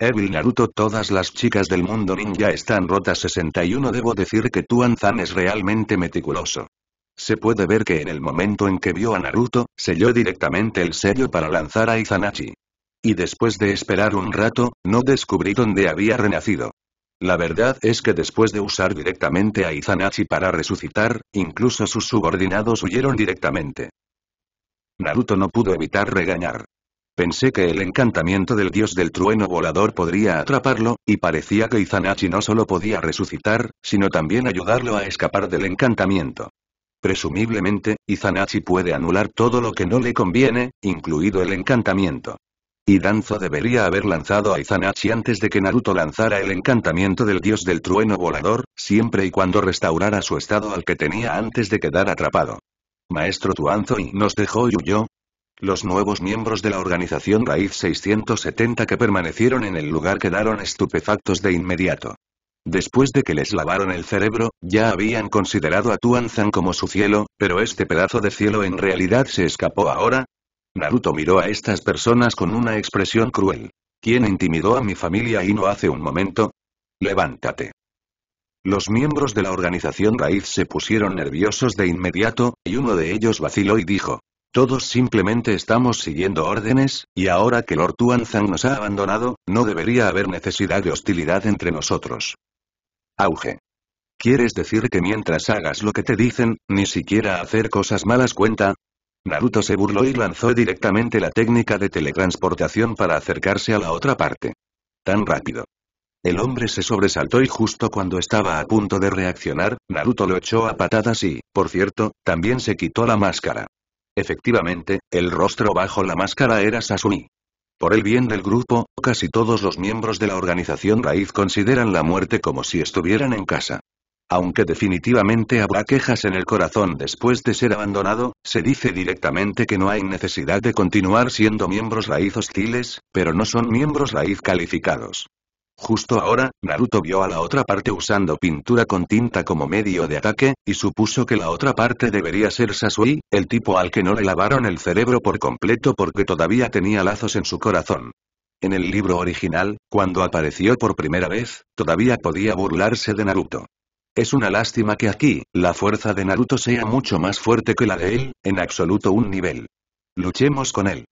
Evil Naruto Todas las chicas del mundo ninja están rotas 61 Debo decir que tu Anzan es realmente meticuloso. Se puede ver que en el momento en que vio a Naruto, selló directamente el sello para lanzar a Izanachi. Y después de esperar un rato, no descubrí dónde había renacido. La verdad es que después de usar directamente a Izanachi para resucitar, incluso sus subordinados huyeron directamente. Naruto no pudo evitar regañar. Pensé que el encantamiento del dios del trueno volador podría atraparlo, y parecía que Izanachi no solo podía resucitar, sino también ayudarlo a escapar del encantamiento. Presumiblemente, Izanachi puede anular todo lo que no le conviene, incluido el encantamiento. Y Danzo debería haber lanzado a Izanachi antes de que Naruto lanzara el encantamiento del dios del trueno volador, siempre y cuando restaurara su estado al que tenía antes de quedar atrapado. Maestro Tuanzo y nos dejó huyó los nuevos miembros de la organización Raíz 670 que permanecieron en el lugar quedaron estupefactos de inmediato. Después de que les lavaron el cerebro, ya habían considerado a Tuanzan como su cielo, pero este pedazo de cielo en realidad se escapó ahora. Naruto miró a estas personas con una expresión cruel. ¿Quién intimidó a mi familia y no hace un momento? Levántate. Los miembros de la organización Raíz se pusieron nerviosos de inmediato, y uno de ellos vaciló y dijo, todos simplemente estamos siguiendo órdenes, y ahora que Lord Tuanzang nos ha abandonado, no debería haber necesidad de hostilidad entre nosotros. Auge. ¿Quieres decir que mientras hagas lo que te dicen, ni siquiera hacer cosas malas cuenta? Naruto se burló y lanzó directamente la técnica de teletransportación para acercarse a la otra parte. Tan rápido. El hombre se sobresaltó y justo cuando estaba a punto de reaccionar, Naruto lo echó a patadas y, por cierto, también se quitó la máscara. Efectivamente, el rostro bajo la máscara era Sasumi. Por el bien del grupo, casi todos los miembros de la organización Raíz consideran la muerte como si estuvieran en casa. Aunque definitivamente habrá quejas en el corazón después de ser abandonado, se dice directamente que no hay necesidad de continuar siendo miembros raíz hostiles, pero no son miembros raíz calificados. Justo ahora, Naruto vio a la otra parte usando pintura con tinta como medio de ataque, y supuso que la otra parte debería ser Sasui, el tipo al que no le lavaron el cerebro por completo porque todavía tenía lazos en su corazón. En el libro original, cuando apareció por primera vez, todavía podía burlarse de Naruto. Es una lástima que aquí, la fuerza de Naruto sea mucho más fuerte que la de él, en absoluto un nivel. Luchemos con él.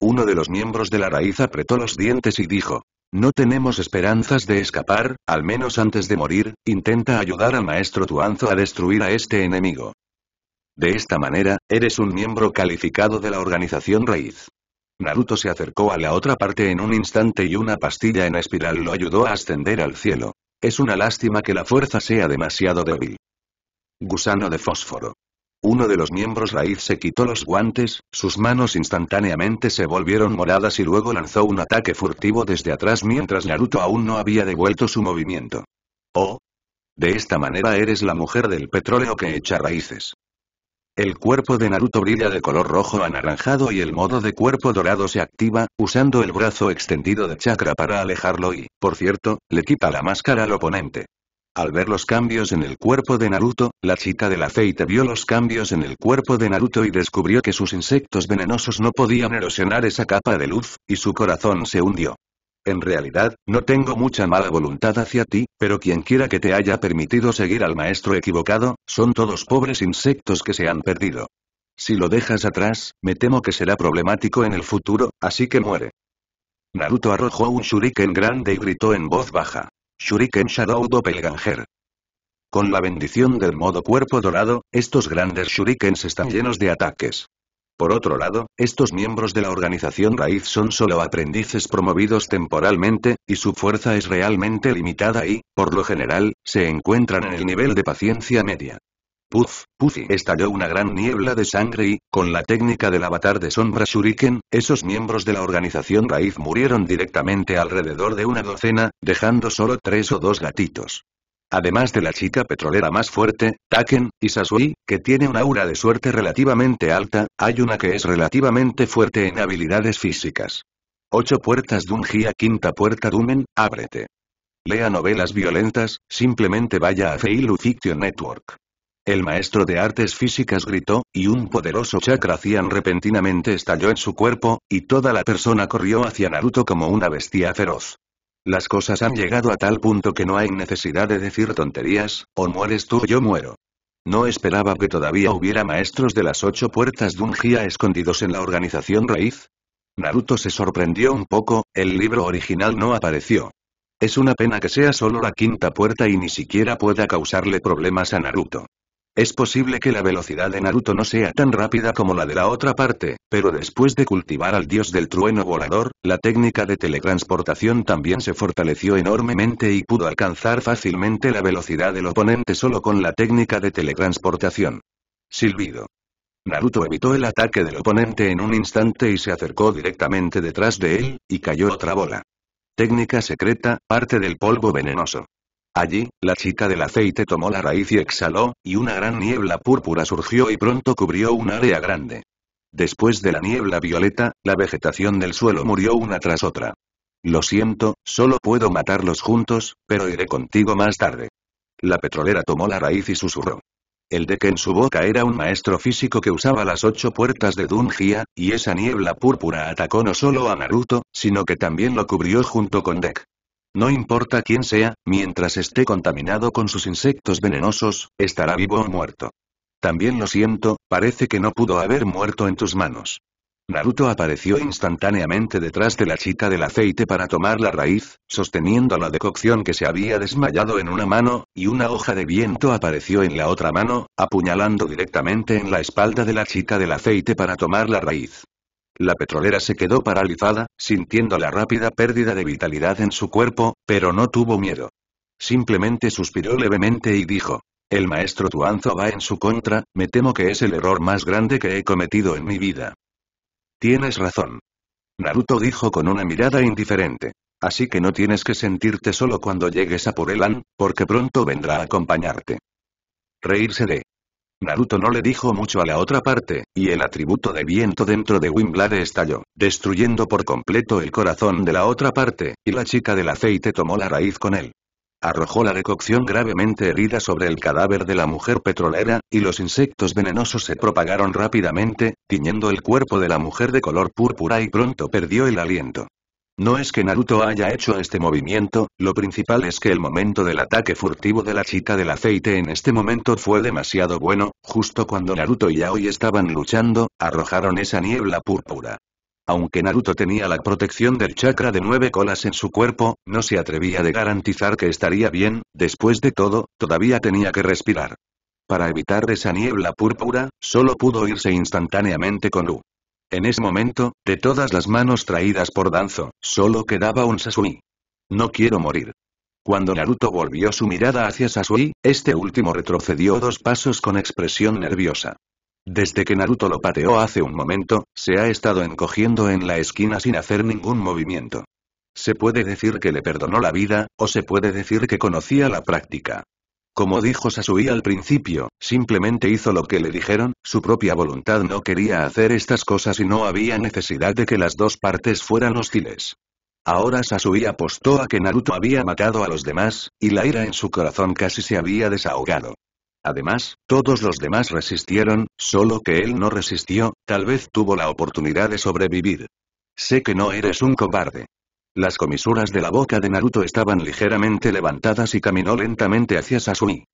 Uno de los miembros de la raíz apretó los dientes y dijo, no tenemos esperanzas de escapar, al menos antes de morir, intenta ayudar al maestro Tuanzo a destruir a este enemigo. De esta manera, eres un miembro calificado de la organización raíz. Naruto se acercó a la otra parte en un instante y una pastilla en espiral lo ayudó a ascender al cielo. Es una lástima que la fuerza sea demasiado débil. Gusano de fósforo. Uno de los miembros raíz se quitó los guantes, sus manos instantáneamente se volvieron moradas y luego lanzó un ataque furtivo desde atrás mientras Naruto aún no había devuelto su movimiento. Oh. De esta manera eres la mujer del petróleo que echa raíces. El cuerpo de Naruto brilla de color rojo anaranjado y el modo de cuerpo dorado se activa, usando el brazo extendido de chakra para alejarlo y, por cierto, le quita la máscara al oponente. Al ver los cambios en el cuerpo de Naruto, la chica del aceite vio los cambios en el cuerpo de Naruto y descubrió que sus insectos venenosos no podían erosionar esa capa de luz, y su corazón se hundió. En realidad, no tengo mucha mala voluntad hacia ti, pero quien quiera que te haya permitido seguir al maestro equivocado, son todos pobres insectos que se han perdido. Si lo dejas atrás, me temo que será problemático en el futuro, así que muere. Naruto arrojó un shuriken grande y gritó en voz baja. Shuriken Shadow Doppelganger. Con la bendición del modo cuerpo dorado, estos grandes shurikens están llenos de ataques. Por otro lado, estos miembros de la organización raíz son solo aprendices promovidos temporalmente, y su fuerza es realmente limitada y, por lo general, se encuentran en el nivel de paciencia media. Puff, Puffy estalló una gran niebla de sangre y, con la técnica del avatar de sombra Shuriken, esos miembros de la organización Raíz murieron directamente alrededor de una docena, dejando solo tres o dos gatitos. Además de la chica petrolera más fuerte, Taken, y Sasui, que tiene una aura de suerte relativamente alta, hay una que es relativamente fuerte en habilidades físicas. Ocho puertas a Quinta puerta Dumen, ábrete. Lea novelas violentas, simplemente vaya a Feilu Fiction Network. El maestro de artes físicas gritó, y un poderoso chakra cian repentinamente estalló en su cuerpo, y toda la persona corrió hacia Naruto como una bestia feroz. Las cosas han llegado a tal punto que no hay necesidad de decir tonterías, o mueres tú o yo muero. No esperaba que todavía hubiera maestros de las ocho puertas de un GIA escondidos en la organización raíz. Naruto se sorprendió un poco, el libro original no apareció. Es una pena que sea solo la quinta puerta y ni siquiera pueda causarle problemas a Naruto. Es posible que la velocidad de Naruto no sea tan rápida como la de la otra parte, pero después de cultivar al dios del trueno volador, la técnica de teletransportación también se fortaleció enormemente y pudo alcanzar fácilmente la velocidad del oponente solo con la técnica de teletransportación. Silbido. Naruto evitó el ataque del oponente en un instante y se acercó directamente detrás de él, y cayó otra bola. Técnica secreta, parte del polvo venenoso. Allí, la chica del aceite tomó la raíz y exhaló, y una gran niebla púrpura surgió y pronto cubrió un área grande. Después de la niebla violeta, la vegetación del suelo murió una tras otra. Lo siento, solo puedo matarlos juntos, pero iré contigo más tarde. La petrolera tomó la raíz y susurró. El de que en su boca era un maestro físico que usaba las ocho puertas de Dungia, y esa niebla púrpura atacó no solo a Naruto, sino que también lo cubrió junto con Deck. No importa quién sea, mientras esté contaminado con sus insectos venenosos, estará vivo o muerto. También lo siento, parece que no pudo haber muerto en tus manos. Naruto apareció instantáneamente detrás de la chica del aceite para tomar la raíz, sosteniendo la decocción que se había desmayado en una mano, y una hoja de viento apareció en la otra mano, apuñalando directamente en la espalda de la chica del aceite para tomar la raíz. La petrolera se quedó paralizada, sintiendo la rápida pérdida de vitalidad en su cuerpo, pero no tuvo miedo. Simplemente suspiró levemente y dijo, el maestro Tuanzo va en su contra, me temo que es el error más grande que he cometido en mi vida. Tienes razón. Naruto dijo con una mirada indiferente. Así que no tienes que sentirte solo cuando llegues a Purelan, porque pronto vendrá a acompañarte. Reírse de Naruto no le dijo mucho a la otra parte, y el atributo de viento dentro de Wimblade estalló, destruyendo por completo el corazón de la otra parte, y la chica del aceite tomó la raíz con él. Arrojó la decocción gravemente herida sobre el cadáver de la mujer petrolera, y los insectos venenosos se propagaron rápidamente, tiñendo el cuerpo de la mujer de color púrpura y pronto perdió el aliento. No es que Naruto haya hecho este movimiento, lo principal es que el momento del ataque furtivo de la chica del aceite en este momento fue demasiado bueno, justo cuando Naruto y Aoi estaban luchando, arrojaron esa niebla púrpura. Aunque Naruto tenía la protección del chakra de nueve colas en su cuerpo, no se atrevía de garantizar que estaría bien, después de todo, todavía tenía que respirar. Para evitar esa niebla púrpura, solo pudo irse instantáneamente con U. En ese momento, de todas las manos traídas por Danzo, solo quedaba un Sasui. No quiero morir. Cuando Naruto volvió su mirada hacia Sasui, este último retrocedió dos pasos con expresión nerviosa. Desde que Naruto lo pateó hace un momento, se ha estado encogiendo en la esquina sin hacer ningún movimiento. Se puede decir que le perdonó la vida, o se puede decir que conocía la práctica. Como dijo Sasui al principio, simplemente hizo lo que le dijeron, su propia voluntad no quería hacer estas cosas y no había necesidad de que las dos partes fueran hostiles. Ahora Sasui apostó a que Naruto había matado a los demás, y la ira en su corazón casi se había desahogado. Además, todos los demás resistieron, solo que él no resistió, tal vez tuvo la oportunidad de sobrevivir. Sé que no eres un cobarde. Las comisuras de la boca de Naruto estaban ligeramente levantadas y caminó lentamente hacia Sasui.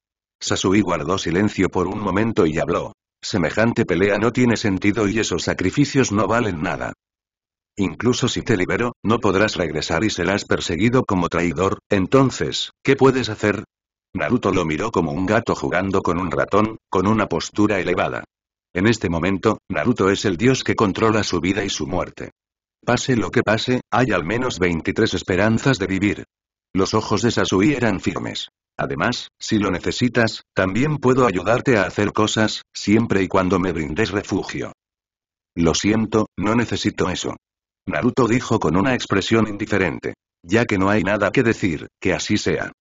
Sasui guardó silencio por un momento y habló. Semejante pelea no tiene sentido y esos sacrificios no valen nada. Incluso si te libero, no podrás regresar y serás perseguido como traidor, entonces, ¿qué puedes hacer? Naruto lo miró como un gato jugando con un ratón, con una postura elevada. En este momento, Naruto es el dios que controla su vida y su muerte. Pase lo que pase, hay al menos 23 esperanzas de vivir. Los ojos de Sasui eran firmes. Además, si lo necesitas, también puedo ayudarte a hacer cosas, siempre y cuando me brindes refugio. Lo siento, no necesito eso. Naruto dijo con una expresión indiferente. Ya que no hay nada que decir, que así sea.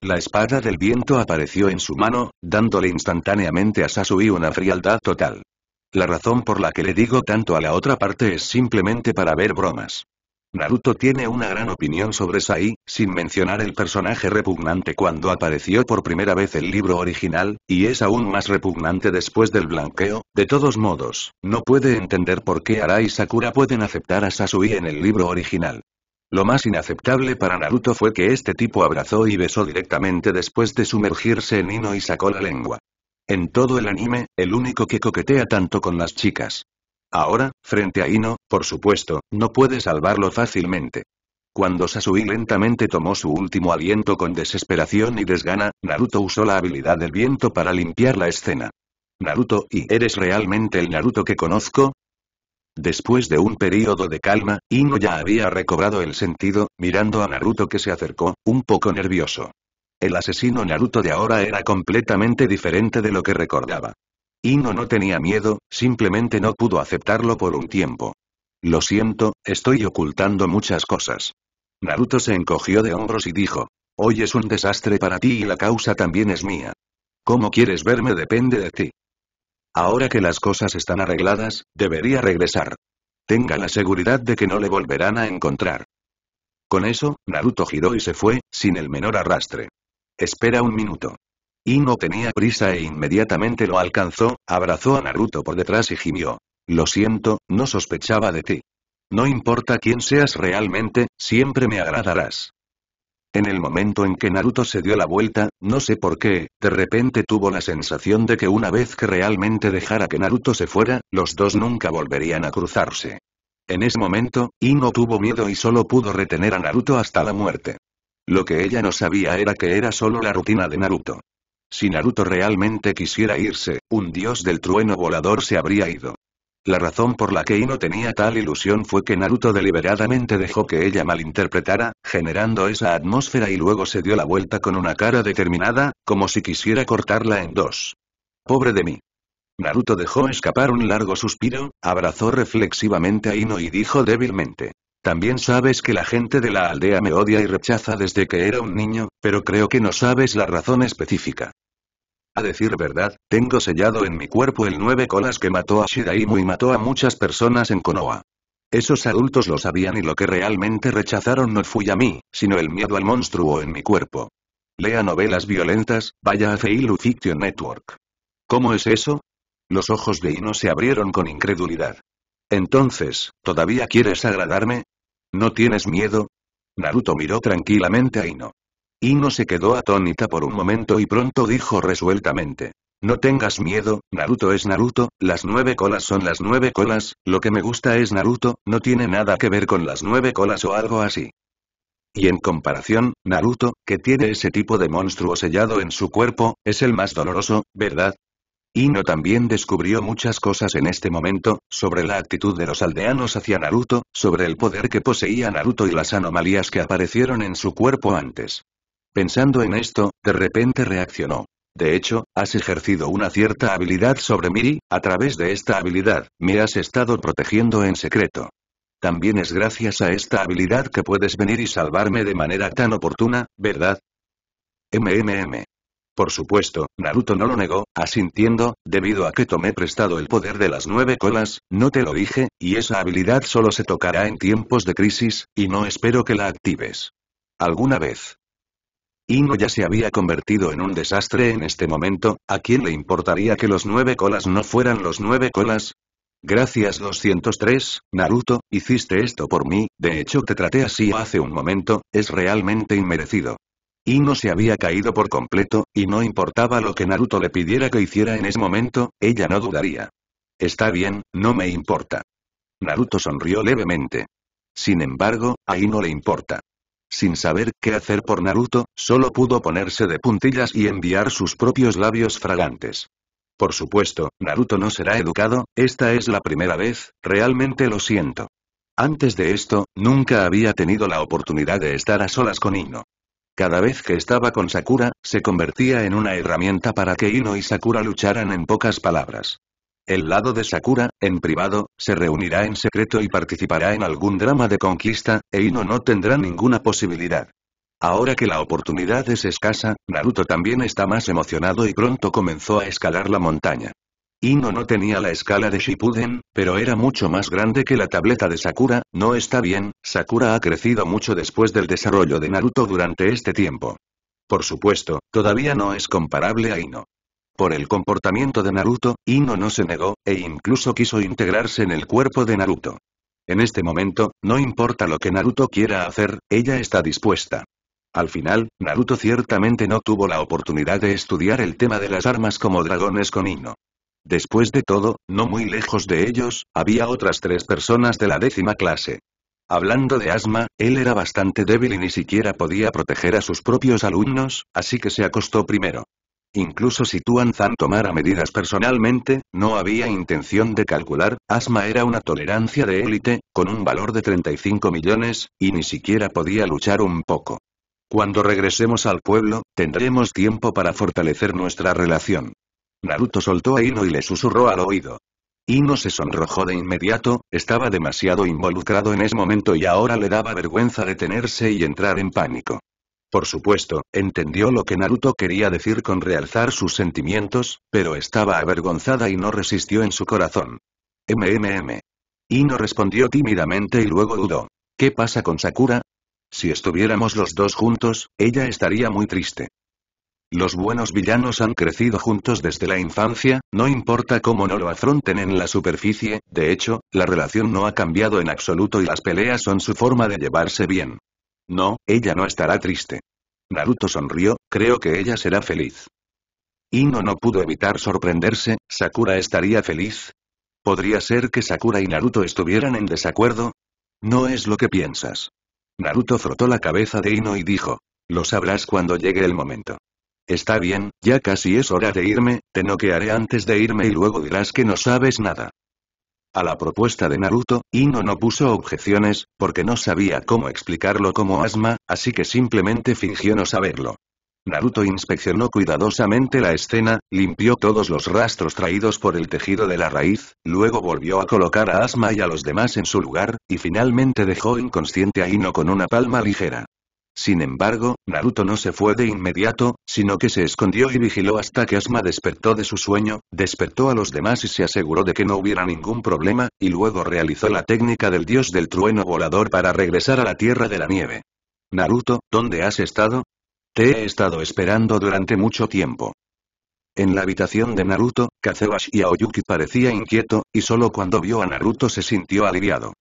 La espada del viento apareció en su mano, dándole instantáneamente a Sasui una frialdad total. La razón por la que le digo tanto a la otra parte es simplemente para ver bromas. Naruto tiene una gran opinión sobre Sai, sin mencionar el personaje repugnante cuando apareció por primera vez el libro original, y es aún más repugnante después del blanqueo, de todos modos, no puede entender por qué Ara y Sakura pueden aceptar a Sasui en el libro original. Lo más inaceptable para Naruto fue que este tipo abrazó y besó directamente después de sumergirse en Hino y sacó la lengua. En todo el anime, el único que coquetea tanto con las chicas. Ahora, frente a Ino, por supuesto, no puede salvarlo fácilmente. Cuando Sasui lentamente tomó su último aliento con desesperación y desgana, Naruto usó la habilidad del viento para limpiar la escena. Naruto, ¿y eres realmente el Naruto que conozco? Después de un período de calma, Ino ya había recobrado el sentido, mirando a Naruto que se acercó, un poco nervioso. El asesino Naruto de ahora era completamente diferente de lo que recordaba. Ino no tenía miedo, simplemente no pudo aceptarlo por un tiempo. Lo siento, estoy ocultando muchas cosas. Naruto se encogió de hombros y dijo, hoy es un desastre para ti y la causa también es mía. Cómo quieres verme depende de ti. Ahora que las cosas están arregladas, debería regresar. Tenga la seguridad de que no le volverán a encontrar. Con eso, Naruto giró y se fue, sin el menor arrastre. Espera un minuto. Ino tenía prisa e inmediatamente lo alcanzó, abrazó a Naruto por detrás y gimió. Lo siento, no sospechaba de ti. No importa quién seas realmente, siempre me agradarás. En el momento en que Naruto se dio la vuelta, no sé por qué, de repente tuvo la sensación de que una vez que realmente dejara que Naruto se fuera, los dos nunca volverían a cruzarse. En ese momento, Ino tuvo miedo y solo pudo retener a Naruto hasta la muerte. Lo que ella no sabía era que era solo la rutina de Naruto. Si Naruto realmente quisiera irse, un dios del trueno volador se habría ido. La razón por la que Ino tenía tal ilusión fue que Naruto deliberadamente dejó que ella malinterpretara, generando esa atmósfera y luego se dio la vuelta con una cara determinada, como si quisiera cortarla en dos. Pobre de mí. Naruto dejó escapar un largo suspiro, abrazó reflexivamente a Ino y dijo débilmente. También sabes que la gente de la aldea me odia y rechaza desde que era un niño, pero creo que no sabes la razón específica. A decir verdad, tengo sellado en mi cuerpo el nueve colas que mató a Shidaimu y mató a muchas personas en Konoha. Esos adultos lo sabían y lo que realmente rechazaron no fui a mí, sino el miedo al monstruo en mi cuerpo. Lea novelas violentas, vaya a Feilu Fiction Network. ¿Cómo es eso? Los ojos de Ino se abrieron con incredulidad. Entonces, ¿todavía quieres agradarme? ¿No tienes miedo? Naruto miró tranquilamente a Ino. Ino se quedó atónita por un momento y pronto dijo resueltamente. No tengas miedo, Naruto es Naruto, las nueve colas son las nueve colas, lo que me gusta es Naruto, no tiene nada que ver con las nueve colas o algo así. Y en comparación, Naruto, que tiene ese tipo de monstruo sellado en su cuerpo, es el más doloroso, ¿verdad? Ino también descubrió muchas cosas en este momento, sobre la actitud de los aldeanos hacia Naruto, sobre el poder que poseía Naruto y las anomalías que aparecieron en su cuerpo antes. Pensando en esto, de repente reaccionó. De hecho, has ejercido una cierta habilidad sobre y, a través de esta habilidad, me has estado protegiendo en secreto. También es gracias a esta habilidad que puedes venir y salvarme de manera tan oportuna, ¿verdad? MMM. Por supuesto, Naruto no lo negó, asintiendo, debido a que tomé prestado el poder de las nueve colas, no te lo dije, y esa habilidad solo se tocará en tiempos de crisis, y no espero que la actives. ¿Alguna vez? Ino ya se había convertido en un desastre en este momento, ¿a quién le importaría que los nueve colas no fueran los nueve colas? Gracias 203, Naruto, hiciste esto por mí, de hecho te traté así hace un momento, es realmente inmerecido. Ino se había caído por completo, y no importaba lo que Naruto le pidiera que hiciera en ese momento, ella no dudaría. Está bien, no me importa. Naruto sonrió levemente. Sin embargo, a Ino le importa. Sin saber qué hacer por Naruto, solo pudo ponerse de puntillas y enviar sus propios labios fragantes. Por supuesto, Naruto no será educado, esta es la primera vez, realmente lo siento. Antes de esto, nunca había tenido la oportunidad de estar a solas con Ino. Cada vez que estaba con Sakura, se convertía en una herramienta para que Ino y Sakura lucharan en pocas palabras. El lado de Sakura, en privado, se reunirá en secreto y participará en algún drama de conquista, e Ino no tendrá ninguna posibilidad. Ahora que la oportunidad es escasa, Naruto también está más emocionado y pronto comenzó a escalar la montaña. Ino no tenía la escala de Shippuden, pero era mucho más grande que la tableta de Sakura, no está bien, Sakura ha crecido mucho después del desarrollo de Naruto durante este tiempo. Por supuesto, todavía no es comparable a Ino. Por el comportamiento de Naruto, Ino no se negó, e incluso quiso integrarse en el cuerpo de Naruto. En este momento, no importa lo que Naruto quiera hacer, ella está dispuesta. Al final, Naruto ciertamente no tuvo la oportunidad de estudiar el tema de las armas como dragones con Ino. Después de todo, no muy lejos de ellos, había otras tres personas de la décima clase. Hablando de asma, él era bastante débil y ni siquiera podía proteger a sus propios alumnos, así que se acostó primero. Incluso si Tuan Zan tomara medidas personalmente, no había intención de calcular, Asma era una tolerancia de élite, con un valor de 35 millones, y ni siquiera podía luchar un poco. Cuando regresemos al pueblo, tendremos tiempo para fortalecer nuestra relación. Naruto soltó a Ino y le susurró al oído. Ino se sonrojó de inmediato, estaba demasiado involucrado en ese momento y ahora le daba vergüenza detenerse y entrar en pánico. Por supuesto, entendió lo que Naruto quería decir con realzar sus sentimientos, pero estaba avergonzada y no resistió en su corazón. MMM. Ino respondió tímidamente y luego dudó. ¿Qué pasa con Sakura? Si estuviéramos los dos juntos, ella estaría muy triste. Los buenos villanos han crecido juntos desde la infancia, no importa cómo no lo afronten en la superficie, de hecho, la relación no ha cambiado en absoluto y las peleas son su forma de llevarse bien. No, ella no estará triste. Naruto sonrió, creo que ella será feliz. Ino no pudo evitar sorprenderse, ¿Sakura estaría feliz? ¿Podría ser que Sakura y Naruto estuvieran en desacuerdo? No es lo que piensas. Naruto frotó la cabeza de Ino y dijo, lo sabrás cuando llegue el momento. Está bien, ya casi es hora de irme, te noquearé antes de irme y luego dirás que no sabes nada. A la propuesta de Naruto, Ino no puso objeciones, porque no sabía cómo explicarlo como asma, así que simplemente fingió no saberlo. Naruto inspeccionó cuidadosamente la escena, limpió todos los rastros traídos por el tejido de la raíz, luego volvió a colocar a Asma y a los demás en su lugar, y finalmente dejó inconsciente a Ino con una palma ligera. Sin embargo, Naruto no se fue de inmediato, sino que se escondió y vigiló hasta que Asma despertó de su sueño, despertó a los demás y se aseguró de que no hubiera ningún problema, y luego realizó la técnica del dios del trueno volador para regresar a la Tierra de la Nieve. Naruto, ¿dónde has estado? Te he estado esperando durante mucho tiempo. En la habitación de Naruto, y Aoyuki parecía inquieto, y solo cuando vio a Naruto se sintió aliviado.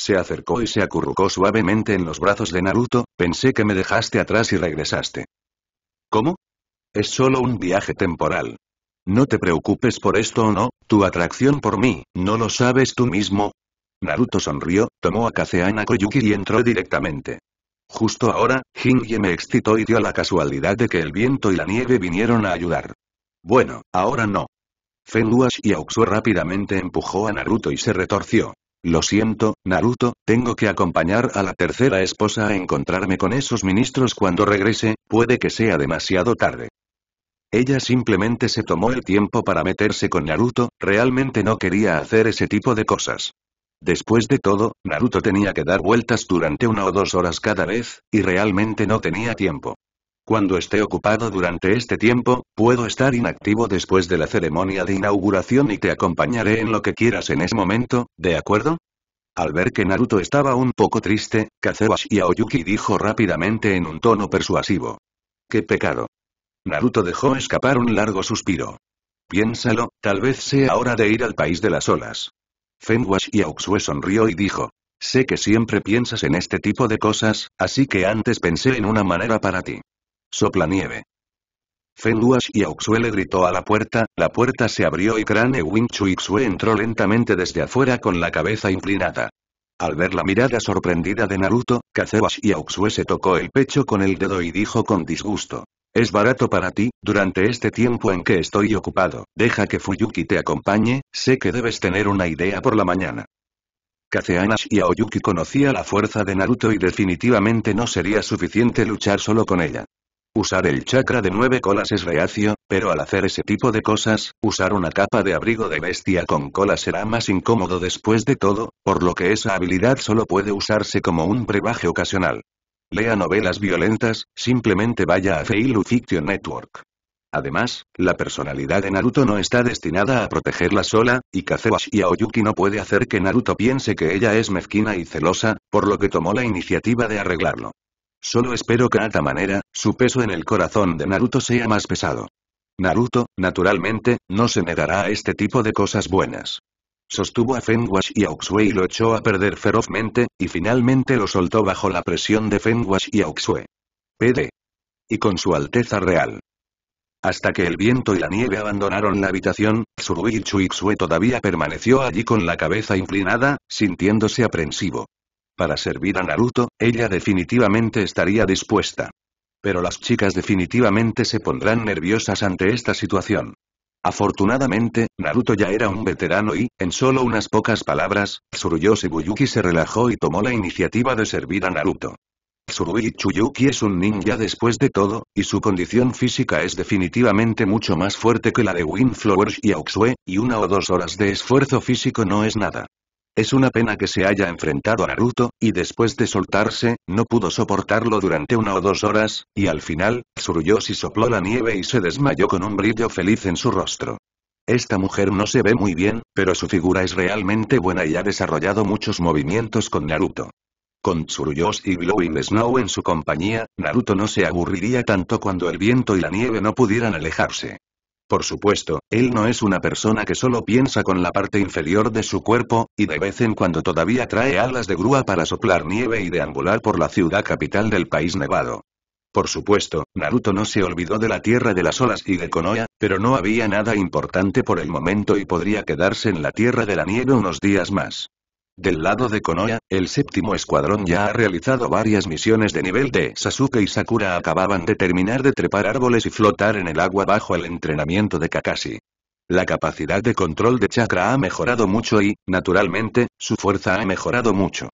Se acercó y se acurrucó suavemente en los brazos de Naruto, pensé que me dejaste atrás y regresaste. ¿Cómo? Es solo un viaje temporal. No te preocupes por esto o no, tu atracción por mí, ¿no lo sabes tú mismo? Naruto sonrió, tomó a Kaseana Koyuki y entró directamente. Justo ahora, y me excitó y dio la casualidad de que el viento y la nieve vinieron a ayudar. Bueno, ahora no. Fenluash y Auxue rápidamente empujó a Naruto y se retorció. Lo siento, Naruto, tengo que acompañar a la tercera esposa a encontrarme con esos ministros cuando regrese, puede que sea demasiado tarde. Ella simplemente se tomó el tiempo para meterse con Naruto, realmente no quería hacer ese tipo de cosas. Después de todo, Naruto tenía que dar vueltas durante una o dos horas cada vez, y realmente no tenía tiempo. Cuando esté ocupado durante este tiempo, puedo estar inactivo después de la ceremonia de inauguración y te acompañaré en lo que quieras en ese momento, ¿de acuerdo? Al ver que Naruto estaba un poco triste, y Aoyuki dijo rápidamente en un tono persuasivo. ¡Qué pecado! Naruto dejó escapar un largo suspiro. Piénsalo, tal vez sea hora de ir al país de las olas. Fenwashi y sonrió y dijo. Sé que siempre piensas en este tipo de cosas, así que antes pensé en una manera para ti. Sopla nieve. Fenduash y Auxue le gritó a la puerta, la puerta se abrió y Crane y entró lentamente desde afuera con la cabeza inclinada. Al ver la mirada sorprendida de Naruto, Kazewash y Auxue se tocó el pecho con el dedo y dijo con disgusto. Es barato para ti, durante este tiempo en que estoy ocupado, deja que Fuyuki te acompañe, sé que debes tener una idea por la mañana. Kazeanash y Aoyuki conocía la fuerza de Naruto y definitivamente no sería suficiente luchar solo con ella. Usar el chakra de nueve colas es reacio, pero al hacer ese tipo de cosas, usar una capa de abrigo de bestia con cola será más incómodo después de todo, por lo que esa habilidad solo puede usarse como un brebaje ocasional. Lea novelas violentas, simplemente vaya a Feilu Fiction Network. Además, la personalidad de Naruto no está destinada a protegerla sola, y y Aoyuki no puede hacer que Naruto piense que ella es mezquina y celosa, por lo que tomó la iniciativa de arreglarlo. Solo espero que de alta manera, su peso en el corazón de Naruto sea más pesado. Naruto, naturalmente, no se negará a este tipo de cosas buenas. Sostuvo a Fenwash y a y lo echó a perder ferozmente, y finalmente lo soltó bajo la presión de Fenguash y Uxue. PD. Y con su Alteza Real. Hasta que el viento y la nieve abandonaron la habitación, Tsurui y Chuixue todavía permaneció allí con la cabeza inclinada, sintiéndose aprensivo. Para servir a Naruto, ella definitivamente estaría dispuesta. Pero las chicas definitivamente se pondrán nerviosas ante esta situación. Afortunadamente, Naruto ya era un veterano y, en solo unas pocas palabras, Tsuruyo Buyuki se relajó y tomó la iniciativa de servir a Naruto. Tsurui Chuyuki es un ninja después de todo, y su condición física es definitivamente mucho más fuerte que la de Winflowers y Auxue, y una o dos horas de esfuerzo físico no es nada. Es una pena que se haya enfrentado a Naruto, y después de soltarse, no pudo soportarlo durante una o dos horas, y al final, Tsuruyoshi sopló la nieve y se desmayó con un brillo feliz en su rostro. Esta mujer no se ve muy bien, pero su figura es realmente buena y ha desarrollado muchos movimientos con Naruto. Con Tsuruyoshi y Glowing Snow en su compañía, Naruto no se aburriría tanto cuando el viento y la nieve no pudieran alejarse. Por supuesto, él no es una persona que solo piensa con la parte inferior de su cuerpo, y de vez en cuando todavía trae alas de grúa para soplar nieve y deambular por la ciudad capital del país nevado. Por supuesto, Naruto no se olvidó de la Tierra de las Olas y de Konoha, pero no había nada importante por el momento y podría quedarse en la Tierra de la Nieve unos días más. Del lado de Konoha, el séptimo escuadrón ya ha realizado varias misiones de nivel D. Sasuke y Sakura acababan de terminar de trepar árboles y flotar en el agua bajo el entrenamiento de Kakashi. La capacidad de control de chakra ha mejorado mucho y, naturalmente, su fuerza ha mejorado mucho.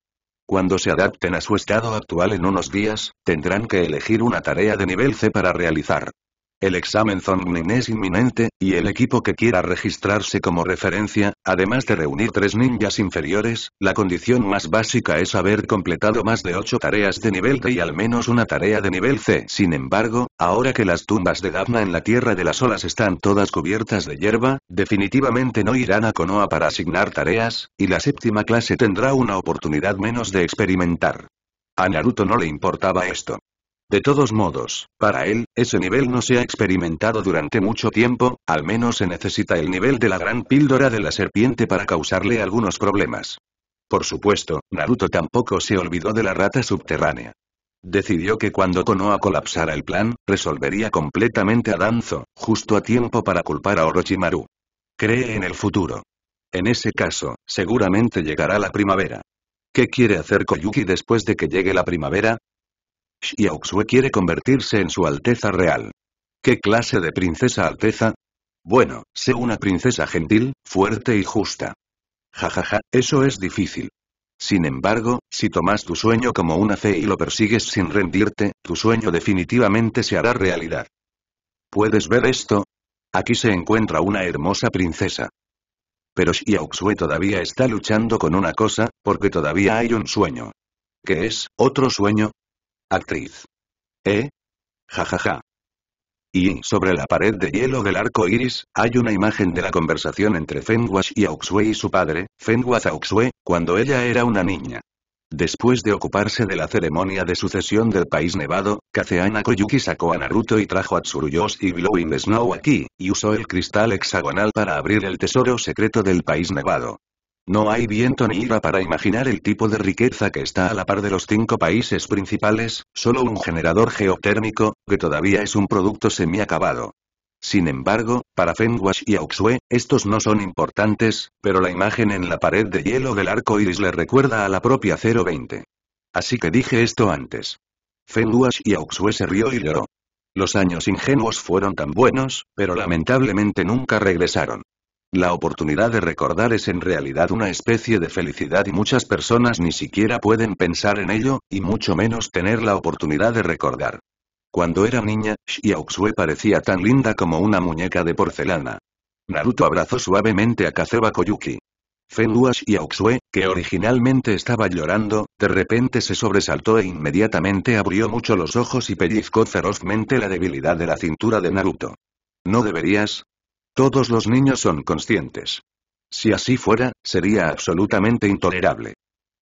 Cuando se adapten a su estado actual en unos días, tendrán que elegir una tarea de nivel C para realizar. El examen zonmin es inminente, y el equipo que quiera registrarse como referencia, además de reunir tres ninjas inferiores, la condición más básica es haber completado más de ocho tareas de nivel D y al menos una tarea de nivel C. Sin embargo, ahora que las tumbas de Daphna en la Tierra de las Olas están todas cubiertas de hierba, definitivamente no irán a Konoha para asignar tareas, y la séptima clase tendrá una oportunidad menos de experimentar. A Naruto no le importaba esto. De todos modos, para él, ese nivel no se ha experimentado durante mucho tiempo, al menos se necesita el nivel de la gran píldora de la serpiente para causarle algunos problemas. Por supuesto, Naruto tampoco se olvidó de la rata subterránea. Decidió que cuando Konoha colapsara el plan, resolvería completamente a Danzo, justo a tiempo para culpar a Orochimaru. Cree en el futuro. En ese caso, seguramente llegará la primavera. ¿Qué quiere hacer Koyuki después de que llegue la primavera? Xiaoxue quiere convertirse en su Alteza Real. ¿Qué clase de princesa Alteza? Bueno, sé una princesa gentil, fuerte y justa. Jajaja, ja, ja, eso es difícil. Sin embargo, si tomas tu sueño como una fe y lo persigues sin rendirte, tu sueño definitivamente se hará realidad. ¿Puedes ver esto? Aquí se encuentra una hermosa princesa. Pero Xiaoxue todavía está luchando con una cosa, porque todavía hay un sueño. ¿Qué es, otro sueño? Actriz. ¿Eh? Jajaja. Ja, ja. Y, sobre la pared de hielo del arco iris, hay una imagen de la conversación entre Fenwash y Auxue y su padre, Fenwaz Auxue, cuando ella era una niña. Después de ocuparse de la ceremonia de sucesión del país nevado, Kaseana Koyuki sacó a Naruto y trajo a Tsuruyos y Blowing Snow aquí, y usó el cristal hexagonal para abrir el tesoro secreto del país nevado. No hay viento ni ira para imaginar el tipo de riqueza que está a la par de los cinco países principales, solo un generador geotérmico, que todavía es un producto semiacabado. Sin embargo, para Fenwash y Auxue, estos no son importantes, pero la imagen en la pared de hielo del arco iris le recuerda a la propia 020. Así que dije esto antes. Fenwash y Auxue se rió y lloró. Los años ingenuos fueron tan buenos, pero lamentablemente nunca regresaron. La oportunidad de recordar es en realidad una especie de felicidad y muchas personas ni siquiera pueden pensar en ello, y mucho menos tener la oportunidad de recordar. Cuando era niña, Xiaoxue parecía tan linda como una muñeca de porcelana. Naruto abrazó suavemente a Kazeba Koyuki. Fenua Xiaoxue, que originalmente estaba llorando, de repente se sobresaltó e inmediatamente abrió mucho los ojos y pellizcó ferozmente la debilidad de la cintura de Naruto. No deberías, todos los niños son conscientes. Si así fuera, sería absolutamente intolerable.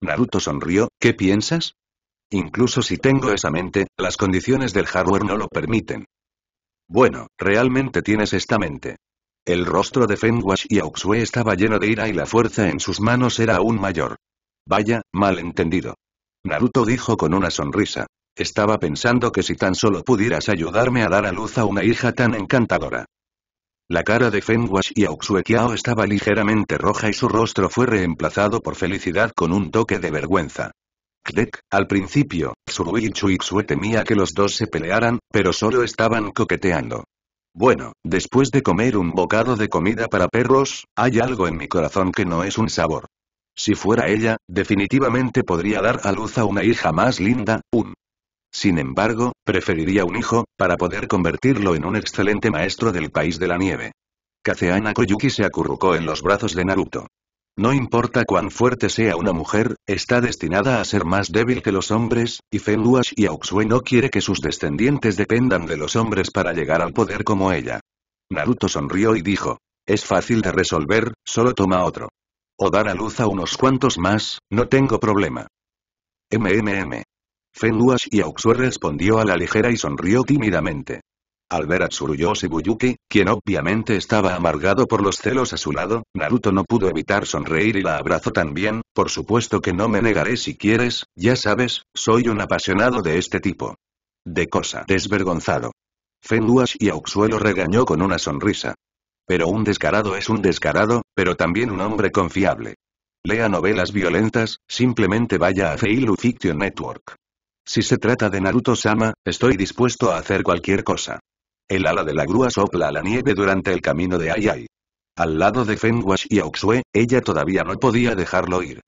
Naruto sonrió, ¿qué piensas? Incluso si tengo esa mente, las condiciones del hardware no lo permiten. Bueno, realmente tienes esta mente. El rostro de Fenwash y Auxue estaba lleno de ira y la fuerza en sus manos era aún mayor. Vaya, malentendido. Naruto dijo con una sonrisa. Estaba pensando que si tan solo pudieras ayudarme a dar a luz a una hija tan encantadora. La cara de Fenwash y Auxuequiao estaba ligeramente roja y su rostro fue reemplazado por felicidad con un toque de vergüenza. Kdek, al principio, Surui y Chuixue temía que los dos se pelearan, pero solo estaban coqueteando. Bueno, después de comer un bocado de comida para perros, hay algo en mi corazón que no es un sabor. Si fuera ella, definitivamente podría dar a luz a una hija más linda, un sin embargo, preferiría un hijo, para poder convertirlo en un excelente maestro del país de la nieve. Kazeana Koyuki se acurrucó en los brazos de Naruto. No importa cuán fuerte sea una mujer, está destinada a ser más débil que los hombres, y Fenluash y Auxue no quiere que sus descendientes dependan de los hombres para llegar al poder como ella. Naruto sonrió y dijo, es fácil de resolver, solo toma otro. O dar a luz a unos cuantos más, no tengo problema. MMM. Fenwash y Auxue respondió a la ligera y sonrió tímidamente. Al ver a Tsuruyoshi Buyuki, quien obviamente estaba amargado por los celos a su lado, Naruto no pudo evitar sonreír y la abrazó también, por supuesto que no me negaré si quieres, ya sabes, soy un apasionado de este tipo. De cosa desvergonzado. Fenwash y Auxuelo lo regañó con una sonrisa. Pero un descarado es un descarado, pero también un hombre confiable. Lea novelas violentas, simplemente vaya a Feilu Fiction Network. Si se trata de Naruto-sama, estoy dispuesto a hacer cualquier cosa. El ala de la grúa sopla a la nieve durante el camino de Ai-Ai. Al lado de Fenwash y Auxue, ella todavía no podía dejarlo ir.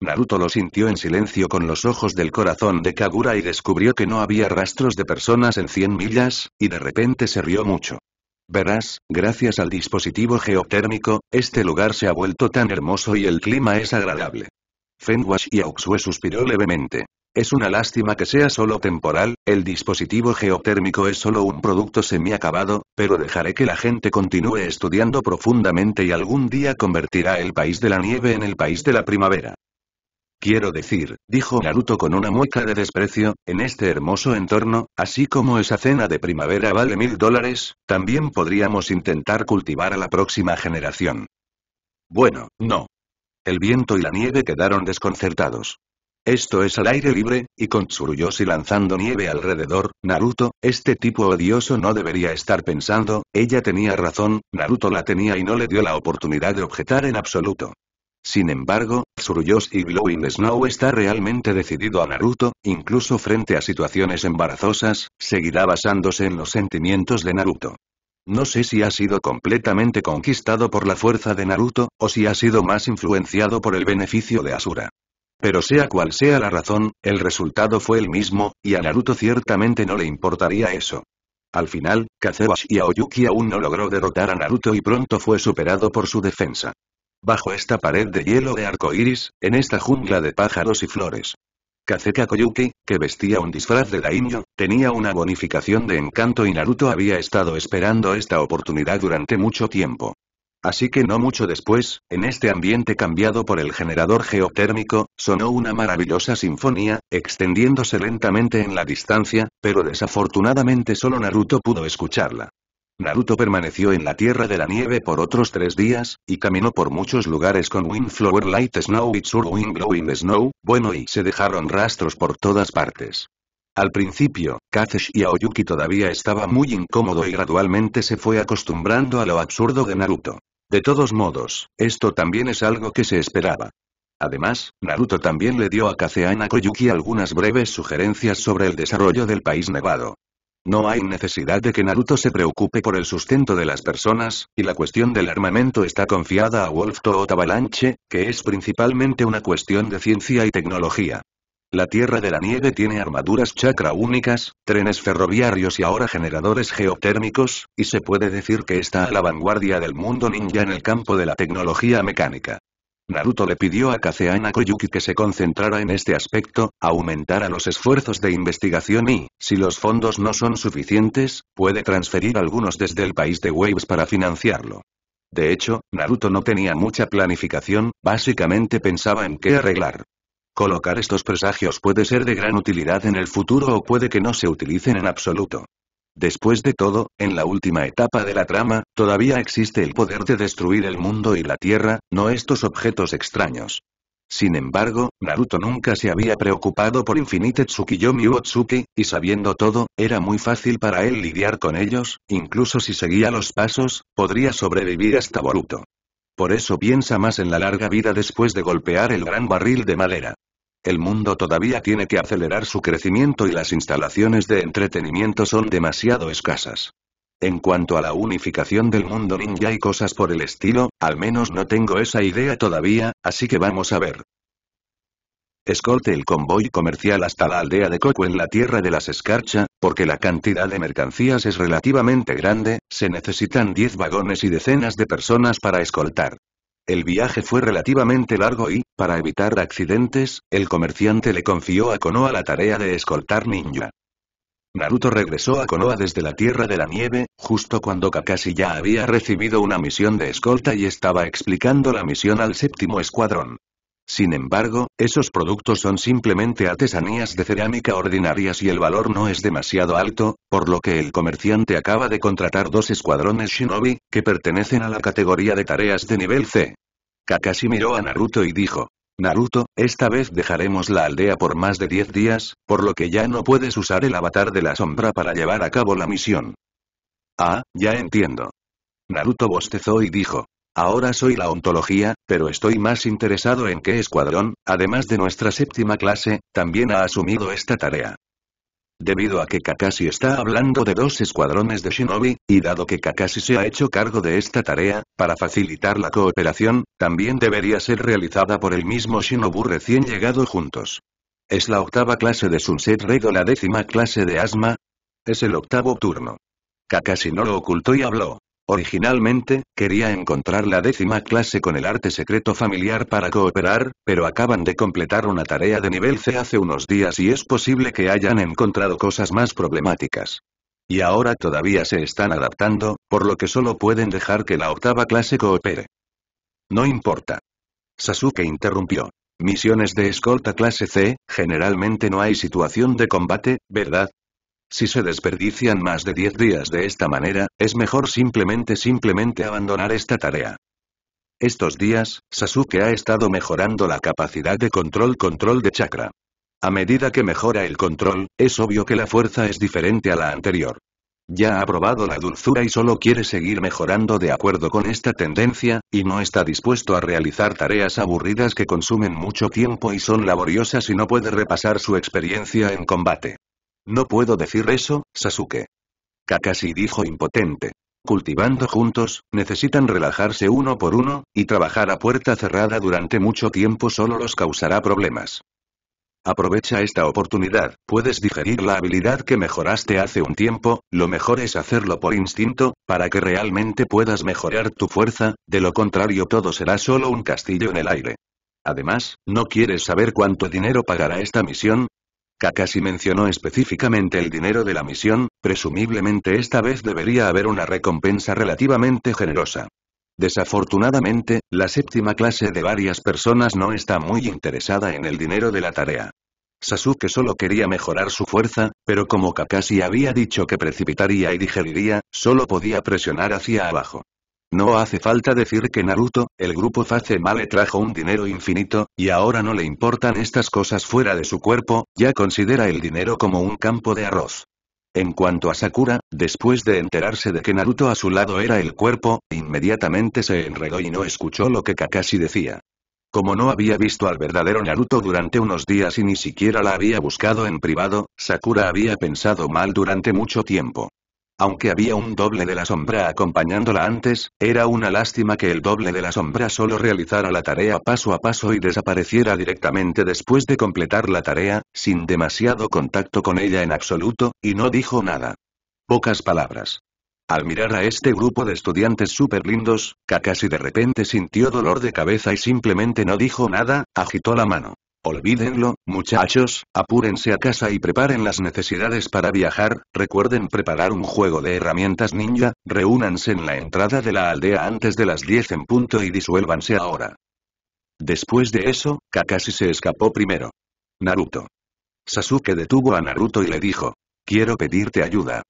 Naruto lo sintió en silencio con los ojos del corazón de Kagura y descubrió que no había rastros de personas en 100 millas, y de repente se rió mucho. Verás, gracias al dispositivo geotérmico, este lugar se ha vuelto tan hermoso y el clima es agradable. Fenwash y Auxue suspiró levemente. Es una lástima que sea solo temporal, el dispositivo geotérmico es solo un producto semiacabado, pero dejaré que la gente continúe estudiando profundamente y algún día convertirá el país de la nieve en el país de la primavera. Quiero decir, dijo Naruto con una mueca de desprecio, en este hermoso entorno, así como esa cena de primavera vale mil dólares, también podríamos intentar cultivar a la próxima generación. Bueno, no. El viento y la nieve quedaron desconcertados. Esto es al aire libre, y con Tsuruyoshi lanzando nieve alrededor, Naruto, este tipo odioso no debería estar pensando, ella tenía razón, Naruto la tenía y no le dio la oportunidad de objetar en absoluto. Sin embargo, Tsuruyoshi Glowing Snow está realmente decidido a Naruto, incluso frente a situaciones embarazosas, seguirá basándose en los sentimientos de Naruto. No sé si ha sido completamente conquistado por la fuerza de Naruto, o si ha sido más influenciado por el beneficio de Asura. Pero sea cual sea la razón, el resultado fue el mismo, y a Naruto ciertamente no le importaría eso. Al final, y Aoyuki aún no logró derrotar a Naruto y pronto fue superado por su defensa. Bajo esta pared de hielo de iris, en esta jungla de pájaros y flores. Kazeka Koyuki, que vestía un disfraz de daimyo, tenía una bonificación de encanto y Naruto había estado esperando esta oportunidad durante mucho tiempo. Así que no mucho después, en este ambiente cambiado por el generador geotérmico, sonó una maravillosa sinfonía, extendiéndose lentamente en la distancia, pero desafortunadamente solo Naruto pudo escucharla. Naruto permaneció en la Tierra de la Nieve por otros tres días, y caminó por muchos lugares con Windflower Light Snow y Wind Glowing Snow, bueno y se dejaron rastros por todas partes. Al principio, Kazesh y Aoyuki todavía estaba muy incómodo y gradualmente se fue acostumbrando a lo absurdo de Naruto. De todos modos, esto también es algo que se esperaba. Además, Naruto también le dio a Kaseana Koyuki algunas breves sugerencias sobre el desarrollo del país nevado. No hay necesidad de que Naruto se preocupe por el sustento de las personas, y la cuestión del armamento está confiada a Wolf Toot Avalanche, que es principalmente una cuestión de ciencia y tecnología. La Tierra de la Nieve tiene armaduras chakra únicas, trenes ferroviarios y ahora generadores geotérmicos, y se puede decir que está a la vanguardia del mundo ninja en el campo de la tecnología mecánica. Naruto le pidió a Kaseana Koyuki que se concentrara en este aspecto, aumentara los esfuerzos de investigación y, si los fondos no son suficientes, puede transferir algunos desde el país de Waves para financiarlo. De hecho, Naruto no tenía mucha planificación, básicamente pensaba en qué arreglar. Colocar estos presagios puede ser de gran utilidad en el futuro o puede que no se utilicen en absoluto. Después de todo, en la última etapa de la trama, todavía existe el poder de destruir el mundo y la Tierra, no estos objetos extraños. Sin embargo, Naruto nunca se había preocupado por Infinite Tsukiyomi Otsuki, y sabiendo todo, era muy fácil para él lidiar con ellos, incluso si seguía los pasos, podría sobrevivir hasta Boruto. Por eso piensa más en la larga vida después de golpear el gran barril de madera. El mundo todavía tiene que acelerar su crecimiento y las instalaciones de entretenimiento son demasiado escasas. En cuanto a la unificación del mundo ninja y cosas por el estilo, al menos no tengo esa idea todavía, así que vamos a ver. Escolte el convoy comercial hasta la aldea de Coco en la Tierra de las Escarcha, porque la cantidad de mercancías es relativamente grande, se necesitan 10 vagones y decenas de personas para escoltar. El viaje fue relativamente largo y, para evitar accidentes, el comerciante le confió a Konoha la tarea de escoltar ninja. Naruto regresó a Konoha desde la Tierra de la Nieve, justo cuando Kakashi ya había recibido una misión de escolta y estaba explicando la misión al séptimo escuadrón. Sin embargo, esos productos son simplemente artesanías de cerámica ordinarias y el valor no es demasiado alto, por lo que el comerciante acaba de contratar dos escuadrones shinobi, que pertenecen a la categoría de tareas de nivel C. Kakashi miró a Naruto y dijo, Naruto, esta vez dejaremos la aldea por más de 10 días, por lo que ya no puedes usar el avatar de la sombra para llevar a cabo la misión. Ah, ya entiendo. Naruto bostezó y dijo, Ahora soy la ontología, pero estoy más interesado en qué escuadrón, además de nuestra séptima clase, también ha asumido esta tarea. Debido a que Kakashi está hablando de dos escuadrones de Shinobi, y dado que Kakashi se ha hecho cargo de esta tarea, para facilitar la cooperación, también debería ser realizada por el mismo Shinobu recién llegado juntos. Es la octava clase de Sunset Red o la décima clase de Asma. Es el octavo turno. Kakashi no lo ocultó y habló. Originalmente, quería encontrar la décima clase con el arte secreto familiar para cooperar, pero acaban de completar una tarea de nivel C hace unos días y es posible que hayan encontrado cosas más problemáticas. Y ahora todavía se están adaptando, por lo que solo pueden dejar que la octava clase coopere. No importa. Sasuke interrumpió. Misiones de escolta clase C, generalmente no hay situación de combate, ¿verdad? Si se desperdician más de 10 días de esta manera, es mejor simplemente simplemente abandonar esta tarea. Estos días, Sasuke ha estado mejorando la capacidad de control control de chakra. A medida que mejora el control, es obvio que la fuerza es diferente a la anterior. Ya ha probado la dulzura y solo quiere seguir mejorando de acuerdo con esta tendencia, y no está dispuesto a realizar tareas aburridas que consumen mucho tiempo y son laboriosas y no puede repasar su experiencia en combate. No puedo decir eso, Sasuke. Kakashi dijo impotente. Cultivando juntos, necesitan relajarse uno por uno, y trabajar a puerta cerrada durante mucho tiempo solo los causará problemas. Aprovecha esta oportunidad, puedes digerir la habilidad que mejoraste hace un tiempo, lo mejor es hacerlo por instinto, para que realmente puedas mejorar tu fuerza, de lo contrario todo será solo un castillo en el aire. Además, ¿no quieres saber cuánto dinero pagará esta misión? Kakashi mencionó específicamente el dinero de la misión, presumiblemente esta vez debería haber una recompensa relativamente generosa. Desafortunadamente, la séptima clase de varias personas no está muy interesada en el dinero de la tarea. Sasuke solo quería mejorar su fuerza, pero como Kakashi había dicho que precipitaría y digeriría, solo podía presionar hacia abajo. No hace falta decir que Naruto, el grupo Facema le trajo un dinero infinito, y ahora no le importan estas cosas fuera de su cuerpo, ya considera el dinero como un campo de arroz. En cuanto a Sakura, después de enterarse de que Naruto a su lado era el cuerpo, inmediatamente se enredó y no escuchó lo que Kakashi decía. Como no había visto al verdadero Naruto durante unos días y ni siquiera la había buscado en privado, Sakura había pensado mal durante mucho tiempo. Aunque había un doble de la sombra acompañándola antes, era una lástima que el doble de la sombra solo realizara la tarea paso a paso y desapareciera directamente después de completar la tarea, sin demasiado contacto con ella en absoluto, y no dijo nada. Pocas palabras. Al mirar a este grupo de estudiantes súper lindos, Kakashi de repente sintió dolor de cabeza y simplemente no dijo nada, agitó la mano. Olvídenlo, muchachos, apúrense a casa y preparen las necesidades para viajar, recuerden preparar un juego de herramientas ninja, reúnanse en la entrada de la aldea antes de las 10 en punto y disuélvanse ahora. Después de eso, Kakashi se escapó primero. Naruto. Sasuke detuvo a Naruto y le dijo, quiero pedirte ayuda.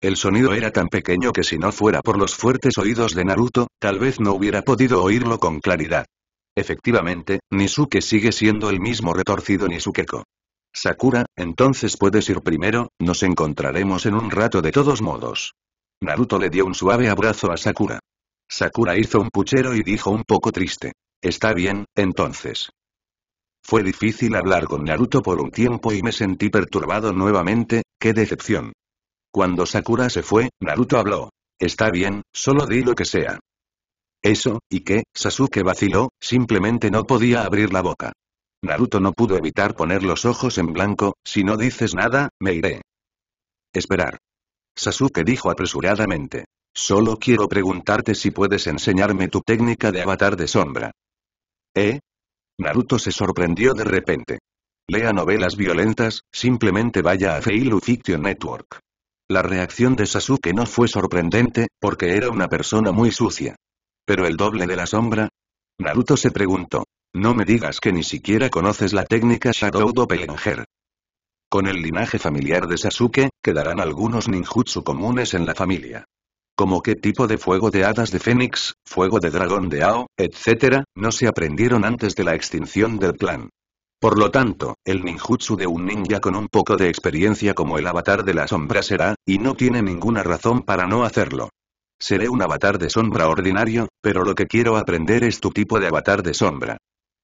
El sonido era tan pequeño que si no fuera por los fuertes oídos de Naruto, tal vez no hubiera podido oírlo con claridad. Efectivamente, Nisuke sigue siendo el mismo retorcido Nisukeko. Sakura, entonces puedes ir primero, nos encontraremos en un rato de todos modos. Naruto le dio un suave abrazo a Sakura. Sakura hizo un puchero y dijo un poco triste. Está bien, entonces. Fue difícil hablar con Naruto por un tiempo y me sentí perturbado nuevamente, qué decepción. Cuando Sakura se fue, Naruto habló. Está bien, solo di lo que sea. Eso, y que, Sasuke vaciló, simplemente no podía abrir la boca. Naruto no pudo evitar poner los ojos en blanco, si no dices nada, me iré. Esperar. Sasuke dijo apresuradamente. Solo quiero preguntarte si puedes enseñarme tu técnica de avatar de sombra. ¿Eh? Naruto se sorprendió de repente. Lea novelas violentas, simplemente vaya a Feilu Fiction Network. La reacción de Sasuke no fue sorprendente, porque era una persona muy sucia. ¿Pero el doble de la sombra? Naruto se preguntó. No me digas que ni siquiera conoces la técnica Shadow Doppelganger. Con el linaje familiar de Sasuke, quedarán algunos ninjutsu comunes en la familia. Como qué tipo de fuego de hadas de Fénix, fuego de dragón de Ao, etc., no se aprendieron antes de la extinción del clan. Por lo tanto, el ninjutsu de un ninja con un poco de experiencia como el avatar de la sombra será, y no tiene ninguna razón para no hacerlo. Seré un avatar de sombra ordinario, pero lo que quiero aprender es tu tipo de avatar de sombra.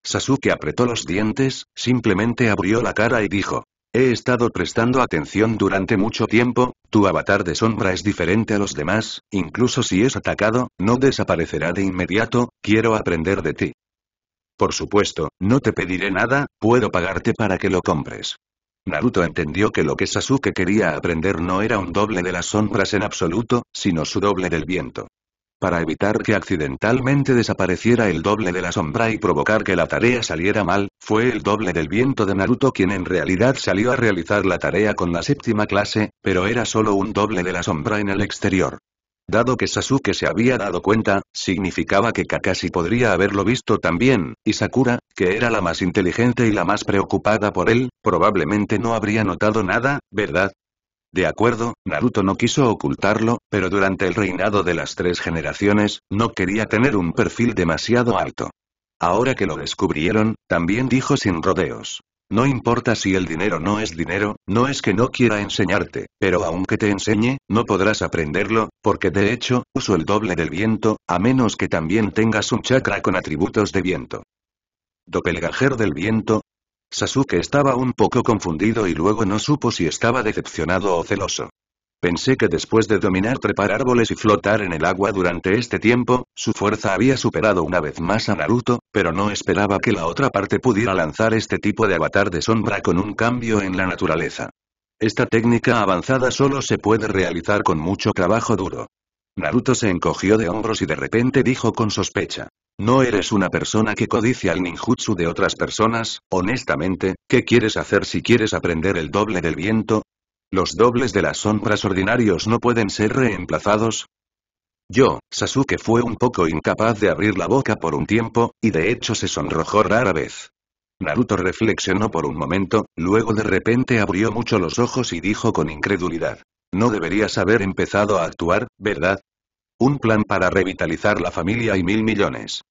Sasuke apretó los dientes, simplemente abrió la cara y dijo. He estado prestando atención durante mucho tiempo, tu avatar de sombra es diferente a los demás, incluso si es atacado, no desaparecerá de inmediato, quiero aprender de ti. Por supuesto, no te pediré nada, puedo pagarte para que lo compres. Naruto entendió que lo que Sasuke quería aprender no era un doble de las sombras en absoluto, sino su doble del viento. Para evitar que accidentalmente desapareciera el doble de la sombra y provocar que la tarea saliera mal, fue el doble del viento de Naruto quien en realidad salió a realizar la tarea con la séptima clase, pero era solo un doble de la sombra en el exterior. Dado que Sasuke se había dado cuenta, significaba que Kakashi podría haberlo visto también, y Sakura, que era la más inteligente y la más preocupada por él, probablemente no habría notado nada, ¿verdad? De acuerdo, Naruto no quiso ocultarlo, pero durante el reinado de las tres generaciones, no quería tener un perfil demasiado alto. Ahora que lo descubrieron, también dijo sin rodeos. No importa si el dinero no es dinero, no es que no quiera enseñarte, pero aunque te enseñe, no podrás aprenderlo, porque de hecho, uso el doble del viento, a menos que también tengas un chakra con atributos de viento. Doppelganger del viento. Sasuke estaba un poco confundido y luego no supo si estaba decepcionado o celoso. Pensé que después de dominar trepar árboles y flotar en el agua durante este tiempo, su fuerza había superado una vez más a Naruto, pero no esperaba que la otra parte pudiera lanzar este tipo de avatar de sombra con un cambio en la naturaleza. Esta técnica avanzada solo se puede realizar con mucho trabajo duro. Naruto se encogió de hombros y de repente dijo con sospecha. No eres una persona que codicia el ninjutsu de otras personas, honestamente, ¿qué quieres hacer si quieres aprender el doble del viento? ¿Los dobles de las sombras ordinarios no pueden ser reemplazados? Yo, Sasuke fue un poco incapaz de abrir la boca por un tiempo, y de hecho se sonrojó rara vez. Naruto reflexionó por un momento, luego de repente abrió mucho los ojos y dijo con incredulidad. No deberías haber empezado a actuar, ¿verdad? Un plan para revitalizar la familia y mil millones.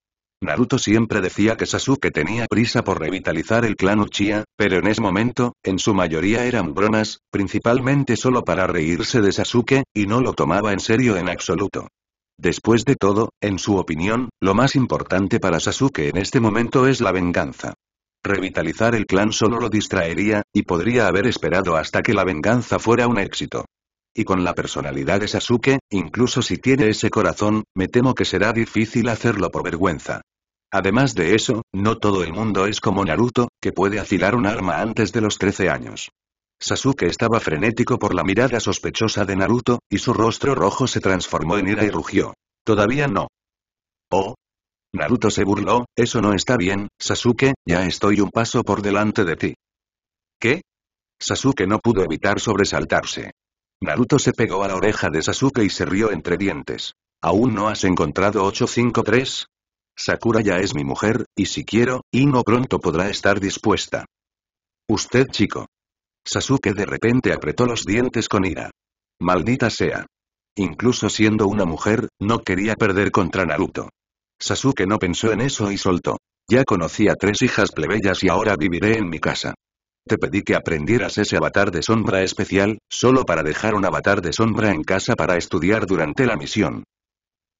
Naruto siempre decía que Sasuke tenía prisa por revitalizar el clan Uchiha, pero en ese momento, en su mayoría eran bromas, principalmente solo para reírse de Sasuke, y no lo tomaba en serio en absoluto. Después de todo, en su opinión, lo más importante para Sasuke en este momento es la venganza. Revitalizar el clan solo lo distraería, y podría haber esperado hasta que la venganza fuera un éxito y con la personalidad de Sasuke, incluso si tiene ese corazón, me temo que será difícil hacerlo por vergüenza. Además de eso, no todo el mundo es como Naruto, que puede afilar un arma antes de los 13 años. Sasuke estaba frenético por la mirada sospechosa de Naruto, y su rostro rojo se transformó en ira y rugió. Todavía no. Oh. Naruto se burló, eso no está bien, Sasuke, ya estoy un paso por delante de ti. ¿Qué? Sasuke no pudo evitar sobresaltarse. Naruto se pegó a la oreja de Sasuke y se rió entre dientes. ¿Aún no has encontrado 853? Sakura ya es mi mujer, y si quiero, no pronto podrá estar dispuesta. Usted chico. Sasuke de repente apretó los dientes con ira. Maldita sea. Incluso siendo una mujer, no quería perder contra Naruto. Sasuke no pensó en eso y soltó. Ya conocí a tres hijas plebeyas y ahora viviré en mi casa. Te pedí que aprendieras ese avatar de sombra especial, solo para dejar un avatar de sombra en casa para estudiar durante la misión.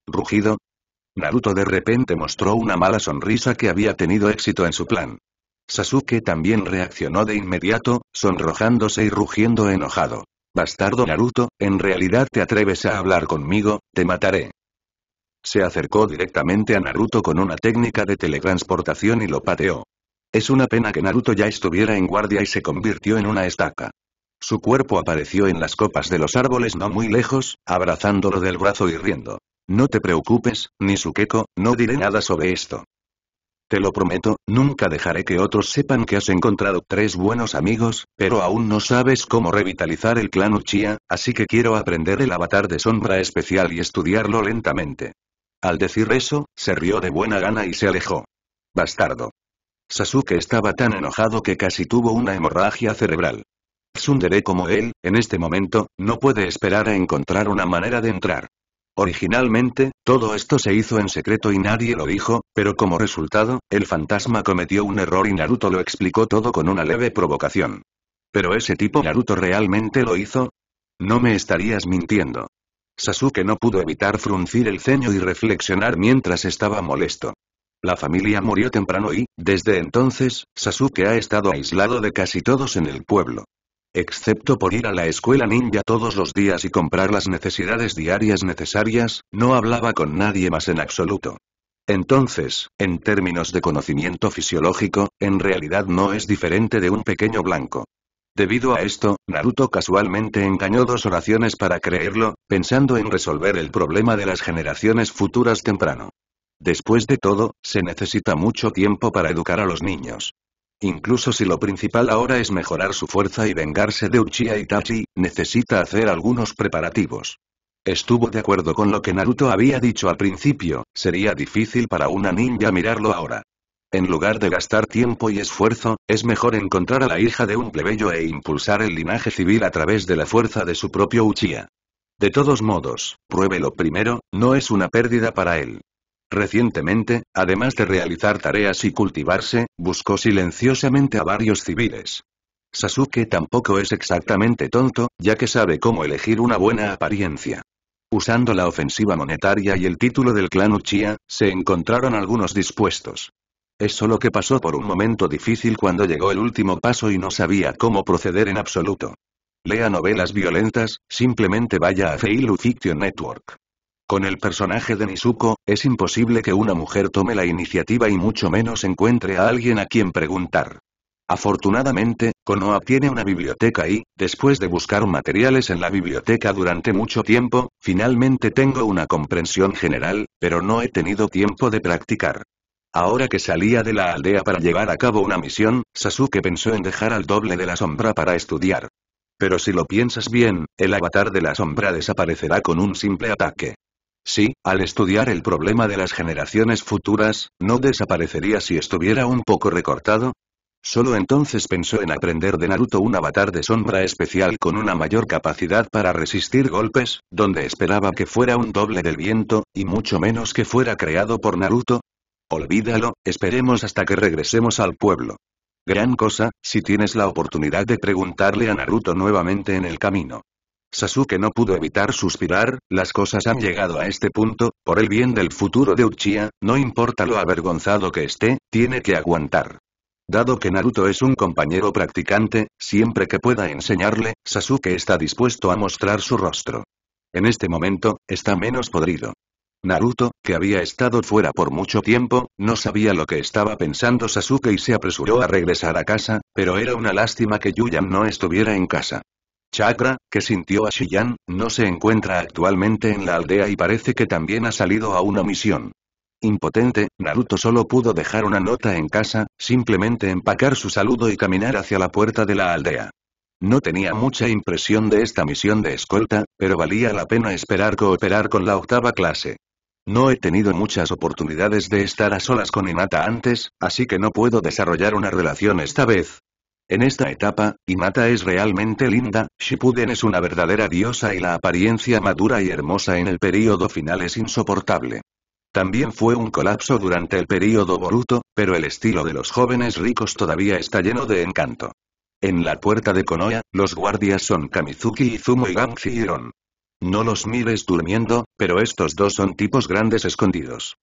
Rugido. Naruto de repente mostró una mala sonrisa que había tenido éxito en su plan. Sasuke también reaccionó de inmediato, sonrojándose y rugiendo enojado. Bastardo Naruto, ¿en realidad te atreves a hablar conmigo? Te mataré se acercó directamente a Naruto con una técnica de teletransportación y lo pateó. Es una pena que Naruto ya estuviera en guardia y se convirtió en una estaca. Su cuerpo apareció en las copas de los árboles no muy lejos, abrazándolo del brazo y riendo. No te preocupes, Nisukeko, no diré nada sobre esto. Te lo prometo, nunca dejaré que otros sepan que has encontrado tres buenos amigos, pero aún no sabes cómo revitalizar el clan Uchiha, así que quiero aprender el avatar de sombra especial y estudiarlo lentamente. Al decir eso, se rió de buena gana y se alejó. Bastardo. Sasuke estaba tan enojado que casi tuvo una hemorragia cerebral. Tsundere como él, en este momento, no puede esperar a encontrar una manera de entrar. Originalmente, todo esto se hizo en secreto y nadie lo dijo, pero como resultado, el fantasma cometió un error y Naruto lo explicó todo con una leve provocación. ¿Pero ese tipo Naruto realmente lo hizo? No me estarías mintiendo. Sasuke no pudo evitar fruncir el ceño y reflexionar mientras estaba molesto. La familia murió temprano y, desde entonces, Sasuke ha estado aislado de casi todos en el pueblo. Excepto por ir a la escuela ninja todos los días y comprar las necesidades diarias necesarias, no hablaba con nadie más en absoluto. Entonces, en términos de conocimiento fisiológico, en realidad no es diferente de un pequeño blanco. Debido a esto, Naruto casualmente engañó dos oraciones para creerlo, pensando en resolver el problema de las generaciones futuras temprano. Después de todo, se necesita mucho tiempo para educar a los niños. Incluso si lo principal ahora es mejorar su fuerza y vengarse de Uchiha Itachi, necesita hacer algunos preparativos. Estuvo de acuerdo con lo que Naruto había dicho al principio, sería difícil para una ninja mirarlo ahora. En lugar de gastar tiempo y esfuerzo, es mejor encontrar a la hija de un plebeyo e impulsar el linaje civil a través de la fuerza de su propio Uchiha. De todos modos, pruébelo primero, no es una pérdida para él. Recientemente, además de realizar tareas y cultivarse, buscó silenciosamente a varios civiles. Sasuke tampoco es exactamente tonto, ya que sabe cómo elegir una buena apariencia. Usando la ofensiva monetaria y el título del clan Uchiha, se encontraron algunos dispuestos. Es solo que pasó por un momento difícil cuando llegó el último paso y no sabía cómo proceder en absoluto. Lea novelas violentas, simplemente vaya a Feilu Fiction Network. Con el personaje de Nisuko, es imposible que una mujer tome la iniciativa y mucho menos encuentre a alguien a quien preguntar. Afortunadamente, Konoha tiene una biblioteca y, después de buscar materiales en la biblioteca durante mucho tiempo, finalmente tengo una comprensión general, pero no he tenido tiempo de practicar. Ahora que salía de la aldea para llevar a cabo una misión, Sasuke pensó en dejar al doble de la sombra para estudiar. Pero si lo piensas bien, el avatar de la sombra desaparecerá con un simple ataque. Sí, al estudiar el problema de las generaciones futuras, ¿no desaparecería si estuviera un poco recortado? Solo entonces pensó en aprender de Naruto un avatar de sombra especial con una mayor capacidad para resistir golpes, donde esperaba que fuera un doble del viento, y mucho menos que fuera creado por Naruto. Olvídalo, esperemos hasta que regresemos al pueblo. Gran cosa, si tienes la oportunidad de preguntarle a Naruto nuevamente en el camino. Sasuke no pudo evitar suspirar, las cosas han llegado a este punto, por el bien del futuro de Uchiha, no importa lo avergonzado que esté, tiene que aguantar. Dado que Naruto es un compañero practicante, siempre que pueda enseñarle, Sasuke está dispuesto a mostrar su rostro. En este momento, está menos podrido. Naruto, que había estado fuera por mucho tiempo, no sabía lo que estaba pensando Sasuke y se apresuró a regresar a casa, pero era una lástima que Yuyan no estuviera en casa. Chakra, que sintió a Shiyan, no se encuentra actualmente en la aldea y parece que también ha salido a una misión. Impotente, Naruto solo pudo dejar una nota en casa, simplemente empacar su saludo y caminar hacia la puerta de la aldea. No tenía mucha impresión de esta misión de escolta, pero valía la pena esperar cooperar con la octava clase. No he tenido muchas oportunidades de estar a solas con Inata antes, así que no puedo desarrollar una relación esta vez, en esta etapa, Imata es realmente linda, Shippuden es una verdadera diosa y la apariencia madura y hermosa en el período final es insoportable. También fue un colapso durante el período Boruto, pero el estilo de los jóvenes ricos todavía está lleno de encanto. En la puerta de Konoha, los guardias son Kamizuki Izumo y Gamzi Hiron. No los mires durmiendo, pero estos dos son tipos grandes escondidos.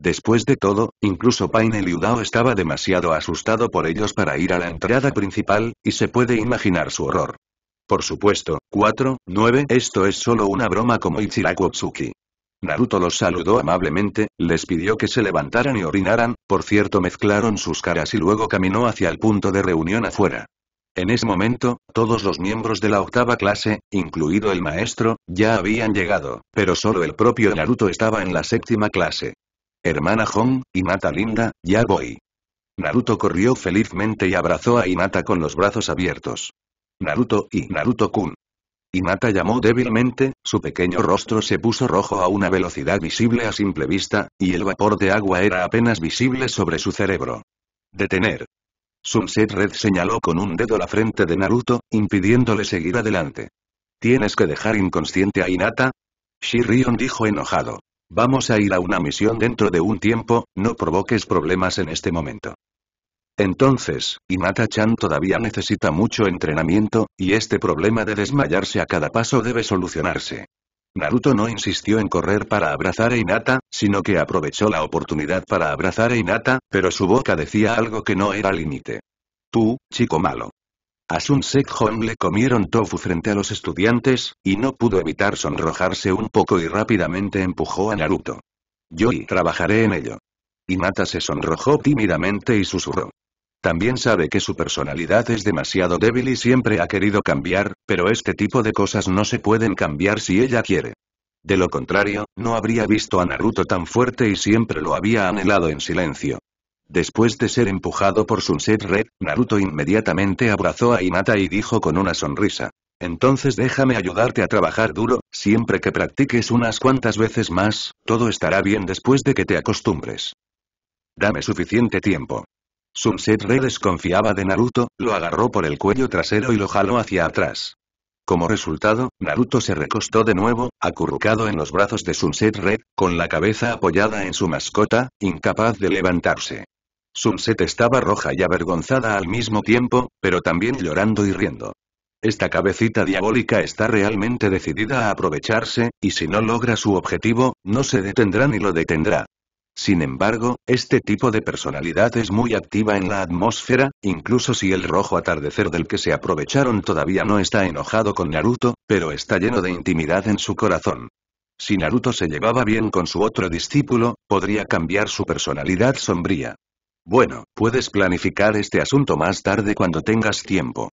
Después de todo, incluso Paine Liudao estaba demasiado asustado por ellos para ir a la entrada principal, y se puede imaginar su horror. Por supuesto, 4, 9, esto es solo una broma como Ichiraku Otsuki. Naruto los saludó amablemente, les pidió que se levantaran y orinaran, por cierto mezclaron sus caras y luego caminó hacia el punto de reunión afuera. En ese momento, todos los miembros de la octava clase, incluido el maestro, ya habían llegado, pero solo el propio Naruto estaba en la séptima clase. Hermana Hong, Mata linda, ya voy. Naruto corrió felizmente y abrazó a Hinata con los brazos abiertos. Naruto y Naruto-kun. Inata llamó débilmente, su pequeño rostro se puso rojo a una velocidad visible a simple vista, y el vapor de agua era apenas visible sobre su cerebro. Detener. Sunset Red señaló con un dedo la frente de Naruto, impidiéndole seguir adelante. ¿Tienes que dejar inconsciente a Hinata? Shirion dijo enojado. Vamos a ir a una misión dentro de un tiempo, no provoques problemas en este momento. Entonces, inata chan todavía necesita mucho entrenamiento, y este problema de desmayarse a cada paso debe solucionarse. Naruto no insistió en correr para abrazar a Inata, sino que aprovechó la oportunidad para abrazar a Inata, pero su boca decía algo que no era límite. Tú, chico malo. A Sunset le comieron tofu frente a los estudiantes, y no pudo evitar sonrojarse un poco y rápidamente empujó a Naruto. Yo y trabajaré en ello. Mata se sonrojó tímidamente y susurró. También sabe que su personalidad es demasiado débil y siempre ha querido cambiar, pero este tipo de cosas no se pueden cambiar si ella quiere. De lo contrario, no habría visto a Naruto tan fuerte y siempre lo había anhelado en silencio. Después de ser empujado por Sunset Red, Naruto inmediatamente abrazó a Hinata y dijo con una sonrisa. Entonces déjame ayudarte a trabajar duro, siempre que practiques unas cuantas veces más, todo estará bien después de que te acostumbres. Dame suficiente tiempo. Sunset Red desconfiaba de Naruto, lo agarró por el cuello trasero y lo jaló hacia atrás. Como resultado, Naruto se recostó de nuevo, acurrucado en los brazos de Sunset Red, con la cabeza apoyada en su mascota, incapaz de levantarse. Sunset estaba roja y avergonzada al mismo tiempo, pero también llorando y riendo. Esta cabecita diabólica está realmente decidida a aprovecharse, y si no logra su objetivo, no se detendrá ni lo detendrá. Sin embargo, este tipo de personalidad es muy activa en la atmósfera, incluso si el rojo atardecer del que se aprovecharon todavía no está enojado con Naruto, pero está lleno de intimidad en su corazón. Si Naruto se llevaba bien con su otro discípulo, podría cambiar su personalidad sombría. Bueno, puedes planificar este asunto más tarde cuando tengas tiempo.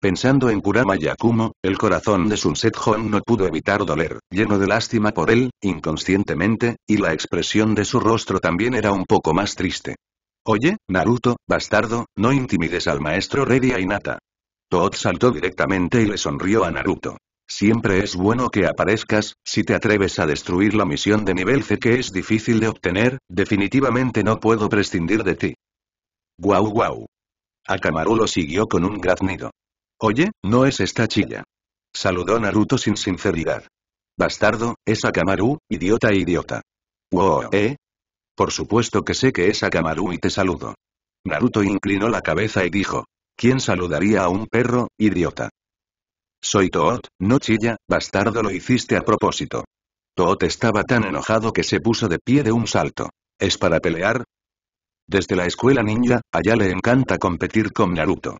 Pensando en Kurama Yakumo, el corazón de Sunset Hon no pudo evitar doler, lleno de lástima por él, inconscientemente, y la expresión de su rostro también era un poco más triste. Oye, Naruto, bastardo, no intimides al maestro Redia Inata. Tod saltó directamente y le sonrió a Naruto. Siempre es bueno que aparezcas, si te atreves a destruir la misión de nivel C que es difícil de obtener, definitivamente no puedo prescindir de ti. Guau guau. Akamaru lo siguió con un graznido. Oye, no es esta chilla. Saludó Naruto sin sinceridad. Bastardo, es Akamaru, idiota e idiota. Wow, ¿eh? Por supuesto que sé que es Akamaru y te saludo. Naruto inclinó la cabeza y dijo. ¿Quién saludaría a un perro, idiota? Soy Toot, no chilla, bastardo lo hiciste a propósito. Toot estaba tan enojado que se puso de pie de un salto. ¿Es para pelear? Desde la escuela ninja, allá le encanta competir con Naruto.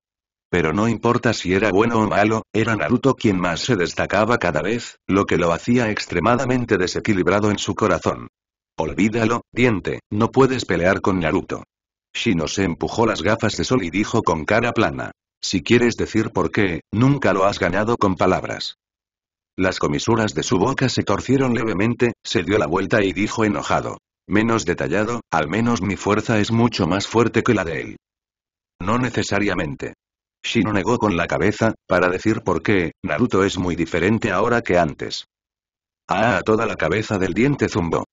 Pero no importa si era bueno o malo, era Naruto quien más se destacaba cada vez, lo que lo hacía extremadamente desequilibrado en su corazón. Olvídalo, diente, no puedes pelear con Naruto. Shino se empujó las gafas de sol y dijo con cara plana. Si quieres decir por qué, nunca lo has ganado con palabras. Las comisuras de su boca se torcieron levemente, se dio la vuelta y dijo enojado. Menos detallado, al menos mi fuerza es mucho más fuerte que la de él. No necesariamente. Shino negó con la cabeza, para decir por qué, Naruto es muy diferente ahora que antes. Ah, a toda la cabeza del diente zumbó.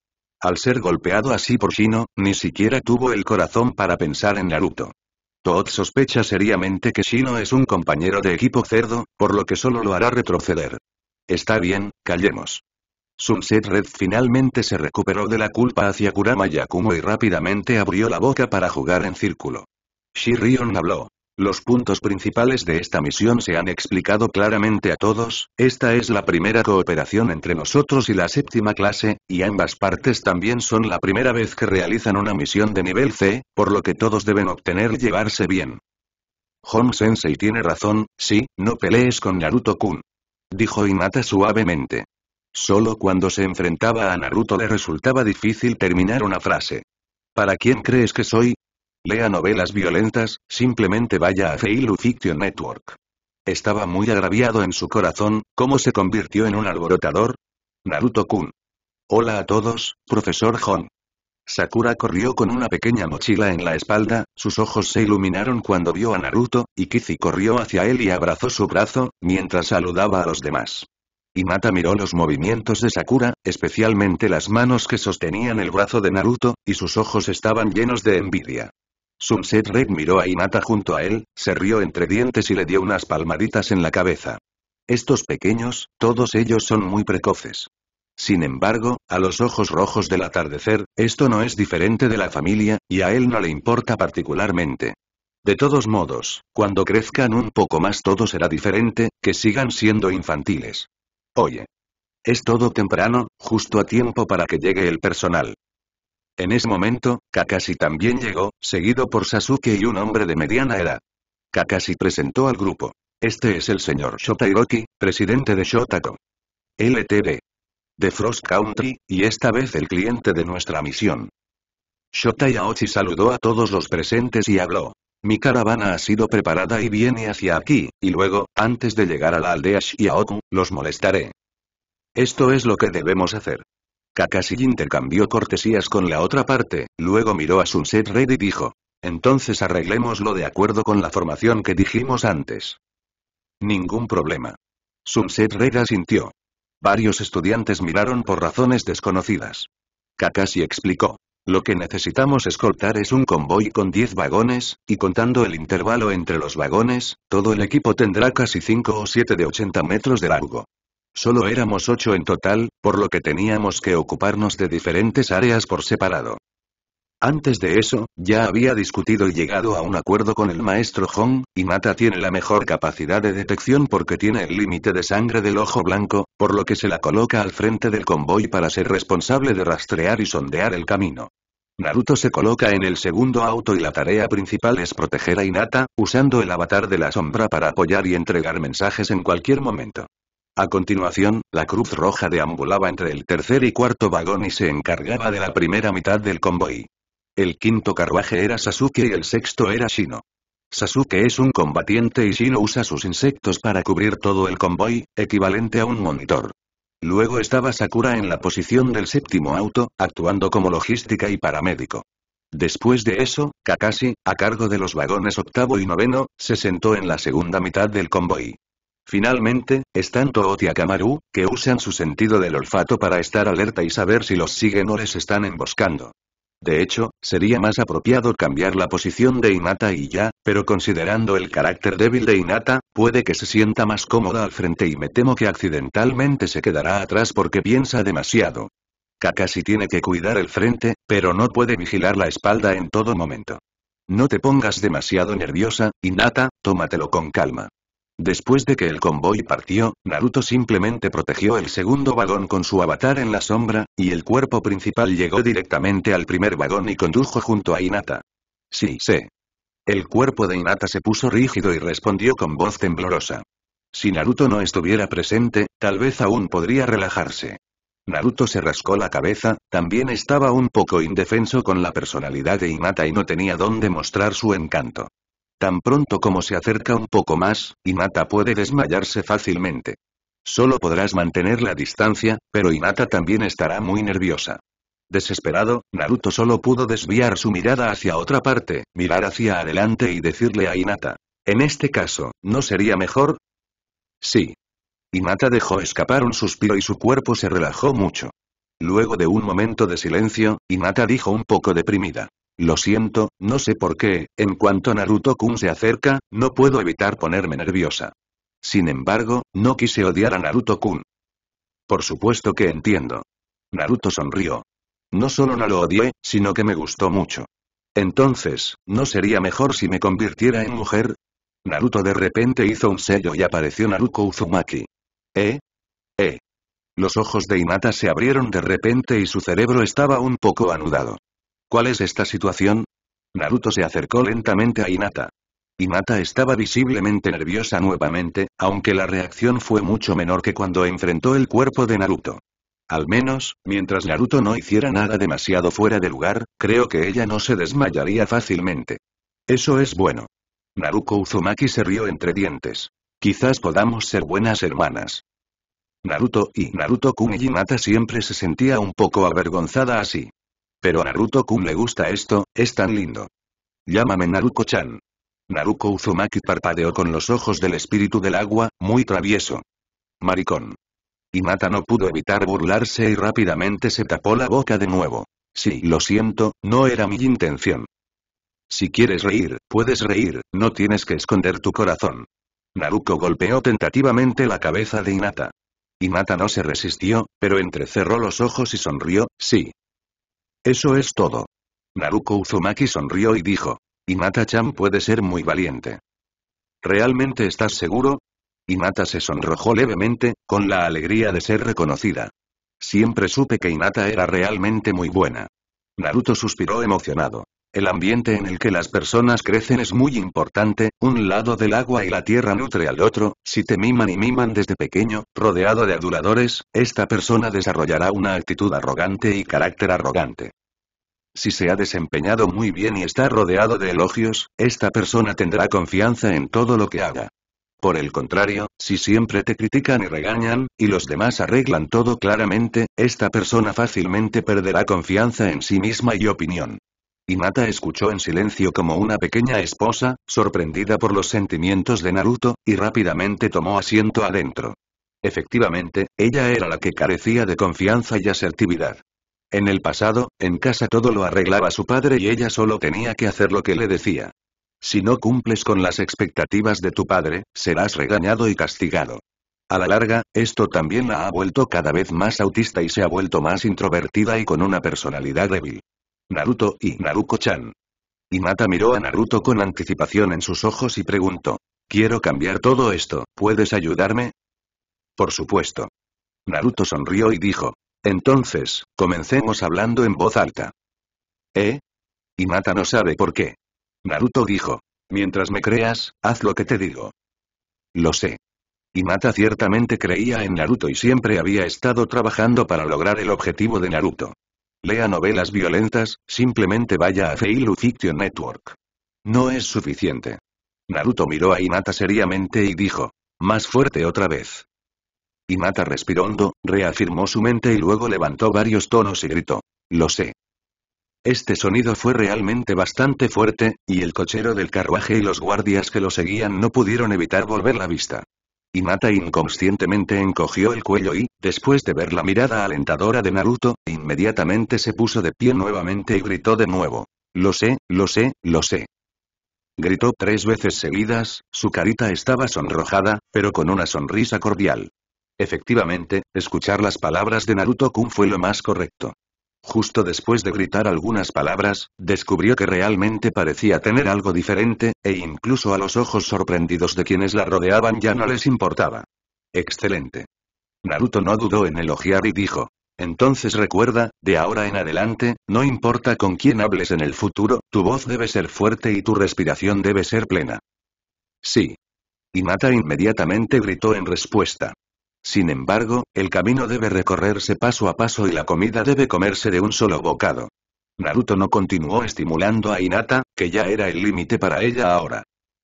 Al ser golpeado así por Shino, ni siquiera tuvo el corazón para pensar en Naruto. Todd sospecha seriamente que Shino es un compañero de equipo cerdo, por lo que solo lo hará retroceder. Está bien, callemos. Sunset Red finalmente se recuperó de la culpa hacia Kurama Yakumo y rápidamente abrió la boca para jugar en círculo. Shirion habló. Los puntos principales de esta misión se han explicado claramente a todos, esta es la primera cooperación entre nosotros y la séptima clase, y ambas partes también son la primera vez que realizan una misión de nivel C, por lo que todos deben obtener y llevarse bien. Hom Sensei tiene razón, sí, no pelees con Naruto-kun. Dijo Inata suavemente. Solo cuando se enfrentaba a Naruto le resultaba difícil terminar una frase. ¿Para quién crees que soy? lea novelas violentas, simplemente vaya a Feilu Fiction Network. Estaba muy agraviado en su corazón, ¿cómo se convirtió en un alborotador? Naruto-kun. Hola a todos, profesor Hon. Sakura corrió con una pequeña mochila en la espalda, sus ojos se iluminaron cuando vio a Naruto, y Kizi corrió hacia él y abrazó su brazo, mientras saludaba a los demás. Mata miró los movimientos de Sakura, especialmente las manos que sostenían el brazo de Naruto, y sus ojos estaban llenos de envidia. Sunset Red miró a Hinata junto a él, se rió entre dientes y le dio unas palmaditas en la cabeza. Estos pequeños, todos ellos son muy precoces. Sin embargo, a los ojos rojos del atardecer, esto no es diferente de la familia, y a él no le importa particularmente. De todos modos, cuando crezcan un poco más todo será diferente, que sigan siendo infantiles. Oye. Es todo temprano, justo a tiempo para que llegue el personal. En ese momento, Kakashi también llegó, seguido por Sasuke y un hombre de mediana edad. Kakashi presentó al grupo. Este es el señor Shota presidente de Shotako. LTV. De Frost Country, y esta vez el cliente de nuestra misión. Shota Yaochi saludó a todos los presentes y habló. Mi caravana ha sido preparada y viene hacia aquí, y luego, antes de llegar a la aldea Shiaoku, los molestaré. Esto es lo que debemos hacer. Kakashi intercambió cortesías con la otra parte, luego miró a Sunset Red y dijo. Entonces arreglémoslo de acuerdo con la formación que dijimos antes. Ningún problema. Sunset Red asintió. Varios estudiantes miraron por razones desconocidas. Kakashi explicó. Lo que necesitamos escoltar es un convoy con 10 vagones, y contando el intervalo entre los vagones, todo el equipo tendrá casi 5 o 7 de 80 metros de largo. Solo éramos ocho en total, por lo que teníamos que ocuparnos de diferentes áreas por separado. Antes de eso, ya había discutido y llegado a un acuerdo con el maestro Hong, y Nata tiene la mejor capacidad de detección porque tiene el límite de sangre del ojo blanco, por lo que se la coloca al frente del convoy para ser responsable de rastrear y sondear el camino. Naruto se coloca en el segundo auto y la tarea principal es proteger a Hinata, usando el avatar de la sombra para apoyar y entregar mensajes en cualquier momento. A continuación, la Cruz Roja deambulaba entre el tercer y cuarto vagón y se encargaba de la primera mitad del convoy. El quinto carruaje era Sasuke y el sexto era Shino. Sasuke es un combatiente y Shino usa sus insectos para cubrir todo el convoy, equivalente a un monitor. Luego estaba Sakura en la posición del séptimo auto, actuando como logística y paramédico. Después de eso, Kakashi, a cargo de los vagones octavo y noveno, se sentó en la segunda mitad del convoy. Finalmente, están tanto y Akamaru, que usan su sentido del olfato para estar alerta y saber si los siguen o les están emboscando. De hecho, sería más apropiado cambiar la posición de Inata y ya, pero considerando el carácter débil de Inata, puede que se sienta más cómoda al frente y me temo que accidentalmente se quedará atrás porque piensa demasiado. Kakashi tiene que cuidar el frente, pero no puede vigilar la espalda en todo momento. No te pongas demasiado nerviosa, Inata, tómatelo con calma. Después de que el convoy partió, Naruto simplemente protegió el segundo vagón con su avatar en la sombra, y el cuerpo principal llegó directamente al primer vagón y condujo junto a Hinata. Sí sé. El cuerpo de Hinata se puso rígido y respondió con voz temblorosa. Si Naruto no estuviera presente, tal vez aún podría relajarse. Naruto se rascó la cabeza, también estaba un poco indefenso con la personalidad de Hinata y no tenía dónde mostrar su encanto. Tan pronto como se acerca un poco más, Inata puede desmayarse fácilmente. Solo podrás mantener la distancia, pero Inata también estará muy nerviosa. Desesperado, Naruto solo pudo desviar su mirada hacia otra parte, mirar hacia adelante y decirle a Inata. En este caso, ¿no sería mejor? Sí. Inata dejó escapar un suspiro y su cuerpo se relajó mucho. Luego de un momento de silencio, Inata dijo un poco deprimida. Lo siento, no sé por qué, en cuanto Naruto-kun se acerca, no puedo evitar ponerme nerviosa. Sin embargo, no quise odiar a Naruto-kun. Por supuesto que entiendo. Naruto sonrió. No solo no lo odié, sino que me gustó mucho. Entonces, ¿no sería mejor si me convirtiera en mujer? Naruto de repente hizo un sello y apareció Naruto Uzumaki. ¿Eh? ¿Eh? Los ojos de Inata se abrieron de repente y su cerebro estaba un poco anudado. ¿Cuál es esta situación? Naruto se acercó lentamente a Hinata. Hinata estaba visiblemente nerviosa nuevamente, aunque la reacción fue mucho menor que cuando enfrentó el cuerpo de Naruto. Al menos, mientras Naruto no hiciera nada demasiado fuera de lugar, creo que ella no se desmayaría fácilmente. Eso es bueno. Naruto Uzumaki se rió entre dientes. Quizás podamos ser buenas hermanas. Naruto y Naruto Kun y Hinata siempre se sentía un poco avergonzada así. Pero a Naruto-kun le gusta esto, es tan lindo. Llámame Naruko-chan. Naruko Uzumaki parpadeó con los ojos del espíritu del agua, muy travieso. Maricón. Inata no pudo evitar burlarse y rápidamente se tapó la boca de nuevo. Sí, lo siento, no era mi intención. Si quieres reír, puedes reír, no tienes que esconder tu corazón. Naruko golpeó tentativamente la cabeza de Inata. Inata no se resistió, pero entrecerró los ojos y sonrió, sí, eso es todo. Naruko Uzumaki sonrió y dijo. Hinata-chan puede ser muy valiente. ¿Realmente estás seguro? Inata se sonrojó levemente, con la alegría de ser reconocida. Siempre supe que Inata era realmente muy buena. Naruto suspiró emocionado. El ambiente en el que las personas crecen es muy importante, un lado del agua y la tierra nutre al otro, si te miman y miman desde pequeño, rodeado de aduladores, esta persona desarrollará una actitud arrogante y carácter arrogante. Si se ha desempeñado muy bien y está rodeado de elogios, esta persona tendrá confianza en todo lo que haga. Por el contrario, si siempre te critican y regañan, y los demás arreglan todo claramente, esta persona fácilmente perderá confianza en sí misma y opinión. Inata escuchó en silencio como una pequeña esposa, sorprendida por los sentimientos de Naruto, y rápidamente tomó asiento adentro. Efectivamente, ella era la que carecía de confianza y asertividad. En el pasado, en casa todo lo arreglaba su padre y ella solo tenía que hacer lo que le decía. Si no cumples con las expectativas de tu padre, serás regañado y castigado. A la larga, esto también la ha vuelto cada vez más autista y se ha vuelto más introvertida y con una personalidad débil. Naruto y Naruko-chan. Mata miró a Naruto con anticipación en sus ojos y preguntó. Quiero cambiar todo esto, ¿puedes ayudarme? Por supuesto. Naruto sonrió y dijo, entonces, comencemos hablando en voz alta. ¿Eh? Hinata no sabe por qué. Naruto dijo. Mientras me creas, haz lo que te digo. Lo sé. Hinata ciertamente creía en Naruto y siempre había estado trabajando para lograr el objetivo de Naruto. Lea novelas violentas, simplemente vaya a Feilu Fiction Network. No es suficiente. Naruto miró a Hinata seriamente y dijo. Más fuerte otra vez. Y Mata respiró hondo, reafirmó su mente y luego levantó varios tonos y gritó. Lo sé. Este sonido fue realmente bastante fuerte, y el cochero del carruaje y los guardias que lo seguían no pudieron evitar volver la vista. Y Mata inconscientemente encogió el cuello y, después de ver la mirada alentadora de Naruto, inmediatamente se puso de pie nuevamente y gritó de nuevo. Lo sé, lo sé, lo sé. Gritó tres veces seguidas, su carita estaba sonrojada, pero con una sonrisa cordial. Efectivamente, escuchar las palabras de Naruto-kun fue lo más correcto. Justo después de gritar algunas palabras, descubrió que realmente parecía tener algo diferente, e incluso a los ojos sorprendidos de quienes la rodeaban ya no les importaba. Excelente. Naruto no dudó en elogiar y dijo. Entonces recuerda, de ahora en adelante, no importa con quién hables en el futuro, tu voz debe ser fuerte y tu respiración debe ser plena. Sí. Mata inmediatamente gritó en respuesta. Sin embargo, el camino debe recorrerse paso a paso y la comida debe comerse de un solo bocado. Naruto no continuó estimulando a Hinata, que ya era el límite para ella ahora.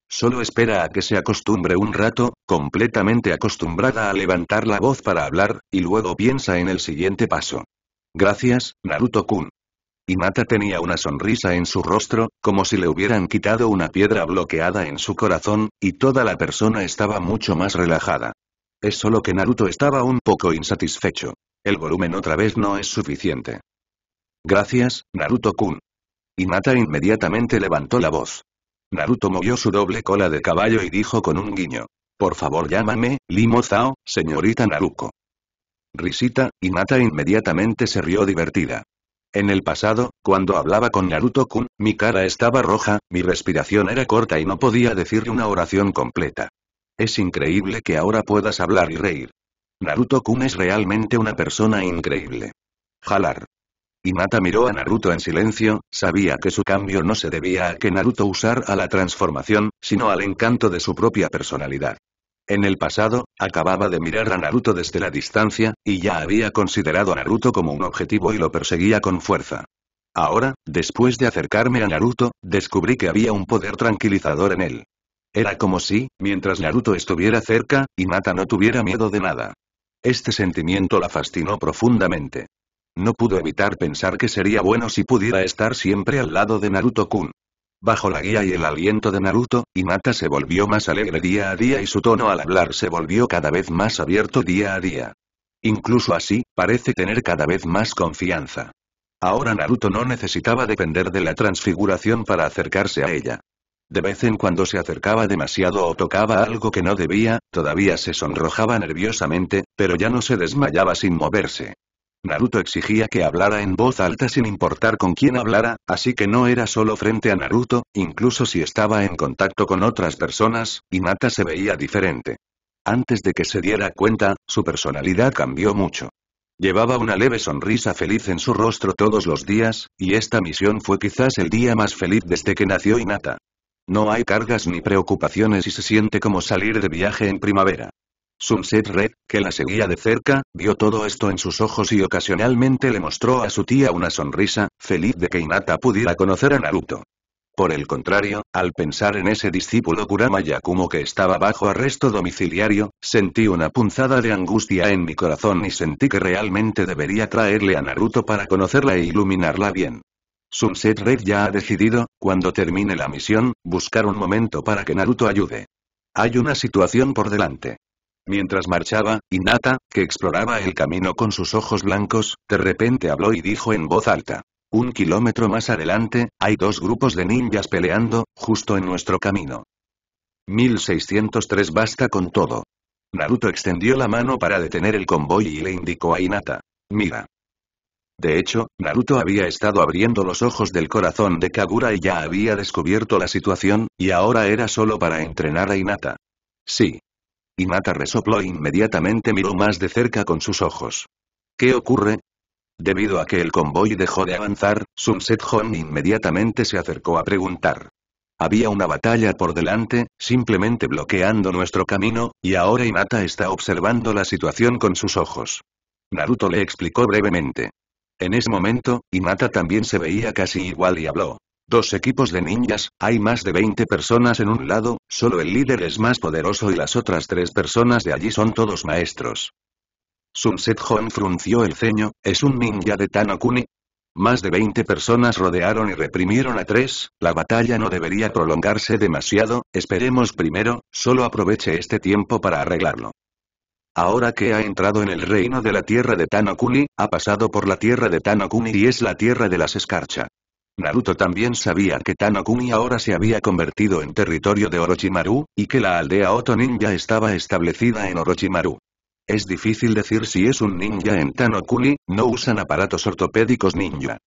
Solo espera a que se acostumbre un rato, completamente acostumbrada a levantar la voz para hablar, y luego piensa en el siguiente paso. Gracias, Naruto-kun. Hinata tenía una sonrisa en su rostro, como si le hubieran quitado una piedra bloqueada en su corazón, y toda la persona estaba mucho más relajada. Es solo que Naruto estaba un poco insatisfecho. El volumen otra vez no es suficiente. Gracias, Naruto-kun. Hinata inmediatamente levantó la voz. Naruto movió su doble cola de caballo y dijo con un guiño. Por favor llámame, Limozao, señorita Naruko. Risita, Hinata inmediatamente se rió divertida. En el pasado, cuando hablaba con Naruto-kun, mi cara estaba roja, mi respiración era corta y no podía decir una oración completa. Es increíble que ahora puedas hablar y reír. Naruto-kun es realmente una persona increíble. Jalar. Hinata miró a Naruto en silencio, sabía que su cambio no se debía a que Naruto usara la transformación, sino al encanto de su propia personalidad. En el pasado, acababa de mirar a Naruto desde la distancia, y ya había considerado a Naruto como un objetivo y lo perseguía con fuerza. Ahora, después de acercarme a Naruto, descubrí que había un poder tranquilizador en él. Era como si, mientras Naruto estuviera cerca, Hinata no tuviera miedo de nada. Este sentimiento la fascinó profundamente. No pudo evitar pensar que sería bueno si pudiera estar siempre al lado de Naruto-kun. Bajo la guía y el aliento de Naruto, Hinata se volvió más alegre día a día y su tono al hablar se volvió cada vez más abierto día a día. Incluso así, parece tener cada vez más confianza. Ahora Naruto no necesitaba depender de la transfiguración para acercarse a ella. De vez en cuando se acercaba demasiado o tocaba algo que no debía, todavía se sonrojaba nerviosamente, pero ya no se desmayaba sin moverse. Naruto exigía que hablara en voz alta sin importar con quién hablara, así que no era solo frente a Naruto, incluso si estaba en contacto con otras personas, Hinata se veía diferente. Antes de que se diera cuenta, su personalidad cambió mucho. Llevaba una leve sonrisa feliz en su rostro todos los días, y esta misión fue quizás el día más feliz desde que nació Hinata. No hay cargas ni preocupaciones y se siente como salir de viaje en primavera. Sunset Red, que la seguía de cerca, vio todo esto en sus ojos y ocasionalmente le mostró a su tía una sonrisa, feliz de que Inata pudiera conocer a Naruto. Por el contrario, al pensar en ese discípulo Kurama Yakumo que estaba bajo arresto domiciliario, sentí una punzada de angustia en mi corazón y sentí que realmente debería traerle a Naruto para conocerla e iluminarla bien. Sunset Red ya ha decidido, cuando termine la misión, buscar un momento para que Naruto ayude. Hay una situación por delante. Mientras marchaba, Hinata, que exploraba el camino con sus ojos blancos, de repente habló y dijo en voz alta. Un kilómetro más adelante, hay dos grupos de ninjas peleando, justo en nuestro camino. 1603 Basta con todo. Naruto extendió la mano para detener el convoy y le indicó a Hinata. Mira. De hecho, Naruto había estado abriendo los ojos del corazón de Kagura y ya había descubierto la situación, y ahora era solo para entrenar a Hinata. Sí. Hinata resopló e inmediatamente miró más de cerca con sus ojos. ¿Qué ocurre? Debido a que el convoy dejó de avanzar, Sunset Hon inmediatamente se acercó a preguntar. Había una batalla por delante, simplemente bloqueando nuestro camino, y ahora Hinata está observando la situación con sus ojos. Naruto le explicó brevemente. En ese momento, Inata también se veía casi igual y habló. Dos equipos de ninjas, hay más de 20 personas en un lado, solo el líder es más poderoso y las otras tres personas de allí son todos maestros. Sunset Hon frunció el ceño, ¿es un ninja de Tanokuni. Más de 20 personas rodearon y reprimieron a tres, la batalla no debería prolongarse demasiado, esperemos primero, solo aproveche este tiempo para arreglarlo. Ahora que ha entrado en el reino de la tierra de Tanokuni, ha pasado por la tierra de Tanokuni y es la tierra de las escarcha. Naruto también sabía que Tanokuni ahora se había convertido en territorio de Orochimaru, y que la aldea Oto Ninja estaba establecida en Orochimaru. Es difícil decir si es un ninja en Tanokuni, no usan aparatos ortopédicos ninja.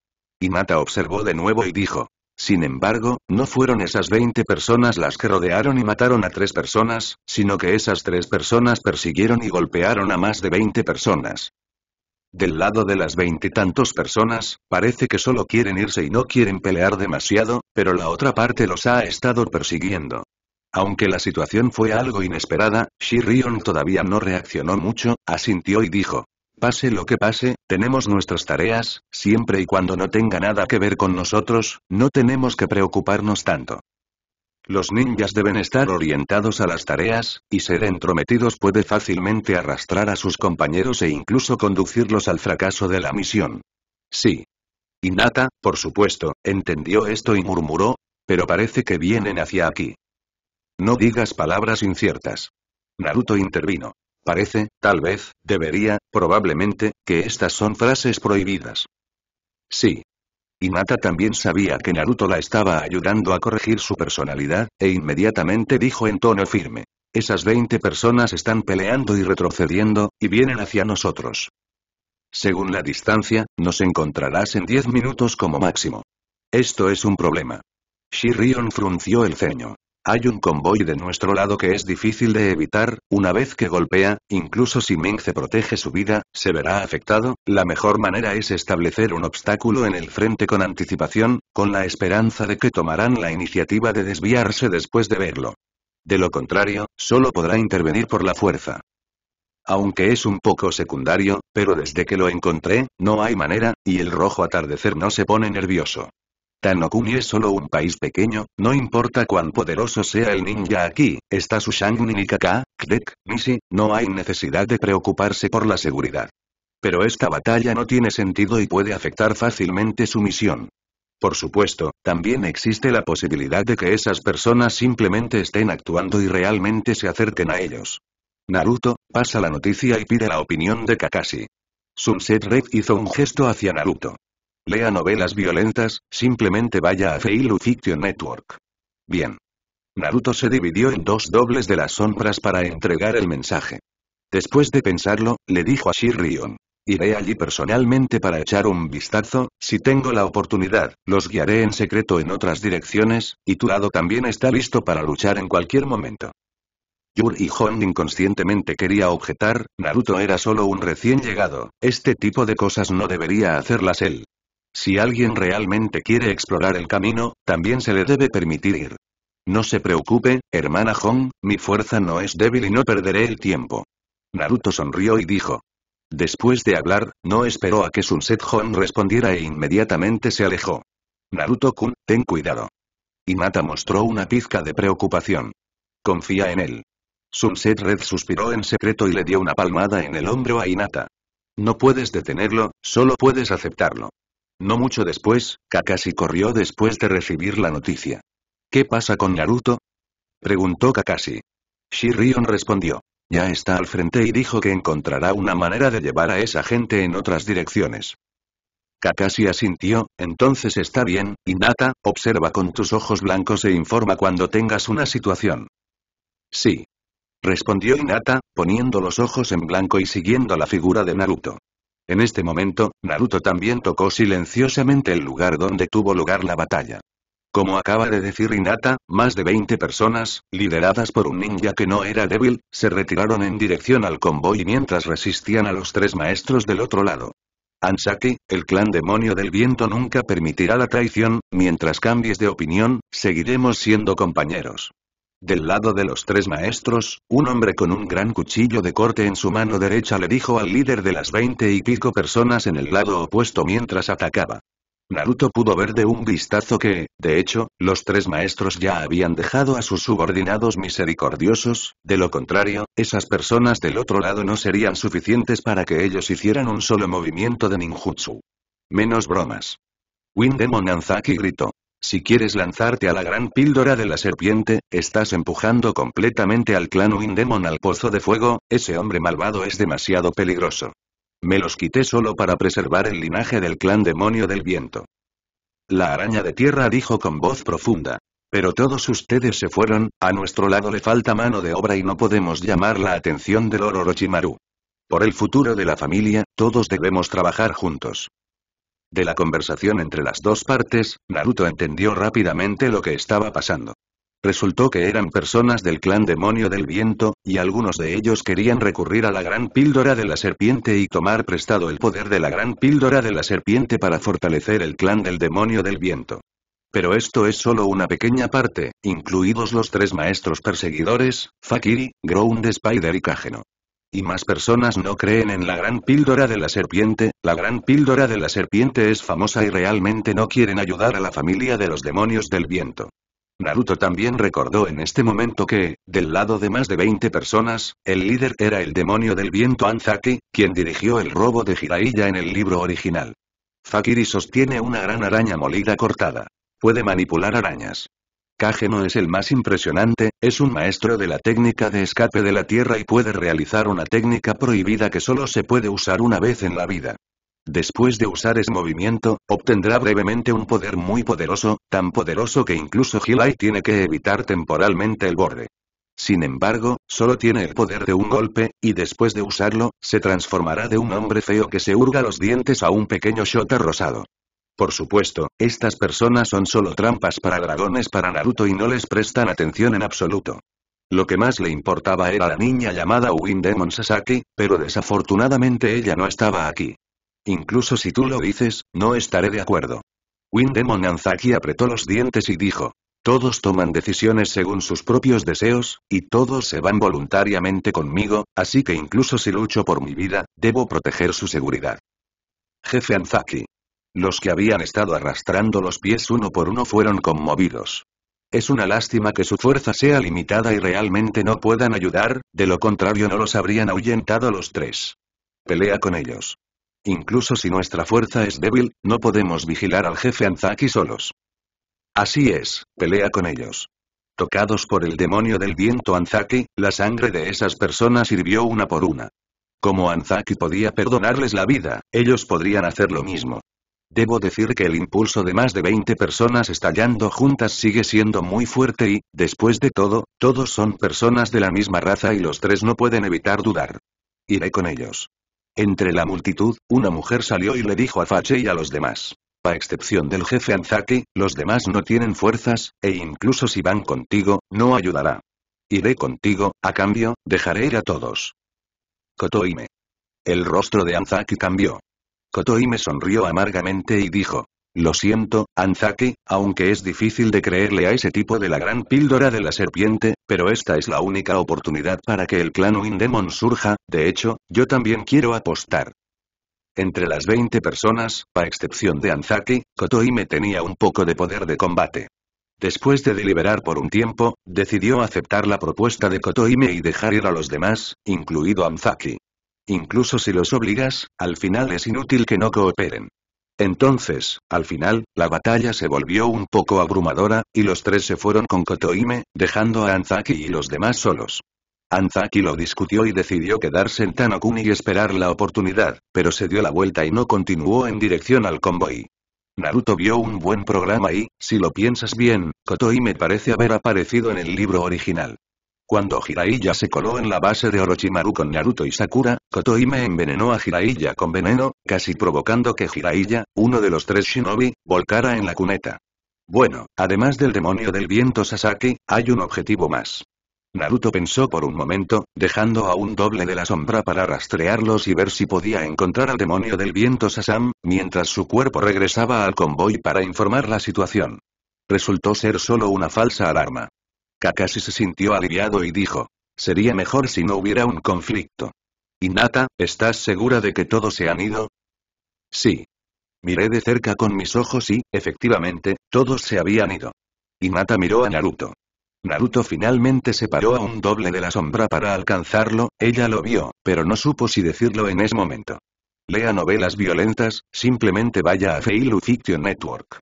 Imata observó de nuevo y dijo. Sin embargo, no fueron esas 20 personas las que rodearon y mataron a tres personas, sino que esas tres personas persiguieron y golpearon a más de 20 personas. Del lado de las veintitantos personas, parece que solo quieren irse y no quieren pelear demasiado, pero la otra parte los ha estado persiguiendo. Aunque la situación fue algo inesperada, Shirion todavía no reaccionó mucho, asintió y dijo, Pase lo que pase, tenemos nuestras tareas, siempre y cuando no tenga nada que ver con nosotros, no tenemos que preocuparnos tanto. Los ninjas deben estar orientados a las tareas, y ser entrometidos puede fácilmente arrastrar a sus compañeros e incluso conducirlos al fracaso de la misión. Sí. Inata, por supuesto, entendió esto y murmuró, pero parece que vienen hacia aquí. No digas palabras inciertas. Naruto intervino. Parece, tal vez, debería, probablemente, que estas son frases prohibidas. Sí. Hinata también sabía que Naruto la estaba ayudando a corregir su personalidad, e inmediatamente dijo en tono firme. Esas 20 personas están peleando y retrocediendo, y vienen hacia nosotros. Según la distancia, nos encontrarás en 10 minutos como máximo. Esto es un problema. Shirion frunció el ceño. Hay un convoy de nuestro lado que es difícil de evitar, una vez que golpea, incluso si se protege su vida, se verá afectado, la mejor manera es establecer un obstáculo en el frente con anticipación, con la esperanza de que tomarán la iniciativa de desviarse después de verlo. De lo contrario, solo podrá intervenir por la fuerza. Aunque es un poco secundario, pero desde que lo encontré, no hay manera, y el rojo atardecer no se pone nervioso. Tanokuni es solo un país pequeño, no importa cuán poderoso sea el ninja aquí, está su Shangnin y Kaka, Krek, Nishi, no hay necesidad de preocuparse por la seguridad. Pero esta batalla no tiene sentido y puede afectar fácilmente su misión. Por supuesto, también existe la posibilidad de que esas personas simplemente estén actuando y realmente se acerquen a ellos. Naruto, pasa la noticia y pide la opinión de Kakashi. Sunset Red hizo un gesto hacia Naruto. Lea novelas violentas, simplemente vaya a Feilu Fiction Network. Bien. Naruto se dividió en dos dobles de las sombras para entregar el mensaje. Después de pensarlo, le dijo a Shiryon. Iré allí personalmente para echar un vistazo, si tengo la oportunidad, los guiaré en secreto en otras direcciones, y tu lado también está listo para luchar en cualquier momento. Yur y Hon inconscientemente quería objetar, Naruto era solo un recién llegado, este tipo de cosas no debería hacerlas él, si alguien realmente quiere explorar el camino, también se le debe permitir ir. No se preocupe, hermana Hong, mi fuerza no es débil y no perderé el tiempo. Naruto sonrió y dijo. Después de hablar, no esperó a que Sunset Hong respondiera e inmediatamente se alejó. Naruto-kun, ten cuidado. Inata mostró una pizca de preocupación. Confía en él. Sunset Red suspiró en secreto y le dio una palmada en el hombro a Inata. No puedes detenerlo, solo puedes aceptarlo. No mucho después, Kakashi corrió después de recibir la noticia. ¿Qué pasa con Naruto? Preguntó Kakashi. Shirion respondió. Ya está al frente y dijo que encontrará una manera de llevar a esa gente en otras direcciones. Kakashi asintió, entonces está bien, Hinata, observa con tus ojos blancos e informa cuando tengas una situación. Sí. Respondió Hinata, poniendo los ojos en blanco y siguiendo la figura de Naruto. En este momento, Naruto también tocó silenciosamente el lugar donde tuvo lugar la batalla. Como acaba de decir Hinata, más de 20 personas, lideradas por un ninja que no era débil, se retiraron en dirección al convoy mientras resistían a los tres maestros del otro lado. Ansaki, el clan demonio del viento nunca permitirá la traición, mientras cambies de opinión, seguiremos siendo compañeros. Del lado de los tres maestros, un hombre con un gran cuchillo de corte en su mano derecha le dijo al líder de las veinte y pico personas en el lado opuesto mientras atacaba. Naruto pudo ver de un vistazo que, de hecho, los tres maestros ya habían dejado a sus subordinados misericordiosos, de lo contrario, esas personas del otro lado no serían suficientes para que ellos hicieran un solo movimiento de ninjutsu. Menos bromas. Windemon Anzaki gritó. Si quieres lanzarte a la gran píldora de la serpiente, estás empujando completamente al clan Windemon al pozo de fuego, ese hombre malvado es demasiado peligroso. Me los quité solo para preservar el linaje del clan demonio del viento. La araña de tierra dijo con voz profunda. Pero todos ustedes se fueron, a nuestro lado le falta mano de obra y no podemos llamar la atención del Orochimaru. Por el futuro de la familia, todos debemos trabajar juntos. De la conversación entre las dos partes, Naruto entendió rápidamente lo que estaba pasando. Resultó que eran personas del clan demonio del viento, y algunos de ellos querían recurrir a la gran píldora de la serpiente y tomar prestado el poder de la gran píldora de la serpiente para fortalecer el clan del demonio del viento. Pero esto es solo una pequeña parte, incluidos los tres maestros perseguidores, Fakiri, Ground Spider y Kageno. Y más personas no creen en la gran píldora de la serpiente, la gran píldora de la serpiente es famosa y realmente no quieren ayudar a la familia de los demonios del viento. Naruto también recordó en este momento que, del lado de más de 20 personas, el líder era el demonio del viento Anzaki, quien dirigió el robo de Jiraiya en el libro original. Fakiri sostiene una gran araña molida cortada. Puede manipular arañas. Kage no es el más impresionante, es un maestro de la técnica de escape de la Tierra y puede realizar una técnica prohibida que solo se puede usar una vez en la vida. Después de usar ese movimiento, obtendrá brevemente un poder muy poderoso, tan poderoso que incluso Gilai tiene que evitar temporalmente el borde. Sin embargo, solo tiene el poder de un golpe, y después de usarlo, se transformará de un hombre feo que se hurga los dientes a un pequeño shota rosado. Por supuesto, estas personas son solo trampas para dragones para Naruto y no les prestan atención en absoluto. Lo que más le importaba era la niña llamada Windemon Sasaki, pero desafortunadamente ella no estaba aquí. Incluso si tú lo dices, no estaré de acuerdo. Windemon Anzaki apretó los dientes y dijo. Todos toman decisiones según sus propios deseos, y todos se van voluntariamente conmigo, así que incluso si lucho por mi vida, debo proteger su seguridad. Jefe Anzaki, los que habían estado arrastrando los pies uno por uno fueron conmovidos. Es una lástima que su fuerza sea limitada y realmente no puedan ayudar, de lo contrario no los habrían ahuyentado los tres. Pelea con ellos. Incluso si nuestra fuerza es débil, no podemos vigilar al jefe Anzaki solos. Así es, pelea con ellos. Tocados por el demonio del viento Anzaki, la sangre de esas personas sirvió una por una. Como Anzaki podía perdonarles la vida, ellos podrían hacer lo mismo. Debo decir que el impulso de más de 20 personas estallando juntas sigue siendo muy fuerte y, después de todo, todos son personas de la misma raza y los tres no pueden evitar dudar. Iré con ellos. Entre la multitud, una mujer salió y le dijo a Fache y a los demás. A excepción del jefe Anzaki, los demás no tienen fuerzas, e incluso si van contigo, no ayudará. Iré contigo, a cambio, dejaré ir a todos. Kotoime. El rostro de Anzaki cambió. Kotoime sonrió amargamente y dijo. Lo siento, Anzaki, aunque es difícil de creerle a ese tipo de la gran píldora de la serpiente, pero esta es la única oportunidad para que el clan Windemon surja, de hecho, yo también quiero apostar. Entre las 20 personas, a excepción de Anzaki, Kotoime tenía un poco de poder de combate. Después de deliberar por un tiempo, decidió aceptar la propuesta de Kotoime y dejar ir a los demás, incluido Anzaki. Incluso si los obligas, al final es inútil que no cooperen. Entonces, al final, la batalla se volvió un poco abrumadora, y los tres se fueron con Kotoime, dejando a Anzaki y los demás solos. Anzaki lo discutió y decidió quedarse en Tanokuni y esperar la oportunidad, pero se dio la vuelta y no continuó en dirección al convoy. Naruto vio un buen programa y, si lo piensas bien, Kotoime parece haber aparecido en el libro original. Cuando Jiraiya se coló en la base de Orochimaru con Naruto y Sakura, Kotoime envenenó a Hiraiya con veneno, casi provocando que Jiraiya, uno de los tres shinobi, volcara en la cuneta. Bueno, además del demonio del viento Sasaki, hay un objetivo más. Naruto pensó por un momento, dejando a un doble de la sombra para rastrearlos y ver si podía encontrar al demonio del viento Sasam, mientras su cuerpo regresaba al convoy para informar la situación. Resultó ser solo una falsa alarma. Kakashi se sintió aliviado y dijo. Sería mejor si no hubiera un conflicto. Hinata, ¿estás segura de que todos se han ido? Sí. Miré de cerca con mis ojos y, efectivamente, todos se habían ido. Hinata miró a Naruto. Naruto finalmente se paró a un doble de la sombra para alcanzarlo, ella lo vio, pero no supo si decirlo en ese momento. Lea novelas violentas, simplemente vaya a Feilu Fiction Network.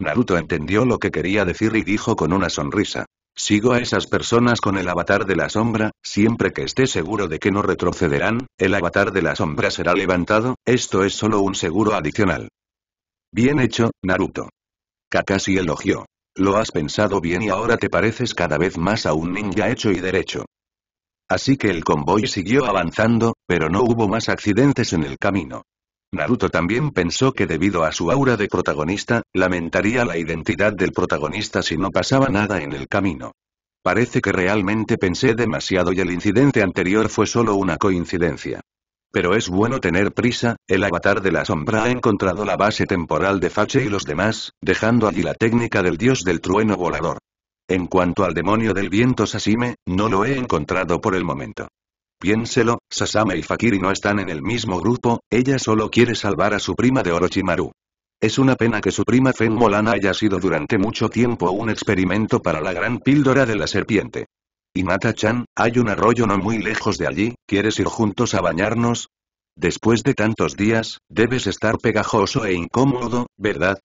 Naruto entendió lo que quería decir y dijo con una sonrisa. Sigo a esas personas con el avatar de la sombra, siempre que esté seguro de que no retrocederán, el avatar de la sombra será levantado, esto es solo un seguro adicional. Bien hecho, Naruto. Kakashi elogió. Lo has pensado bien y ahora te pareces cada vez más a un ninja hecho y derecho. Así que el convoy siguió avanzando, pero no hubo más accidentes en el camino. Naruto también pensó que debido a su aura de protagonista, lamentaría la identidad del protagonista si no pasaba nada en el camino. Parece que realmente pensé demasiado y el incidente anterior fue solo una coincidencia. Pero es bueno tener prisa, el avatar de la sombra ha encontrado la base temporal de Fache y los demás, dejando allí la técnica del dios del trueno volador. En cuanto al demonio del viento Sasime, no lo he encontrado por el momento. Piénselo, Sasame y Fakiri no están en el mismo grupo, ella solo quiere salvar a su prima de Orochimaru. Es una pena que su prima Fen Molana haya sido durante mucho tiempo un experimento para la gran píldora de la serpiente. inata chan hay un arroyo no muy lejos de allí, ¿quieres ir juntos a bañarnos? Después de tantos días, debes estar pegajoso e incómodo, ¿verdad?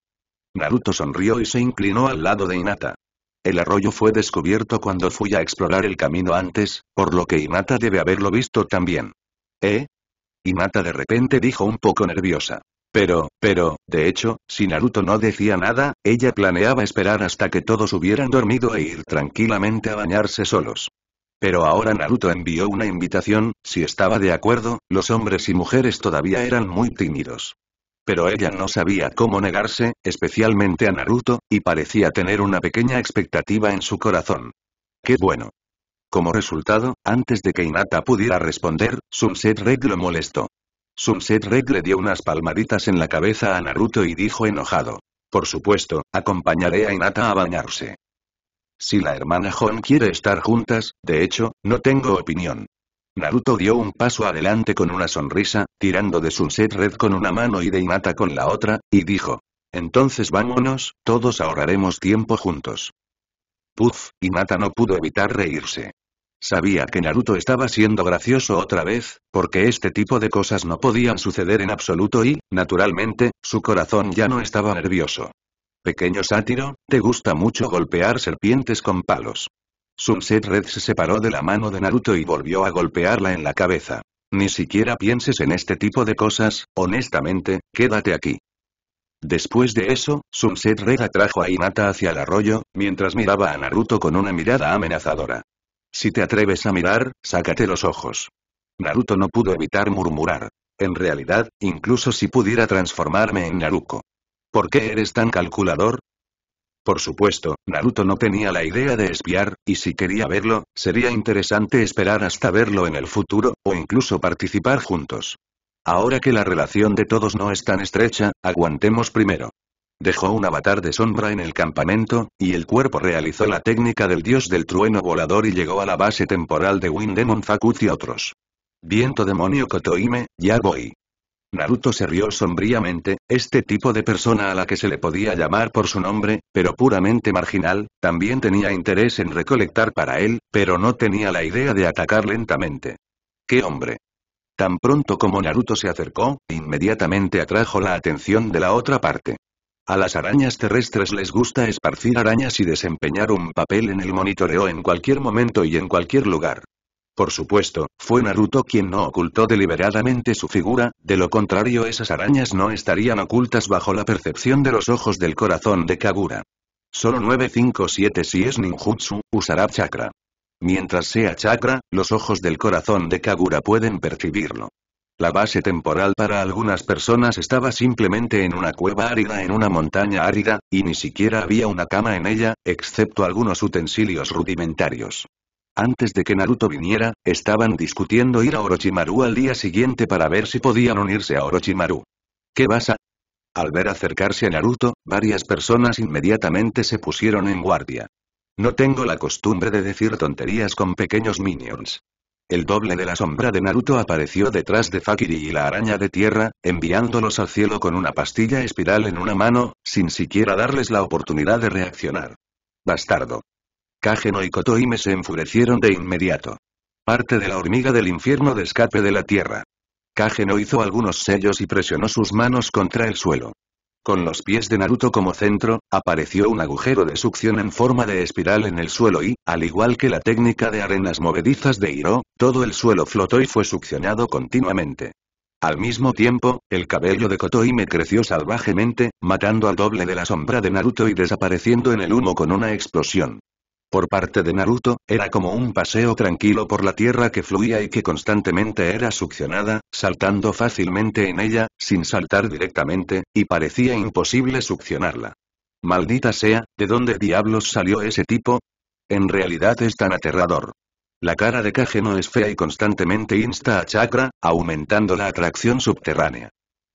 Naruto sonrió y se inclinó al lado de Inata. El arroyo fue descubierto cuando fui a explorar el camino antes, por lo que Imata debe haberlo visto también. ¿Eh? Imata de repente dijo un poco nerviosa. Pero, pero, de hecho, si Naruto no decía nada, ella planeaba esperar hasta que todos hubieran dormido e ir tranquilamente a bañarse solos. Pero ahora Naruto envió una invitación, si estaba de acuerdo, los hombres y mujeres todavía eran muy tímidos. Pero ella no sabía cómo negarse, especialmente a Naruto, y parecía tener una pequeña expectativa en su corazón. ¡Qué bueno! Como resultado, antes de que Hinata pudiera responder, Sunset Red lo molestó. Sunset Red le dio unas palmaditas en la cabeza a Naruto y dijo enojado. Por supuesto, acompañaré a Hinata a bañarse. Si la hermana Hon quiere estar juntas, de hecho, no tengo opinión. Naruto dio un paso adelante con una sonrisa, tirando de su set Red con una mano y de Hinata con la otra, y dijo. Entonces vámonos, todos ahorraremos tiempo juntos. Puf, Inata no pudo evitar reírse. Sabía que Naruto estaba siendo gracioso otra vez, porque este tipo de cosas no podían suceder en absoluto y, naturalmente, su corazón ya no estaba nervioso. Pequeño sátiro, te gusta mucho golpear serpientes con palos. Sunset Red se separó de la mano de Naruto y volvió a golpearla en la cabeza. Ni siquiera pienses en este tipo de cosas, honestamente, quédate aquí. Después de eso, Sunset Red atrajo a Hinata hacia el arroyo, mientras miraba a Naruto con una mirada amenazadora. Si te atreves a mirar, sácate los ojos. Naruto no pudo evitar murmurar. En realidad, incluso si pudiera transformarme en Naruko. ¿Por qué eres tan calculador? Por supuesto, Naruto no tenía la idea de espiar, y si quería verlo, sería interesante esperar hasta verlo en el futuro, o incluso participar juntos. Ahora que la relación de todos no es tan estrecha, aguantemos primero. Dejó un avatar de sombra en el campamento, y el cuerpo realizó la técnica del dios del trueno volador y llegó a la base temporal de Wind Demon Fakut y otros. Viento demonio Kotoime, ya voy. Naruto se rió sombríamente, este tipo de persona a la que se le podía llamar por su nombre, pero puramente marginal, también tenía interés en recolectar para él, pero no tenía la idea de atacar lentamente. ¡Qué hombre! Tan pronto como Naruto se acercó, inmediatamente atrajo la atención de la otra parte. A las arañas terrestres les gusta esparcir arañas y desempeñar un papel en el monitoreo en cualquier momento y en cualquier lugar. Por supuesto, fue Naruto quien no ocultó deliberadamente su figura, de lo contrario esas arañas no estarían ocultas bajo la percepción de los ojos del corazón de Kagura. Solo 957 si es ninjutsu, usará chakra. Mientras sea chakra, los ojos del corazón de Kagura pueden percibirlo. La base temporal para algunas personas estaba simplemente en una cueva árida en una montaña árida, y ni siquiera había una cama en ella, excepto algunos utensilios rudimentarios. Antes de que Naruto viniera, estaban discutiendo ir a Orochimaru al día siguiente para ver si podían unirse a Orochimaru. ¿Qué pasa? Al ver acercarse a Naruto, varias personas inmediatamente se pusieron en guardia. No tengo la costumbre de decir tonterías con pequeños minions. El doble de la sombra de Naruto apareció detrás de Fakiri y la araña de tierra, enviándolos al cielo con una pastilla espiral en una mano, sin siquiera darles la oportunidad de reaccionar. Bastardo. Kageno y Kotoime se enfurecieron de inmediato. Parte de la hormiga del infierno de escape de la tierra. Kageno hizo algunos sellos y presionó sus manos contra el suelo. Con los pies de Naruto como centro, apareció un agujero de succión en forma de espiral en el suelo y, al igual que la técnica de arenas movedizas de Hiro, todo el suelo flotó y fue succionado continuamente. Al mismo tiempo, el cabello de Kotoime creció salvajemente, matando al doble de la sombra de Naruto y desapareciendo en el humo con una explosión. Por parte de Naruto, era como un paseo tranquilo por la tierra que fluía y que constantemente era succionada, saltando fácilmente en ella, sin saltar directamente, y parecía imposible succionarla. Maldita sea, ¿de dónde diablos salió ese tipo? En realidad es tan aterrador. La cara de Kage no es fea y constantemente insta a chakra, aumentando la atracción subterránea.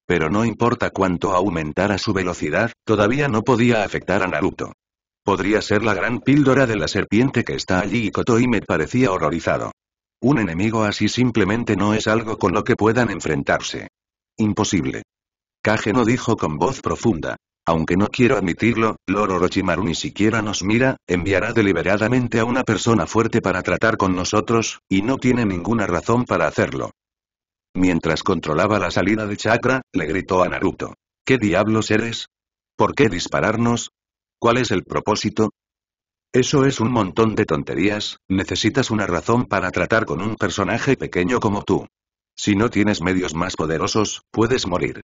Pero no importa cuánto aumentara su velocidad, todavía no podía afectar a Naruto. Podría ser la gran píldora de la serpiente que está allí y Kotoy me parecía horrorizado. Un enemigo así simplemente no es algo con lo que puedan enfrentarse. Imposible. Kage no dijo con voz profunda. Aunque no quiero admitirlo, Loro Orochimaru ni siquiera nos mira, enviará deliberadamente a una persona fuerte para tratar con nosotros, y no tiene ninguna razón para hacerlo. Mientras controlaba la salida de chakra, le gritó a Naruto. ¿Qué diablos eres? ¿Por qué dispararnos? ¿Cuál es el propósito? Eso es un montón de tonterías, necesitas una razón para tratar con un personaje pequeño como tú. Si no tienes medios más poderosos, puedes morir.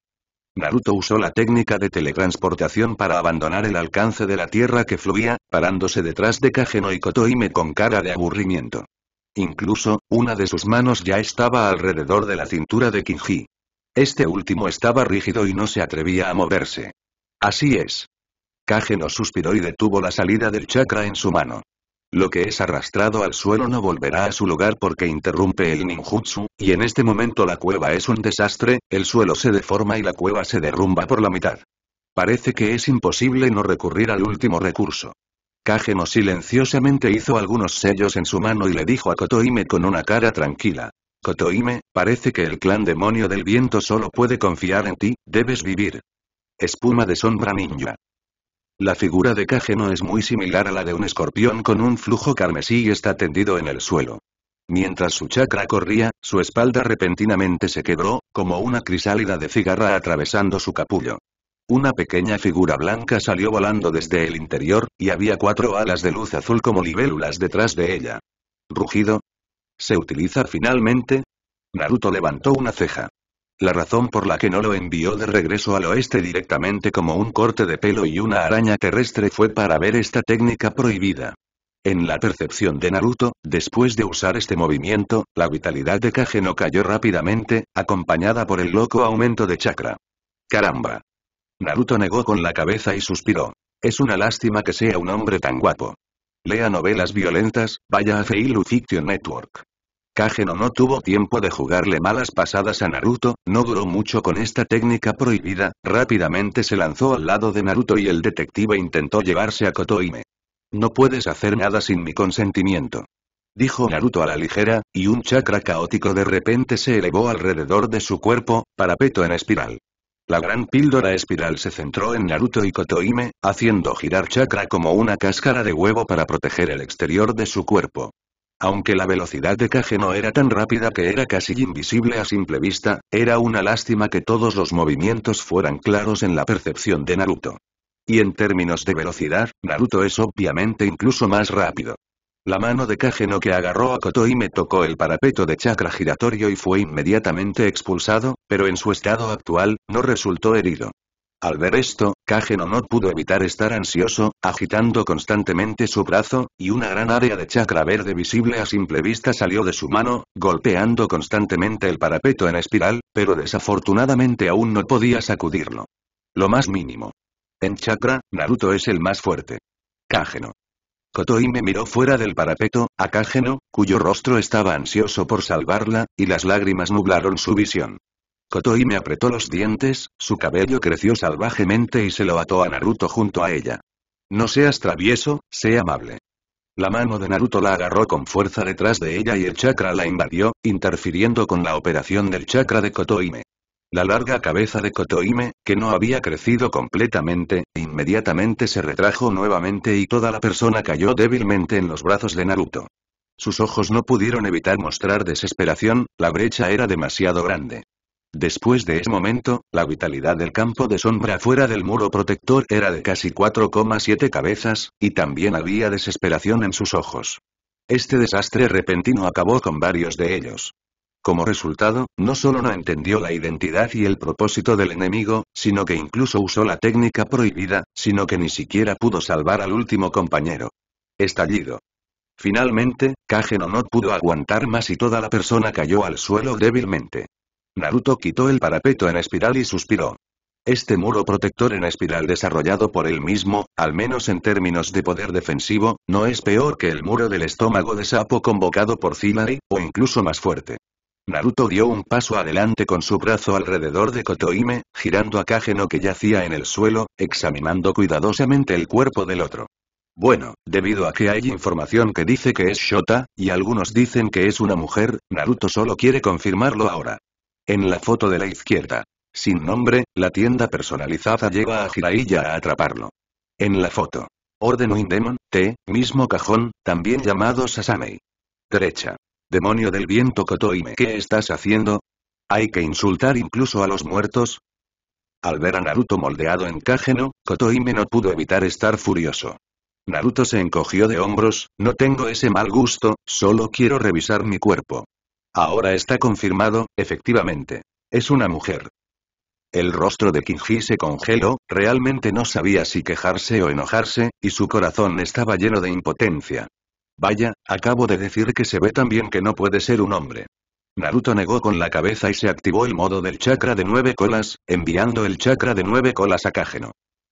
Naruto usó la técnica de teletransportación para abandonar el alcance de la tierra que fluía, parándose detrás de Kageno y Kotoime con cara de aburrimiento. Incluso, una de sus manos ya estaba alrededor de la cintura de Kinji. Este último estaba rígido y no se atrevía a moverse. Así es no suspiró y detuvo la salida del chakra en su mano. Lo que es arrastrado al suelo no volverá a su lugar porque interrumpe el ninjutsu, y en este momento la cueva es un desastre, el suelo se deforma y la cueva se derrumba por la mitad. Parece que es imposible no recurrir al último recurso. Kageno silenciosamente hizo algunos sellos en su mano y le dijo a Kotoime con una cara tranquila. Kotoime, parece que el clan demonio del viento solo puede confiar en ti, debes vivir. Espuma de sombra ninja. La figura de no es muy similar a la de un escorpión con un flujo carmesí y está tendido en el suelo. Mientras su chakra corría, su espalda repentinamente se quebró, como una crisálida de cigarra atravesando su capullo. Una pequeña figura blanca salió volando desde el interior, y había cuatro alas de luz azul como libélulas detrás de ella. ¿Rugido? ¿Se utiliza finalmente? Naruto levantó una ceja. La razón por la que no lo envió de regreso al oeste directamente como un corte de pelo y una araña terrestre fue para ver esta técnica prohibida. En la percepción de Naruto, después de usar este movimiento, la vitalidad de Kage no cayó rápidamente, acompañada por el loco aumento de chakra. ¡Caramba! Naruto negó con la cabeza y suspiró. Es una lástima que sea un hombre tan guapo. Lea novelas violentas, vaya a Feilu Fiction Network. Kageno no tuvo tiempo de jugarle malas pasadas a Naruto, no duró mucho con esta técnica prohibida, rápidamente se lanzó al lado de Naruto y el detective intentó llevarse a Kotoime. No puedes hacer nada sin mi consentimiento. Dijo Naruto a la ligera, y un chakra caótico de repente se elevó alrededor de su cuerpo, parapeto en espiral. La gran píldora espiral se centró en Naruto y Kotoime, haciendo girar chakra como una cáscara de huevo para proteger el exterior de su cuerpo. Aunque la velocidad de Kage no era tan rápida que era casi invisible a simple vista, era una lástima que todos los movimientos fueran claros en la percepción de Naruto. Y en términos de velocidad, Naruto es obviamente incluso más rápido. La mano de Kageno que agarró a Koto y me tocó el parapeto de chakra giratorio y fue inmediatamente expulsado, pero en su estado actual, no resultó herido. Al ver esto, Kageno no pudo evitar estar ansioso, agitando constantemente su brazo, y una gran área de chakra verde visible a simple vista salió de su mano, golpeando constantemente el parapeto en espiral, pero desafortunadamente aún no podía sacudirlo. Lo más mínimo. En chakra, Naruto es el más fuerte. Kageno. Kotoime miró fuera del parapeto, a Kageno, cuyo rostro estaba ansioso por salvarla, y las lágrimas nublaron su visión. Kotoime me apretó los dientes, su cabello creció salvajemente y se lo ató a Naruto junto a ella. No seas travieso, sé amable. La mano de Naruto la agarró con fuerza detrás de ella y el chakra la invadió, interfiriendo con la operación del chakra de Kotoime. La larga cabeza de Kotoime, que no había crecido completamente, inmediatamente se retrajo nuevamente y toda la persona cayó débilmente en los brazos de Naruto. Sus ojos no pudieron evitar mostrar desesperación, la brecha era demasiado grande. Después de ese momento, la vitalidad del campo de sombra fuera del muro protector era de casi 4,7 cabezas, y también había desesperación en sus ojos. Este desastre repentino acabó con varios de ellos. Como resultado, no solo no entendió la identidad y el propósito del enemigo, sino que incluso usó la técnica prohibida, sino que ni siquiera pudo salvar al último compañero. Estallido. Finalmente, Kageno no pudo aguantar más y toda la persona cayó al suelo débilmente. Naruto quitó el parapeto en espiral y suspiró. Este muro protector en espiral desarrollado por él mismo, al menos en términos de poder defensivo, no es peor que el muro del estómago de sapo convocado por Zinari, o incluso más fuerte. Naruto dio un paso adelante con su brazo alrededor de Kotoime, girando a Kageno que yacía en el suelo, examinando cuidadosamente el cuerpo del otro. Bueno, debido a que hay información que dice que es Shota, y algunos dicen que es una mujer, Naruto solo quiere confirmarlo ahora. En la foto de la izquierda. Sin nombre, la tienda personalizada lleva a Jiraiya a atraparlo. En la foto. ordeno Indemon, T, mismo cajón, también llamado Sasamei. Derecha. Demonio del viento Kotoime, ¿qué estás haciendo? ¿Hay que insultar incluso a los muertos? Al ver a Naruto moldeado en Kageno, Kotoime no pudo evitar estar furioso. Naruto se encogió de hombros, no tengo ese mal gusto, solo quiero revisar mi cuerpo. Ahora está confirmado, efectivamente. Es una mujer. El rostro de Kinji se congeló, realmente no sabía si quejarse o enojarse, y su corazón estaba lleno de impotencia. Vaya, acabo de decir que se ve también que no puede ser un hombre. Naruto negó con la cabeza y se activó el modo del chakra de nueve colas, enviando el chakra de nueve colas a Kageno.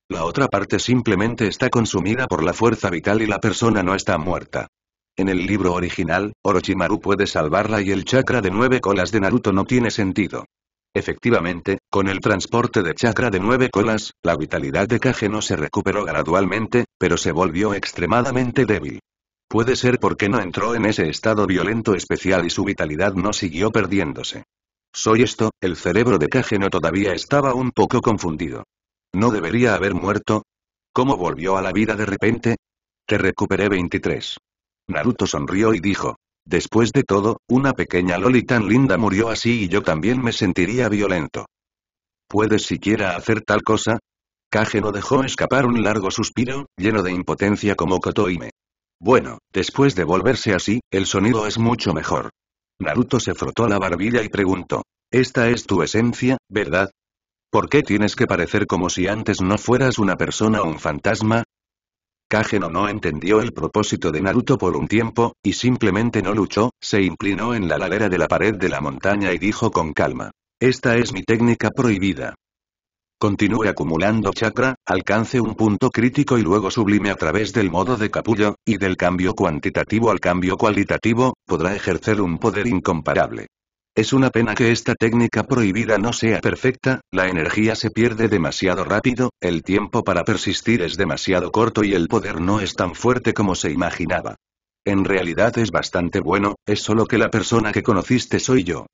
La otra parte simplemente está consumida por la fuerza vital y la persona no está muerta. En el libro original, Orochimaru puede salvarla y el chakra de nueve colas de Naruto no tiene sentido. Efectivamente, con el transporte de chakra de nueve colas, la vitalidad de Kage no se recuperó gradualmente, pero se volvió extremadamente débil. Puede ser porque no entró en ese estado violento especial y su vitalidad no siguió perdiéndose. Soy esto, el cerebro de Kage no todavía estaba un poco confundido. ¿No debería haber muerto? ¿Cómo volvió a la vida de repente? Te recuperé 23. Naruto sonrió y dijo. Después de todo, una pequeña loli tan linda murió así y yo también me sentiría violento. ¿Puedes siquiera hacer tal cosa? Kage no dejó escapar un largo suspiro, lleno de impotencia como Kotoime. Bueno, después de volverse así, el sonido es mucho mejor. Naruto se frotó la barbilla y preguntó. Esta es tu esencia, ¿verdad? ¿Por qué tienes que parecer como si antes no fueras una persona o un fantasma? Kajeno no entendió el propósito de Naruto por un tiempo, y simplemente no luchó, se inclinó en la ladera de la pared de la montaña y dijo con calma. Esta es mi técnica prohibida. Continúe acumulando chakra, alcance un punto crítico y luego sublime a través del modo de capullo, y del cambio cuantitativo al cambio cualitativo, podrá ejercer un poder incomparable. Es una pena que esta técnica prohibida no sea perfecta, la energía se pierde demasiado rápido, el tiempo para persistir es demasiado corto y el poder no es tan fuerte como se imaginaba. En realidad es bastante bueno, es solo que la persona que conociste soy yo.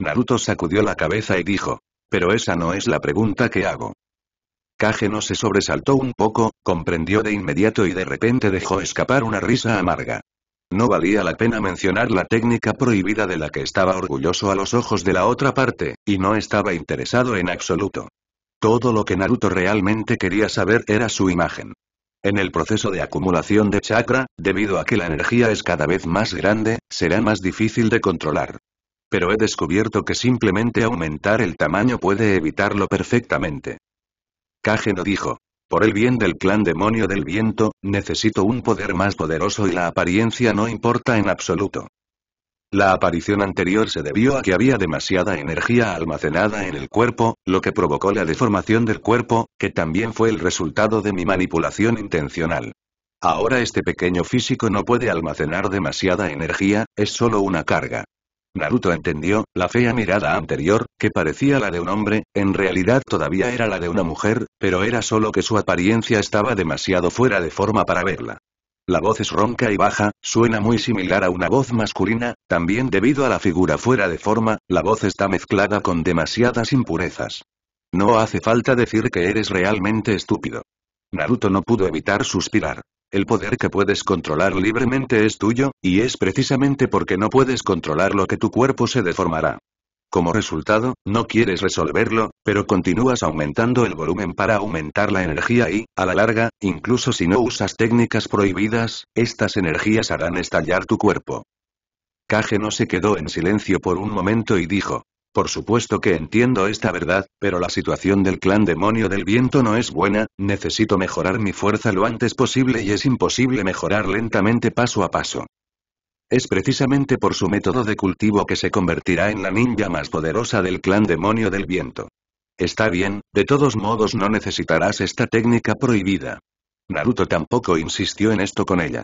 Naruto sacudió la cabeza y dijo. Pero esa no es la pregunta que hago. Kage no se sobresaltó un poco, comprendió de inmediato y de repente dejó escapar una risa amarga. No valía la pena mencionar la técnica prohibida de la que estaba orgulloso a los ojos de la otra parte, y no estaba interesado en absoluto. Todo lo que Naruto realmente quería saber era su imagen. En el proceso de acumulación de chakra, debido a que la energía es cada vez más grande, será más difícil de controlar. Pero he descubierto que simplemente aumentar el tamaño puede evitarlo perfectamente. Kage no dijo, por el bien del clan demonio del viento, necesito un poder más poderoso y la apariencia no importa en absoluto. La aparición anterior se debió a que había demasiada energía almacenada en el cuerpo, lo que provocó la deformación del cuerpo, que también fue el resultado de mi manipulación intencional. Ahora este pequeño físico no puede almacenar demasiada energía, es solo una carga. Naruto entendió, la fea mirada anterior, que parecía la de un hombre, en realidad todavía era la de una mujer, pero era solo que su apariencia estaba demasiado fuera de forma para verla. La voz es ronca y baja, suena muy similar a una voz masculina, también debido a la figura fuera de forma, la voz está mezclada con demasiadas impurezas. No hace falta decir que eres realmente estúpido. Naruto no pudo evitar suspirar. El poder que puedes controlar libremente es tuyo, y es precisamente porque no puedes controlarlo que tu cuerpo se deformará. Como resultado, no quieres resolverlo, pero continúas aumentando el volumen para aumentar la energía y, a la larga, incluso si no usas técnicas prohibidas, estas energías harán estallar tu cuerpo. Kage no se quedó en silencio por un momento y dijo, por supuesto que entiendo esta verdad, pero la situación del clan demonio del viento no es buena, necesito mejorar mi fuerza lo antes posible y es imposible mejorar lentamente paso a paso. Es precisamente por su método de cultivo que se convertirá en la ninja más poderosa del clan demonio del viento. Está bien, de todos modos no necesitarás esta técnica prohibida. Naruto tampoco insistió en esto con ella.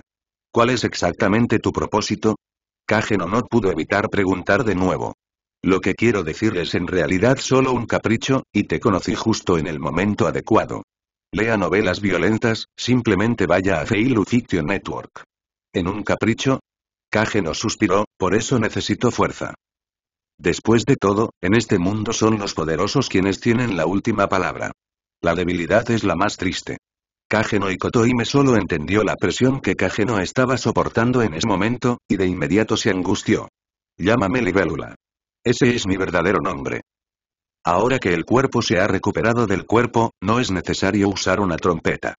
¿Cuál es exactamente tu propósito? Kageno no pudo evitar preguntar de nuevo. Lo que quiero decir es en realidad solo un capricho, y te conocí justo en el momento adecuado. Lea novelas violentas, simplemente vaya a Feilu Fiction Network. ¿En un capricho? Kageno suspiró, por eso necesito fuerza. Después de todo, en este mundo son los poderosos quienes tienen la última palabra. La debilidad es la más triste. Kageno y Kotoime solo entendió la presión que Kageno estaba soportando en ese momento, y de inmediato se angustió. Llámame libélula. Ese es mi verdadero nombre. Ahora que el cuerpo se ha recuperado del cuerpo, no es necesario usar una trompeta.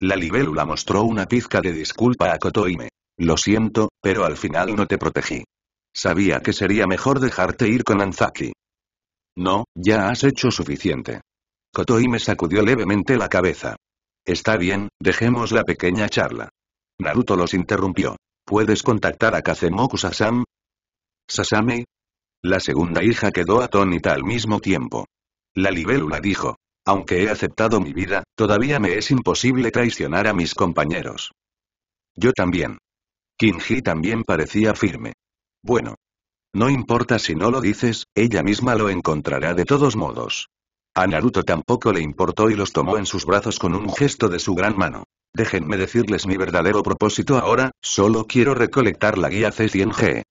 La libélula mostró una pizca de disculpa a Kotoime. Lo siento, pero al final no te protegí. Sabía que sería mejor dejarte ir con Anzaki. No, ya has hecho suficiente. Kotoime sacudió levemente la cabeza. Está bien, dejemos la pequeña charla. Naruto los interrumpió. ¿Puedes contactar a Kazemoku Sasam? Sasame, la segunda hija quedó atónita al mismo tiempo. La libélula dijo. Aunque he aceptado mi vida, todavía me es imposible traicionar a mis compañeros. Yo también. Kinji también parecía firme. Bueno. No importa si no lo dices, ella misma lo encontrará de todos modos. A Naruto tampoco le importó y los tomó en sus brazos con un gesto de su gran mano. Déjenme decirles mi verdadero propósito ahora, solo quiero recolectar la guía C100G.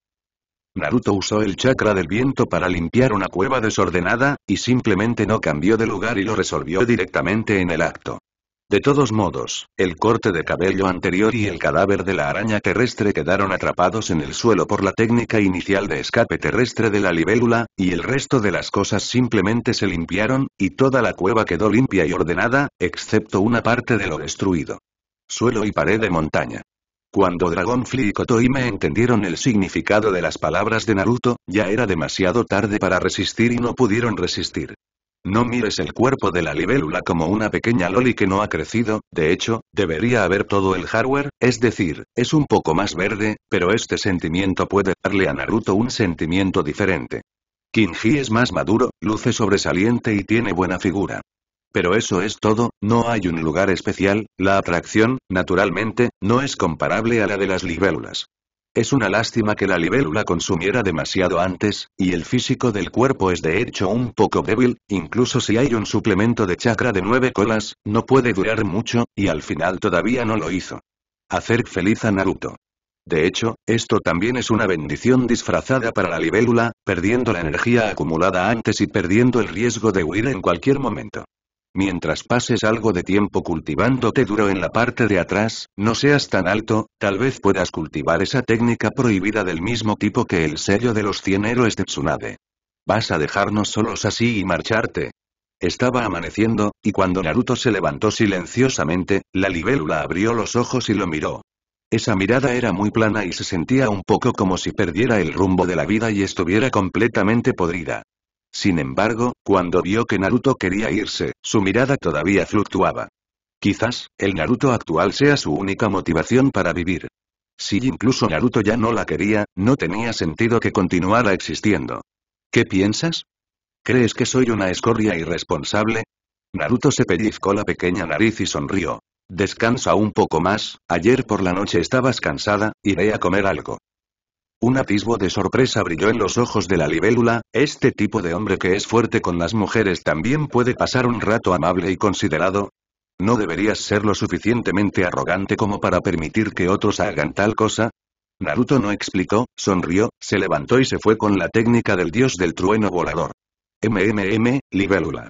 Naruto usó el chakra del viento para limpiar una cueva desordenada, y simplemente no cambió de lugar y lo resolvió directamente en el acto. De todos modos, el corte de cabello anterior y el cadáver de la araña terrestre quedaron atrapados en el suelo por la técnica inicial de escape terrestre de la libélula, y el resto de las cosas simplemente se limpiaron, y toda la cueva quedó limpia y ordenada, excepto una parte de lo destruido. Suelo y pared de montaña. Cuando Dragonfly y Kotoime entendieron el significado de las palabras de Naruto, ya era demasiado tarde para resistir y no pudieron resistir. No mires el cuerpo de la libélula como una pequeña loli que no ha crecido, de hecho, debería haber todo el hardware, es decir, es un poco más verde, pero este sentimiento puede darle a Naruto un sentimiento diferente. Kinji es más maduro, luce sobresaliente y tiene buena figura. Pero eso es todo, no hay un lugar especial, la atracción, naturalmente, no es comparable a la de las libélulas. Es una lástima que la libélula consumiera demasiado antes, y el físico del cuerpo es de hecho un poco débil, incluso si hay un suplemento de chakra de nueve colas, no puede durar mucho, y al final todavía no lo hizo. Hacer feliz a Naruto. De hecho, esto también es una bendición disfrazada para la libélula, perdiendo la energía acumulada antes y perdiendo el riesgo de huir en cualquier momento. Mientras pases algo de tiempo cultivándote duro en la parte de atrás, no seas tan alto, tal vez puedas cultivar esa técnica prohibida del mismo tipo que el sello de los cien héroes de Tsunade. ¿Vas a dejarnos solos así y marcharte? Estaba amaneciendo, y cuando Naruto se levantó silenciosamente, la libélula abrió los ojos y lo miró. Esa mirada era muy plana y se sentía un poco como si perdiera el rumbo de la vida y estuviera completamente podrida. Sin embargo, cuando vio que Naruto quería irse, su mirada todavía fluctuaba. Quizás, el Naruto actual sea su única motivación para vivir. Si incluso Naruto ya no la quería, no tenía sentido que continuara existiendo. ¿Qué piensas? ¿Crees que soy una escoria irresponsable? Naruto se pellizcó la pequeña nariz y sonrió. Descansa un poco más, ayer por la noche estabas cansada, iré a comer algo. Un atisbo de sorpresa brilló en los ojos de la libélula, este tipo de hombre que es fuerte con las mujeres también puede pasar un rato amable y considerado. ¿No deberías ser lo suficientemente arrogante como para permitir que otros hagan tal cosa? Naruto no explicó, sonrió, se levantó y se fue con la técnica del dios del trueno volador. MMM, libélula.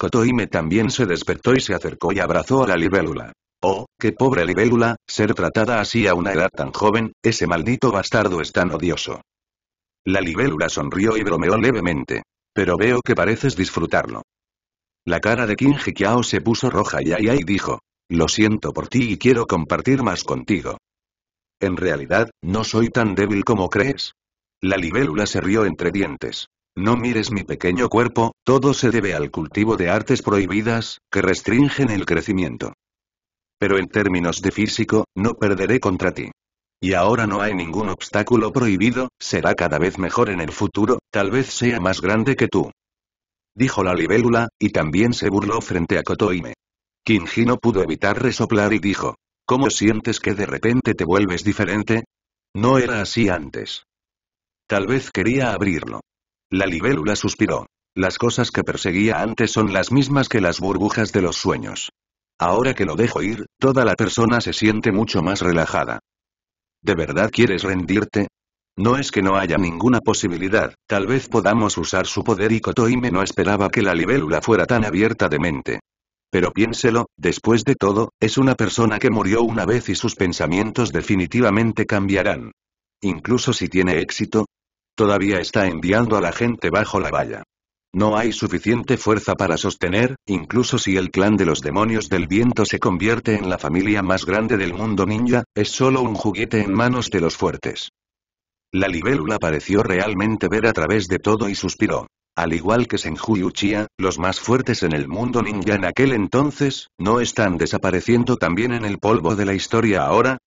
Kotoime también se despertó y se acercó y abrazó a la libélula. Oh, qué pobre libélula, ser tratada así a una edad tan joven, ese maldito bastardo es tan odioso. La libélula sonrió y bromeó levemente. Pero veo que pareces disfrutarlo. La cara de King Hikiao se puso roja y ahí dijo, lo siento por ti y quiero compartir más contigo. En realidad, no soy tan débil como crees. La libélula se rió entre dientes. No mires mi pequeño cuerpo, todo se debe al cultivo de artes prohibidas, que restringen el crecimiento pero en términos de físico, no perderé contra ti. Y ahora no hay ningún obstáculo prohibido, será cada vez mejor en el futuro, tal vez sea más grande que tú. Dijo la libélula, y también se burló frente a Kotoime. Kinji no pudo evitar resoplar y dijo, ¿Cómo sientes que de repente te vuelves diferente? No era así antes. Tal vez quería abrirlo. La libélula suspiró. Las cosas que perseguía antes son las mismas que las burbujas de los sueños. Ahora que lo dejo ir, toda la persona se siente mucho más relajada. ¿De verdad quieres rendirte? No es que no haya ninguna posibilidad, tal vez podamos usar su poder y Kotoime no esperaba que la libélula fuera tan abierta de mente. Pero piénselo, después de todo, es una persona que murió una vez y sus pensamientos definitivamente cambiarán. Incluso si tiene éxito, todavía está enviando a la gente bajo la valla. No hay suficiente fuerza para sostener, incluso si el clan de los demonios del viento se convierte en la familia más grande del mundo ninja, es solo un juguete en manos de los fuertes. La libélula pareció realmente ver a través de todo y suspiró. Al igual que Senju Uchiha, los más fuertes en el mundo ninja en aquel entonces, ¿no están desapareciendo también en el polvo de la historia ahora?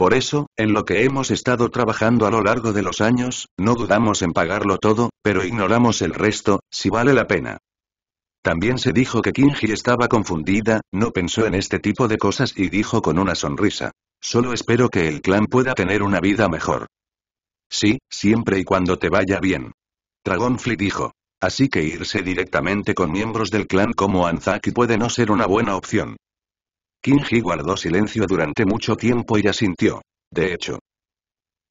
Por eso, en lo que hemos estado trabajando a lo largo de los años, no dudamos en pagarlo todo, pero ignoramos el resto, si vale la pena. También se dijo que Kinji estaba confundida, no pensó en este tipo de cosas y dijo con una sonrisa. Solo espero que el clan pueda tener una vida mejor. Sí, siempre y cuando te vaya bien. Dragonfly dijo. Así que irse directamente con miembros del clan como Anzaki puede no ser una buena opción. Kinji guardó silencio durante mucho tiempo y asintió. De hecho.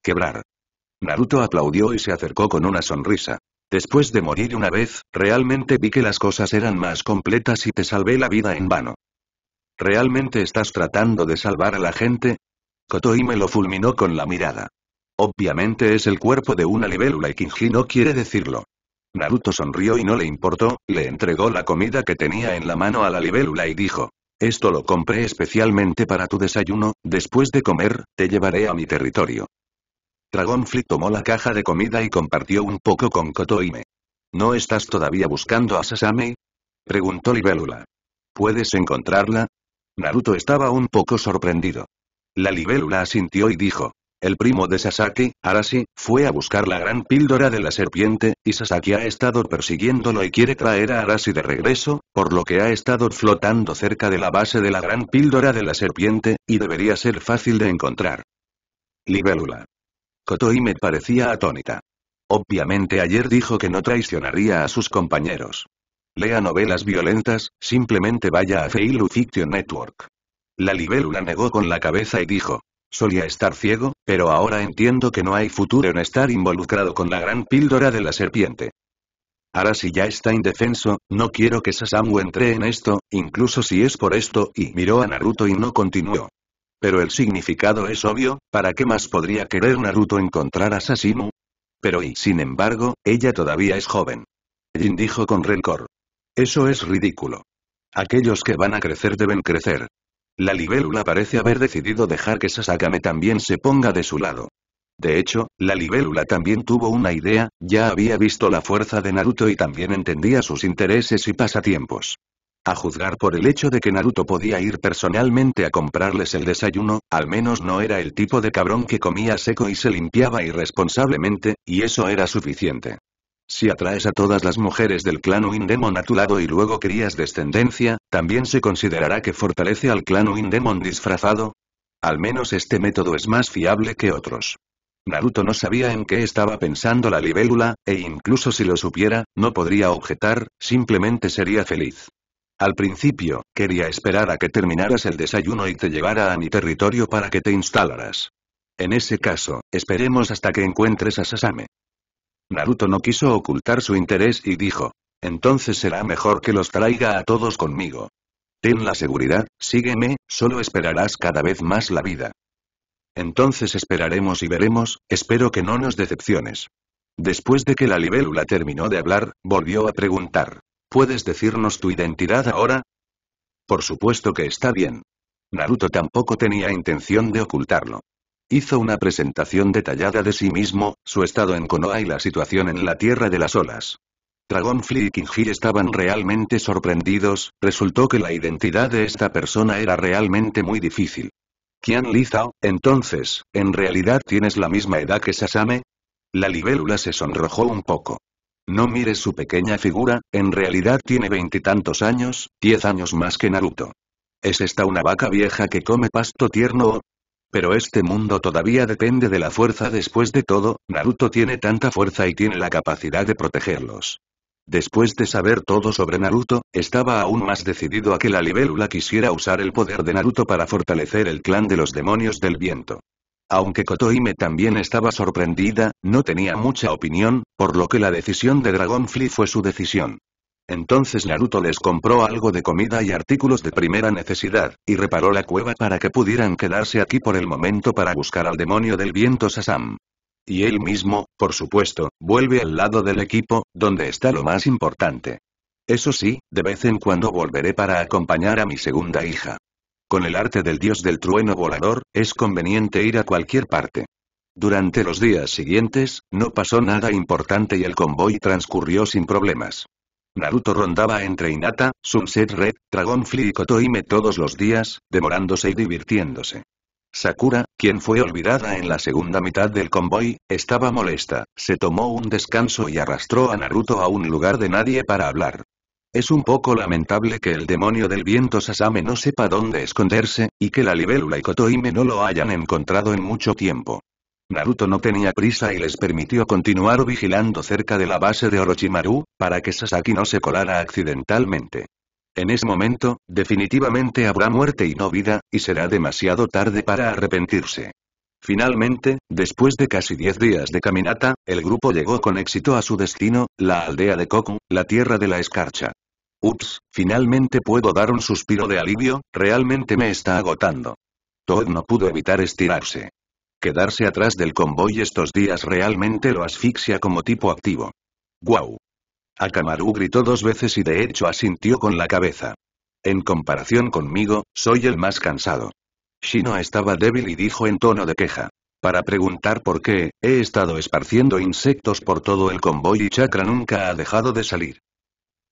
Quebrar. Naruto aplaudió y se acercó con una sonrisa. Después de morir una vez, realmente vi que las cosas eran más completas y te salvé la vida en vano. ¿Realmente estás tratando de salvar a la gente? Kotoi me lo fulminó con la mirada. Obviamente es el cuerpo de una libélula y Kinji no quiere decirlo. Naruto sonrió y no le importó, le entregó la comida que tenía en la mano a la libélula y dijo, esto lo compré especialmente para tu desayuno, después de comer, te llevaré a mi territorio. Dragonfly tomó la caja de comida y compartió un poco con Kotoime. ¿No estás todavía buscando a Sasame? Preguntó Libélula. ¿Puedes encontrarla? Naruto estaba un poco sorprendido. La libélula asintió y dijo, el primo de Sasaki, Arashi, fue a buscar la gran píldora de la serpiente, y Sasaki ha estado persiguiéndolo y quiere traer a Arashi de regreso, por lo que ha estado flotando cerca de la base de la gran píldora de la serpiente, y debería ser fácil de encontrar. Libélula. Kotoime parecía atónita. Obviamente ayer dijo que no traicionaría a sus compañeros. Lea novelas violentas, simplemente vaya a Feilu Fiction Network. La libélula negó con la cabeza y dijo, Solía estar ciego, pero ahora entiendo que no hay futuro en estar involucrado con la gran píldora de la serpiente. Ahora si ya está indefenso, no quiero que Sasamu entre en esto, incluso si es por esto, y miró a Naruto y no continuó. Pero el significado es obvio, ¿para qué más podría querer Naruto encontrar a Sasimu? Pero y sin embargo, ella todavía es joven. Jin dijo con rencor. Eso es ridículo. Aquellos que van a crecer deben crecer. La libélula parece haber decidido dejar que Sasakame también se ponga de su lado. De hecho, la libélula también tuvo una idea, ya había visto la fuerza de Naruto y también entendía sus intereses y pasatiempos. A juzgar por el hecho de que Naruto podía ir personalmente a comprarles el desayuno, al menos no era el tipo de cabrón que comía seco y se limpiaba irresponsablemente, y eso era suficiente. Si atraes a todas las mujeres del clan Windemon a tu lado y luego crías descendencia, también se considerará que fortalece al clan Windemon disfrazado. Al menos este método es más fiable que otros. Naruto no sabía en qué estaba pensando la libélula, e incluso si lo supiera, no podría objetar, simplemente sería feliz. Al principio, quería esperar a que terminaras el desayuno y te llevara a mi territorio para que te instalaras. En ese caso, esperemos hasta que encuentres a Sasame. Naruto no quiso ocultar su interés y dijo. Entonces será mejor que los traiga a todos conmigo. Ten la seguridad, sígueme, solo esperarás cada vez más la vida. Entonces esperaremos y veremos, espero que no nos decepciones. Después de que la libélula terminó de hablar, volvió a preguntar. ¿Puedes decirnos tu identidad ahora? Por supuesto que está bien. Naruto tampoco tenía intención de ocultarlo. Hizo una presentación detallada de sí mismo, su estado en Konoha y la situación en la Tierra de las Olas. Dragonfly y Kingji estaban realmente sorprendidos, resultó que la identidad de esta persona era realmente muy difícil. Qian Lizao, entonces, ¿en realidad tienes la misma edad que Sasame? La libélula se sonrojó un poco. No mires su pequeña figura, en realidad tiene veintitantos años, diez años más que Naruto. ¿Es esta una vaca vieja que come pasto tierno o pero este mundo todavía depende de la fuerza después de todo, Naruto tiene tanta fuerza y tiene la capacidad de protegerlos. Después de saber todo sobre Naruto, estaba aún más decidido a que la libélula quisiera usar el poder de Naruto para fortalecer el clan de los demonios del viento. Aunque Kotoime también estaba sorprendida, no tenía mucha opinión, por lo que la decisión de Dragonfly fue su decisión. Entonces Naruto les compró algo de comida y artículos de primera necesidad, y reparó la cueva para que pudieran quedarse aquí por el momento para buscar al demonio del viento Sasam. Y él mismo, por supuesto, vuelve al lado del equipo, donde está lo más importante. Eso sí, de vez en cuando volveré para acompañar a mi segunda hija. Con el arte del dios del trueno volador, es conveniente ir a cualquier parte. Durante los días siguientes, no pasó nada importante y el convoy transcurrió sin problemas. Naruto rondaba entre Inata, Sunset Red, Dragonfly y Kotoime todos los días, demorándose y divirtiéndose. Sakura, quien fue olvidada en la segunda mitad del convoy, estaba molesta, se tomó un descanso y arrastró a Naruto a un lugar de nadie para hablar. Es un poco lamentable que el demonio del viento Sasame no sepa dónde esconderse, y que la libélula y Kotoime no lo hayan encontrado en mucho tiempo. Naruto no tenía prisa y les permitió continuar vigilando cerca de la base de Orochimaru, para que Sasaki no se colara accidentalmente. En ese momento, definitivamente habrá muerte y no vida, y será demasiado tarde para arrepentirse. Finalmente, después de casi 10 días de caminata, el grupo llegó con éxito a su destino, la aldea de Koku, la tierra de la escarcha. Ups, finalmente puedo dar un suspiro de alivio, realmente me está agotando. Tod no pudo evitar estirarse. Quedarse atrás del convoy estos días realmente lo asfixia como tipo activo. ¡Guau! Akamaru gritó dos veces y de hecho asintió con la cabeza. En comparación conmigo, soy el más cansado. Shino estaba débil y dijo en tono de queja. Para preguntar por qué, he estado esparciendo insectos por todo el convoy y Chakra nunca ha dejado de salir.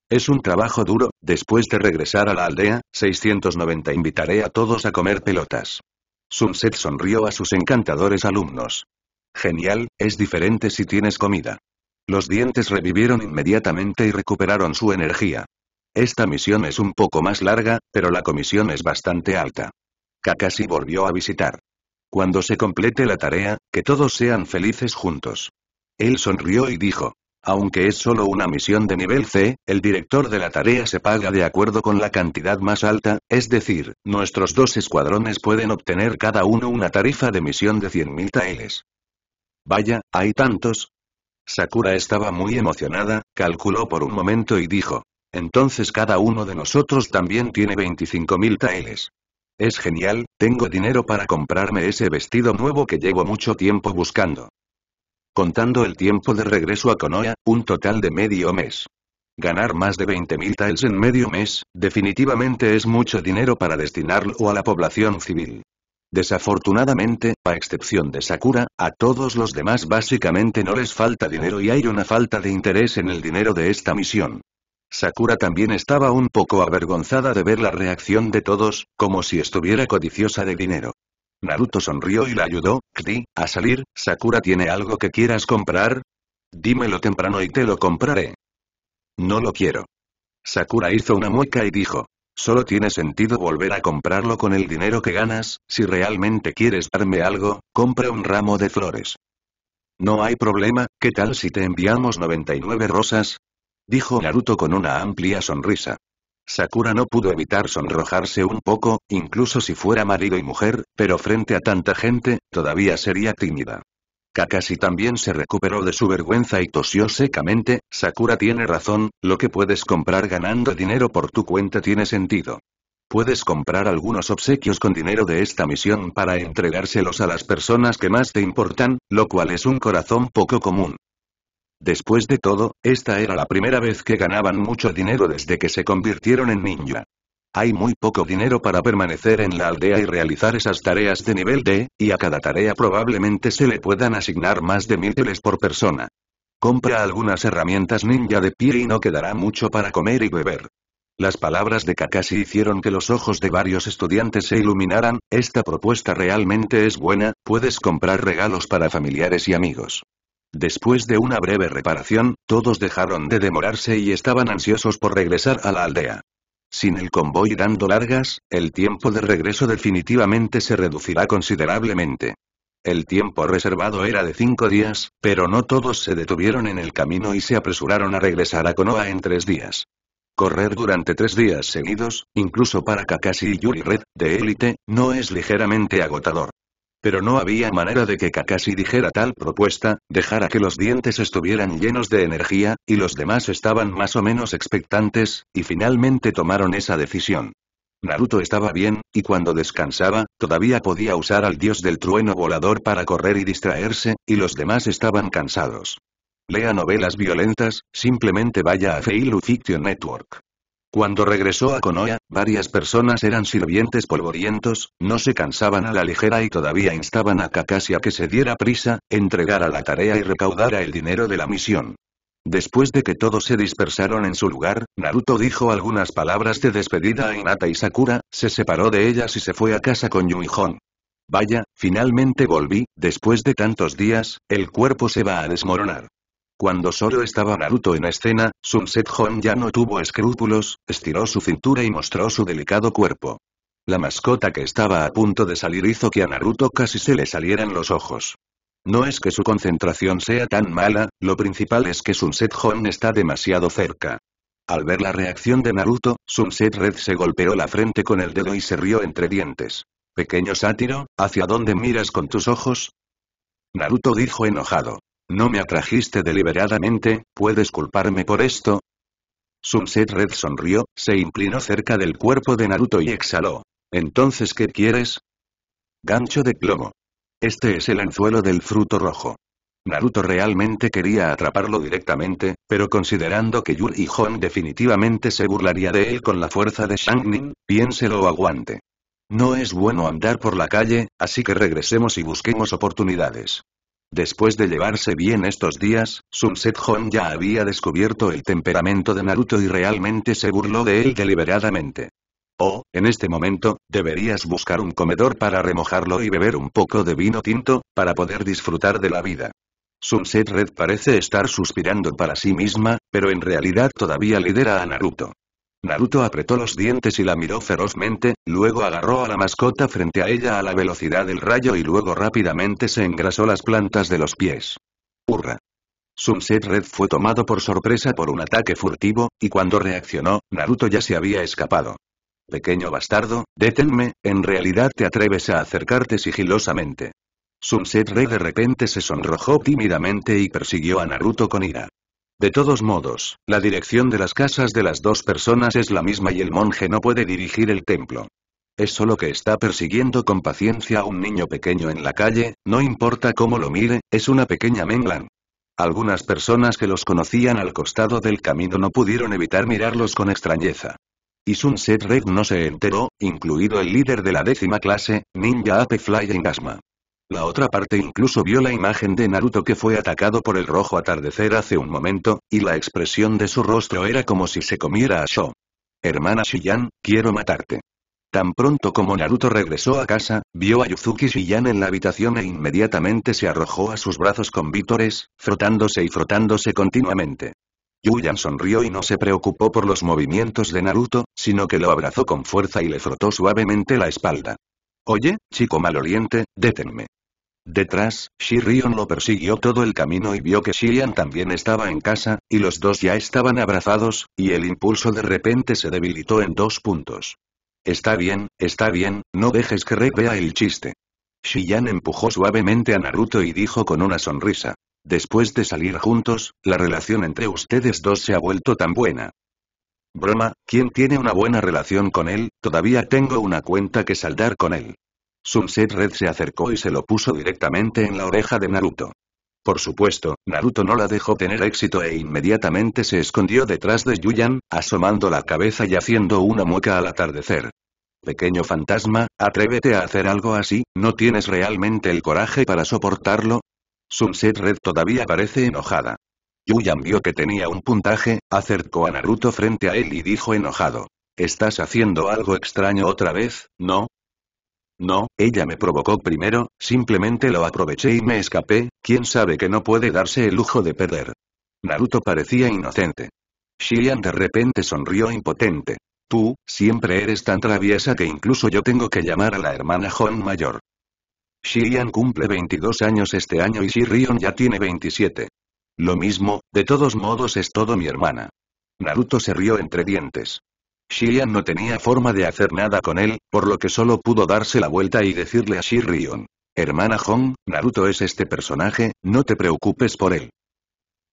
Es un trabajo duro, después de regresar a la aldea, 690 invitaré a todos a comer pelotas. Sunset sonrió a sus encantadores alumnos. Genial, es diferente si tienes comida. Los dientes revivieron inmediatamente y recuperaron su energía. Esta misión es un poco más larga, pero la comisión es bastante alta. Kakashi volvió a visitar. Cuando se complete la tarea, que todos sean felices juntos. Él sonrió y dijo, aunque es solo una misión de nivel C, el director de la tarea se paga de acuerdo con la cantidad más alta, es decir, nuestros dos escuadrones pueden obtener cada uno una tarifa de misión de 100.000 taeles. Vaya, hay tantos. Sakura estaba muy emocionada, calculó por un momento y dijo. Entonces cada uno de nosotros también tiene 25.000 taeles. Es genial, tengo dinero para comprarme ese vestido nuevo que llevo mucho tiempo buscando. Contando el tiempo de regreso a Konoha, un total de medio mes. Ganar más de 20.000 taels en medio mes, definitivamente es mucho dinero para destinarlo a la población civil. Desafortunadamente, a excepción de Sakura, a todos los demás básicamente no les falta dinero y hay una falta de interés en el dinero de esta misión. Sakura también estaba un poco avergonzada de ver la reacción de todos, como si estuviera codiciosa de dinero. Naruto sonrió y la ayudó, Kri, a salir, Sakura tiene algo que quieras comprar? Dímelo temprano y te lo compraré. No lo quiero. Sakura hizo una mueca y dijo. Solo tiene sentido volver a comprarlo con el dinero que ganas, si realmente quieres darme algo, compra un ramo de flores. No hay problema, ¿qué tal si te enviamos 99 rosas? Dijo Naruto con una amplia sonrisa. Sakura no pudo evitar sonrojarse un poco, incluso si fuera marido y mujer, pero frente a tanta gente, todavía sería tímida. Kakashi también se recuperó de su vergüenza y tosió secamente, Sakura tiene razón, lo que puedes comprar ganando dinero por tu cuenta tiene sentido. Puedes comprar algunos obsequios con dinero de esta misión para entregárselos a las personas que más te importan, lo cual es un corazón poco común. Después de todo, esta era la primera vez que ganaban mucho dinero desde que se convirtieron en ninja. Hay muy poco dinero para permanecer en la aldea y realizar esas tareas de nivel D, y a cada tarea probablemente se le puedan asignar más de mil teles por persona. Compra algunas herramientas ninja de pie y no quedará mucho para comer y beber. Las palabras de Kakashi hicieron que los ojos de varios estudiantes se iluminaran, esta propuesta realmente es buena, puedes comprar regalos para familiares y amigos. Después de una breve reparación, todos dejaron de demorarse y estaban ansiosos por regresar a la aldea. Sin el convoy dando largas, el tiempo de regreso definitivamente se reducirá considerablemente. El tiempo reservado era de cinco días, pero no todos se detuvieron en el camino y se apresuraron a regresar a Konoha en tres días. Correr durante tres días seguidos, incluso para Kakashi y Yuri Red, de élite, no es ligeramente agotador. Pero no había manera de que Kakashi dijera tal propuesta, dejara que los dientes estuvieran llenos de energía, y los demás estaban más o menos expectantes, y finalmente tomaron esa decisión. Naruto estaba bien, y cuando descansaba, todavía podía usar al dios del trueno volador para correr y distraerse, y los demás estaban cansados. Lea novelas violentas, simplemente vaya a Fail Fiction Network. Cuando regresó a Konoha, varias personas eran sirvientes polvorientos, no se cansaban a la ligera y todavía instaban a Kakashi a que se diera prisa, entregara la tarea y recaudara el dinero de la misión. Después de que todos se dispersaron en su lugar, Naruto dijo algunas palabras de despedida a Hinata y Sakura, se separó de ellas y se fue a casa con Yuihon. Vaya, finalmente volví, después de tantos días, el cuerpo se va a desmoronar. Cuando solo estaba Naruto en escena, Sunset Hon ya no tuvo escrúpulos, estiró su cintura y mostró su delicado cuerpo. La mascota que estaba a punto de salir hizo que a Naruto casi se le salieran los ojos. No es que su concentración sea tan mala, lo principal es que Sunset Hon está demasiado cerca. Al ver la reacción de Naruto, Sunset Red se golpeó la frente con el dedo y se rió entre dientes. Pequeño sátiro, ¿hacia dónde miras con tus ojos? Naruto dijo enojado. No me atrajiste deliberadamente, ¿puedes culparme por esto? Sunset Red sonrió, se inclinó cerca del cuerpo de Naruto y exhaló. ¿Entonces qué quieres? Gancho de plomo. Este es el anzuelo del fruto rojo. Naruto realmente quería atraparlo directamente, pero considerando que Yuri Hon definitivamente se burlaría de él con la fuerza de shang piénselo o aguante. No es bueno andar por la calle, así que regresemos y busquemos oportunidades. Después de llevarse bien estos días, Sunset Hon ya había descubierto el temperamento de Naruto y realmente se burló de él deliberadamente. Oh, en este momento, deberías buscar un comedor para remojarlo y beber un poco de vino tinto, para poder disfrutar de la vida. Sunset Red parece estar suspirando para sí misma, pero en realidad todavía lidera a Naruto. Naruto apretó los dientes y la miró ferozmente, luego agarró a la mascota frente a ella a la velocidad del rayo y luego rápidamente se engrasó las plantas de los pies. ¡Hurra! Sunset Red fue tomado por sorpresa por un ataque furtivo, y cuando reaccionó, Naruto ya se había escapado. Pequeño bastardo, deténme, en realidad te atreves a acercarte sigilosamente. Sunset Red de repente se sonrojó tímidamente y persiguió a Naruto con ira. De todos modos, la dirección de las casas de las dos personas es la misma y el monje no puede dirigir el templo. Es solo que está persiguiendo con paciencia a un niño pequeño en la calle, no importa cómo lo mire, es una pequeña Menglan. Algunas personas que los conocían al costado del camino no pudieron evitar mirarlos con extrañeza. Y Sunset Red no se enteró, incluido el líder de la décima clase, Ninja Ape Flying Asma. La otra parte incluso vio la imagen de Naruto que fue atacado por el rojo atardecer hace un momento, y la expresión de su rostro era como si se comiera a Sho. Hermana Shiyan, quiero matarte. Tan pronto como Naruto regresó a casa, vio a Yuzuki Shiyan en la habitación e inmediatamente se arrojó a sus brazos con vítores, frotándose y frotándose continuamente. Yuyan sonrió y no se preocupó por los movimientos de Naruto, sino que lo abrazó con fuerza y le frotó suavemente la espalda. Oye, chico maloliente, détenme. Detrás, Shirion lo persiguió todo el camino y vio que Shiyan también estaba en casa, y los dos ya estaban abrazados, y el impulso de repente se debilitó en dos puntos. Está bien, está bien, no dejes que re vea el chiste. Shiyan empujó suavemente a Naruto y dijo con una sonrisa. Después de salir juntos, la relación entre ustedes dos se ha vuelto tan buena. Broma, ¿quién tiene una buena relación con él? Todavía tengo una cuenta que saldar con él. Sunset Red se acercó y se lo puso directamente en la oreja de Naruto. Por supuesto, Naruto no la dejó tener éxito e inmediatamente se escondió detrás de Yuyan, asomando la cabeza y haciendo una mueca al atardecer. Pequeño fantasma, atrévete a hacer algo así, ¿no tienes realmente el coraje para soportarlo? Sunset Red todavía parece enojada. Yuyan vio que tenía un puntaje, acercó a Naruto frente a él y dijo enojado. Estás haciendo algo extraño otra vez, ¿no? No, ella me provocó primero, simplemente lo aproveché y me escapé, quién sabe que no puede darse el lujo de perder. Naruto parecía inocente. Shian de repente sonrió impotente. Tú, siempre eres tan traviesa que incluso yo tengo que llamar a la hermana Hon mayor. Shian cumple 22 años este año y Shirion ya tiene 27. Lo mismo, de todos modos es todo mi hermana. Naruto se rió entre dientes. Shiyan no tenía forma de hacer nada con él, por lo que solo pudo darse la vuelta y decirle a Shiryon. Hermana Hong, Naruto es este personaje, no te preocupes por él.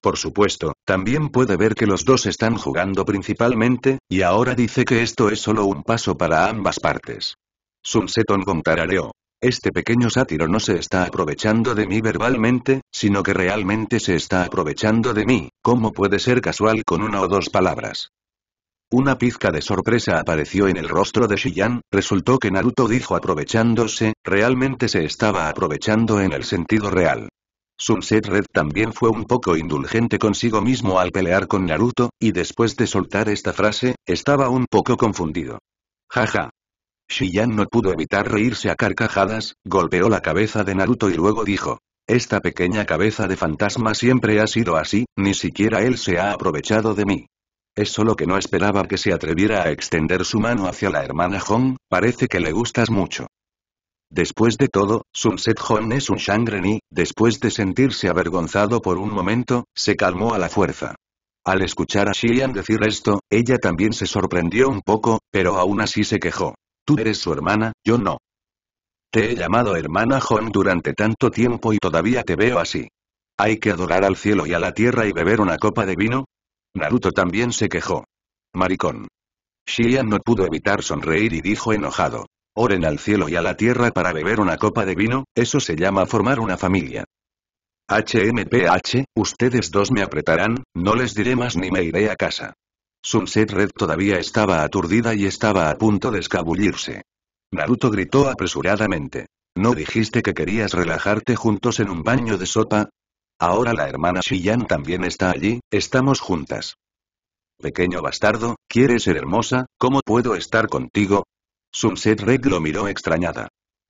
Por supuesto, también puede ver que los dos están jugando principalmente, y ahora dice que esto es solo un paso para ambas partes. Sunseton Tarareo. Este pequeño sátiro no se está aprovechando de mí verbalmente, sino que realmente se está aprovechando de mí, como puede ser casual con una o dos palabras? Una pizca de sorpresa apareció en el rostro de Shiyan, resultó que Naruto dijo aprovechándose, realmente se estaba aprovechando en el sentido real. Sunset Red también fue un poco indulgente consigo mismo al pelear con Naruto, y después de soltar esta frase, estaba un poco confundido. Jaja. Shiyan no pudo evitar reírse a carcajadas, golpeó la cabeza de Naruto y luego dijo. Esta pequeña cabeza de fantasma siempre ha sido así, ni siquiera él se ha aprovechado de mí. Es solo que no esperaba que se atreviera a extender su mano hacia la hermana Hong, parece que le gustas mucho. Después de todo, Sunset Hong es un shangri y, después de sentirse avergonzado por un momento, se calmó a la fuerza. Al escuchar a Xian decir esto, ella también se sorprendió un poco, pero aún así se quejó. Tú eres su hermana, yo no. Te he llamado hermana Hong durante tanto tiempo y todavía te veo así. Hay que adorar al cielo y a la tierra y beber una copa de vino, Naruto también se quejó. Maricón. Shiyan no pudo evitar sonreír y dijo enojado. Oren al cielo y a la tierra para beber una copa de vino, eso se llama formar una familia. HMPH, ustedes dos me apretarán, no les diré más ni me iré a casa. Sunset Red todavía estaba aturdida y estaba a punto de escabullirse. Naruto gritó apresuradamente. ¿No dijiste que querías relajarte juntos en un baño de sopa? Ahora la hermana Shiyan también está allí, estamos juntas. Pequeño bastardo, ¿quieres ser hermosa? ¿Cómo puedo estar contigo? Sunset Red lo miró extrañada.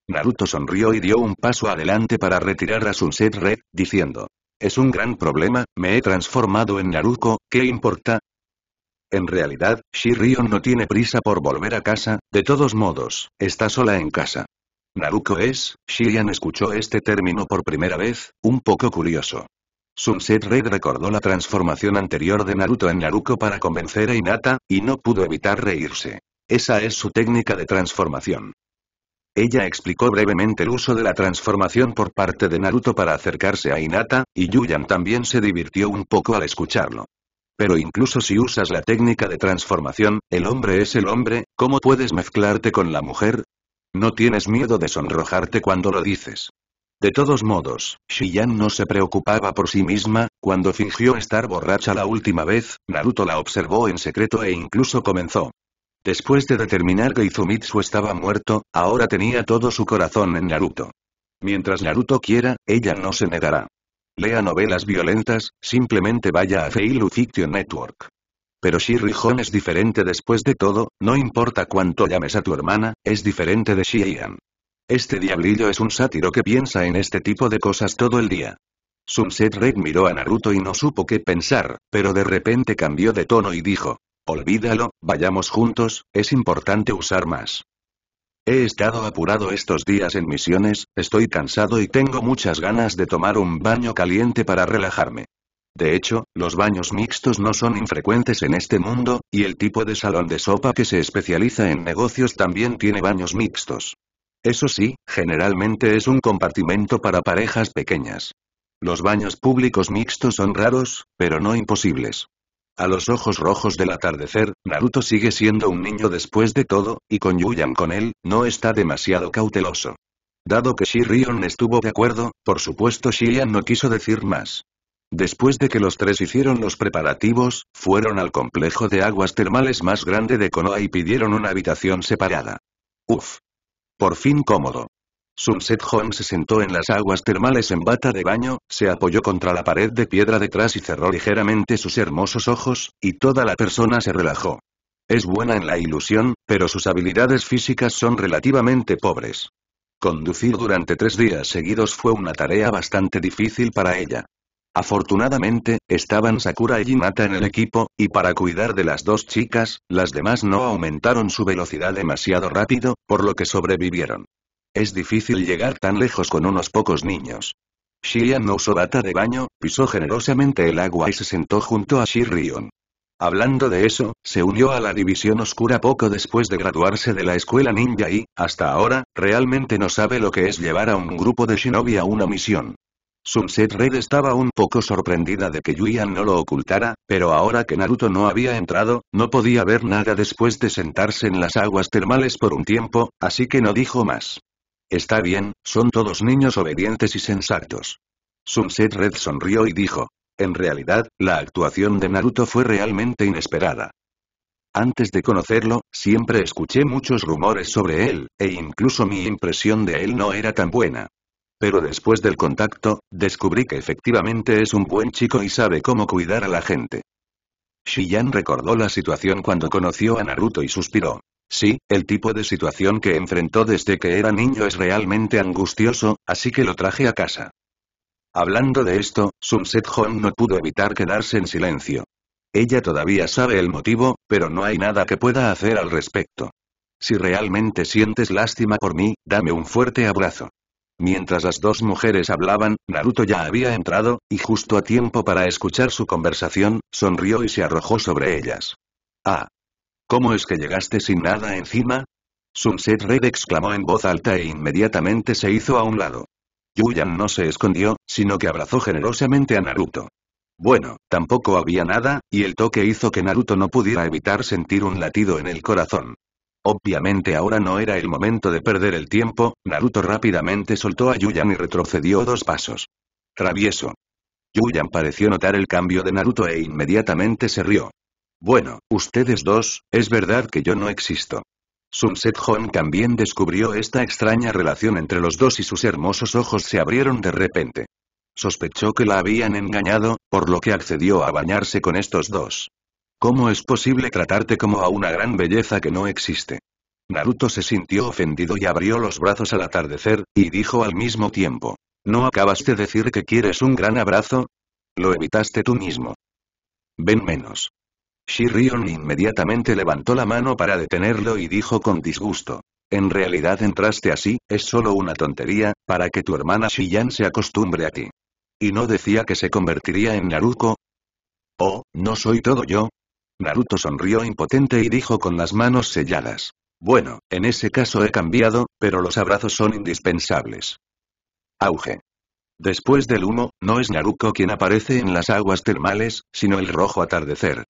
Naruto sonrió y dio un paso adelante para retirar a Sunset Red, diciendo. Es un gran problema, me he transformado en Naruto, ¿qué importa? En realidad, Shiryu no tiene prisa por volver a casa, de todos modos, está sola en casa. Naruko es, Shiyan escuchó este término por primera vez, un poco curioso. Sunset Red recordó la transformación anterior de Naruto en Naruko para convencer a Hinata, y no pudo evitar reírse. Esa es su técnica de transformación. Ella explicó brevemente el uso de la transformación por parte de Naruto para acercarse a Hinata, y Yuyan también se divirtió un poco al escucharlo. Pero incluso si usas la técnica de transformación, el hombre es el hombre, ¿cómo puedes mezclarte con la mujer? No tienes miedo de sonrojarte cuando lo dices. De todos modos, Shiyan no se preocupaba por sí misma, cuando fingió estar borracha la última vez, Naruto la observó en secreto e incluso comenzó. Después de determinar que Izumitsu estaba muerto, ahora tenía todo su corazón en Naruto. Mientras Naruto quiera, ella no se negará. Lea novelas violentas, simplemente vaya a Feilu Fiction Network. Pero Shirihon es diferente después de todo, no importa cuánto llames a tu hermana, es diferente de Sheian. Este diablillo es un sátiro que piensa en este tipo de cosas todo el día. Sunset Red miró a Naruto y no supo qué pensar, pero de repente cambió de tono y dijo. Olvídalo, vayamos juntos, es importante usar más. He estado apurado estos días en misiones, estoy cansado y tengo muchas ganas de tomar un baño caliente para relajarme. De hecho, los baños mixtos no son infrecuentes en este mundo, y el tipo de salón de sopa que se especializa en negocios también tiene baños mixtos. Eso sí, generalmente es un compartimento para parejas pequeñas. Los baños públicos mixtos son raros, pero no imposibles. A los ojos rojos del atardecer, Naruto sigue siendo un niño después de todo, y con Yuyan con él, no está demasiado cauteloso. Dado que Shirion estuvo de acuerdo, por supuesto Shiyan no quiso decir más. Después de que los tres hicieron los preparativos, fueron al complejo de aguas termales más grande de Konoha y pidieron una habitación separada. Uf. Por fin cómodo. Sunset Home se sentó en las aguas termales en bata de baño, se apoyó contra la pared de piedra detrás y cerró ligeramente sus hermosos ojos, y toda la persona se relajó. Es buena en la ilusión, pero sus habilidades físicas son relativamente pobres. Conducir durante tres días seguidos fue una tarea bastante difícil para ella. Afortunadamente, estaban Sakura y Hinata en el equipo, y para cuidar de las dos chicas, las demás no aumentaron su velocidad demasiado rápido, por lo que sobrevivieron. Es difícil llegar tan lejos con unos pocos niños. Shiyan no usó bata de baño, pisó generosamente el agua y se sentó junto a Shirion. Hablando de eso, se unió a la División Oscura poco después de graduarse de la escuela ninja y, hasta ahora, realmente no sabe lo que es llevar a un grupo de shinobi a una misión. Sunset Red estaba un poco sorprendida de que Yuian no lo ocultara, pero ahora que Naruto no había entrado, no podía ver nada después de sentarse en las aguas termales por un tiempo, así que no dijo más. Está bien, son todos niños obedientes y sensatos. Sunset Red sonrió y dijo. En realidad, la actuación de Naruto fue realmente inesperada. Antes de conocerlo, siempre escuché muchos rumores sobre él, e incluso mi impresión de él no era tan buena. Pero después del contacto, descubrí que efectivamente es un buen chico y sabe cómo cuidar a la gente. Shiyan recordó la situación cuando conoció a Naruto y suspiró. Sí, el tipo de situación que enfrentó desde que era niño es realmente angustioso, así que lo traje a casa. Hablando de esto, Sunset Hon no pudo evitar quedarse en silencio. Ella todavía sabe el motivo, pero no hay nada que pueda hacer al respecto. Si realmente sientes lástima por mí, dame un fuerte abrazo. Mientras las dos mujeres hablaban, Naruto ya había entrado, y justo a tiempo para escuchar su conversación, sonrió y se arrojó sobre ellas. Ah. ¿Cómo es que llegaste sin nada encima? Sunset Red exclamó en voz alta e inmediatamente se hizo a un lado. Yuyan no se escondió, sino que abrazó generosamente a Naruto. Bueno, tampoco había nada, y el toque hizo que Naruto no pudiera evitar sentir un latido en el corazón. Obviamente ahora no era el momento de perder el tiempo, Naruto rápidamente soltó a Yuyan y retrocedió dos pasos. Travieso. Yuyan pareció notar el cambio de Naruto e inmediatamente se rió. Bueno, ustedes dos, es verdad que yo no existo. Sunset Hon también descubrió esta extraña relación entre los dos y sus hermosos ojos se abrieron de repente. Sospechó que la habían engañado, por lo que accedió a bañarse con estos dos. ¿Cómo es posible tratarte como a una gran belleza que no existe? Naruto se sintió ofendido y abrió los brazos al atardecer, y dijo al mismo tiempo. ¿No acabas de decir que quieres un gran abrazo? Lo evitaste tú mismo. Ven menos. Shirion inmediatamente levantó la mano para detenerlo y dijo con disgusto. En realidad entraste así, es solo una tontería, para que tu hermana Shiyan se acostumbre a ti. ¿Y no decía que se convertiría en Naruto? Oh, ¿no soy todo yo? Naruto sonrió impotente y dijo con las manos selladas. Bueno, en ese caso he cambiado, pero los abrazos son indispensables. Auge. Después del humo, no es Naruto quien aparece en las aguas termales, sino el rojo atardecer.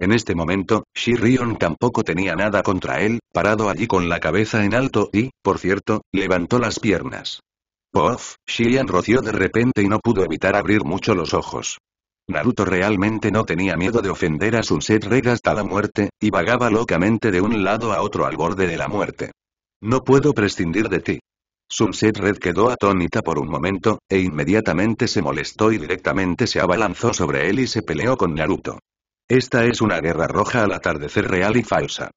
En este momento, Shirion tampoco tenía nada contra él, parado allí con la cabeza en alto y, por cierto, levantó las piernas. pof Shirian roció de repente y no pudo evitar abrir mucho los ojos. Naruto realmente no tenía miedo de ofender a Sunset Red hasta la muerte, y vagaba locamente de un lado a otro al borde de la muerte. No puedo prescindir de ti. Sunset Red quedó atónita por un momento, e inmediatamente se molestó y directamente se abalanzó sobre él y se peleó con Naruto. Esta es una guerra roja al atardecer real y falsa.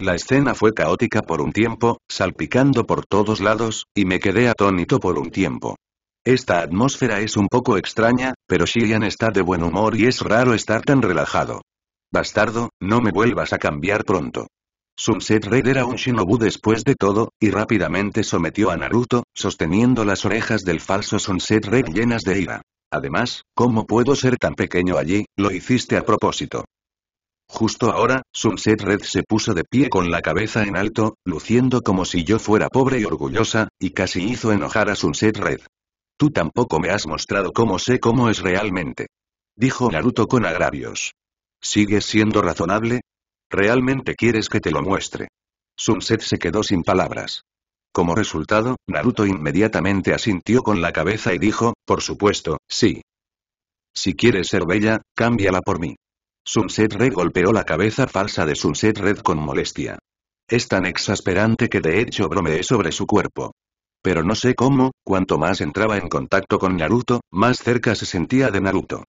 La escena fue caótica por un tiempo, salpicando por todos lados, y me quedé atónito por un tiempo. Esta atmósfera es un poco extraña, pero Shiyan está de buen humor y es raro estar tan relajado. Bastardo, no me vuelvas a cambiar pronto. Sunset Red era un shinobu después de todo, y rápidamente sometió a Naruto, sosteniendo las orejas del falso Sunset Red llenas de ira. Además, ¿cómo puedo ser tan pequeño allí? Lo hiciste a propósito. Justo ahora, Sunset Red se puso de pie con la cabeza en alto, luciendo como si yo fuera pobre y orgullosa, y casi hizo enojar a Sunset Red. Tú tampoco me has mostrado cómo sé cómo es realmente. Dijo Naruto con agravios. ¿Sigues siendo razonable? ¿Realmente quieres que te lo muestre? Sunset se quedó sin palabras. Como resultado, Naruto inmediatamente asintió con la cabeza y dijo, por supuesto, sí. Si quieres ser bella, cámbiala por mí. Sunset Red golpeó la cabeza falsa de Sunset Red con molestia. Es tan exasperante que de hecho bromeé sobre su cuerpo. Pero no sé cómo, cuanto más entraba en contacto con Naruto, más cerca se sentía de Naruto.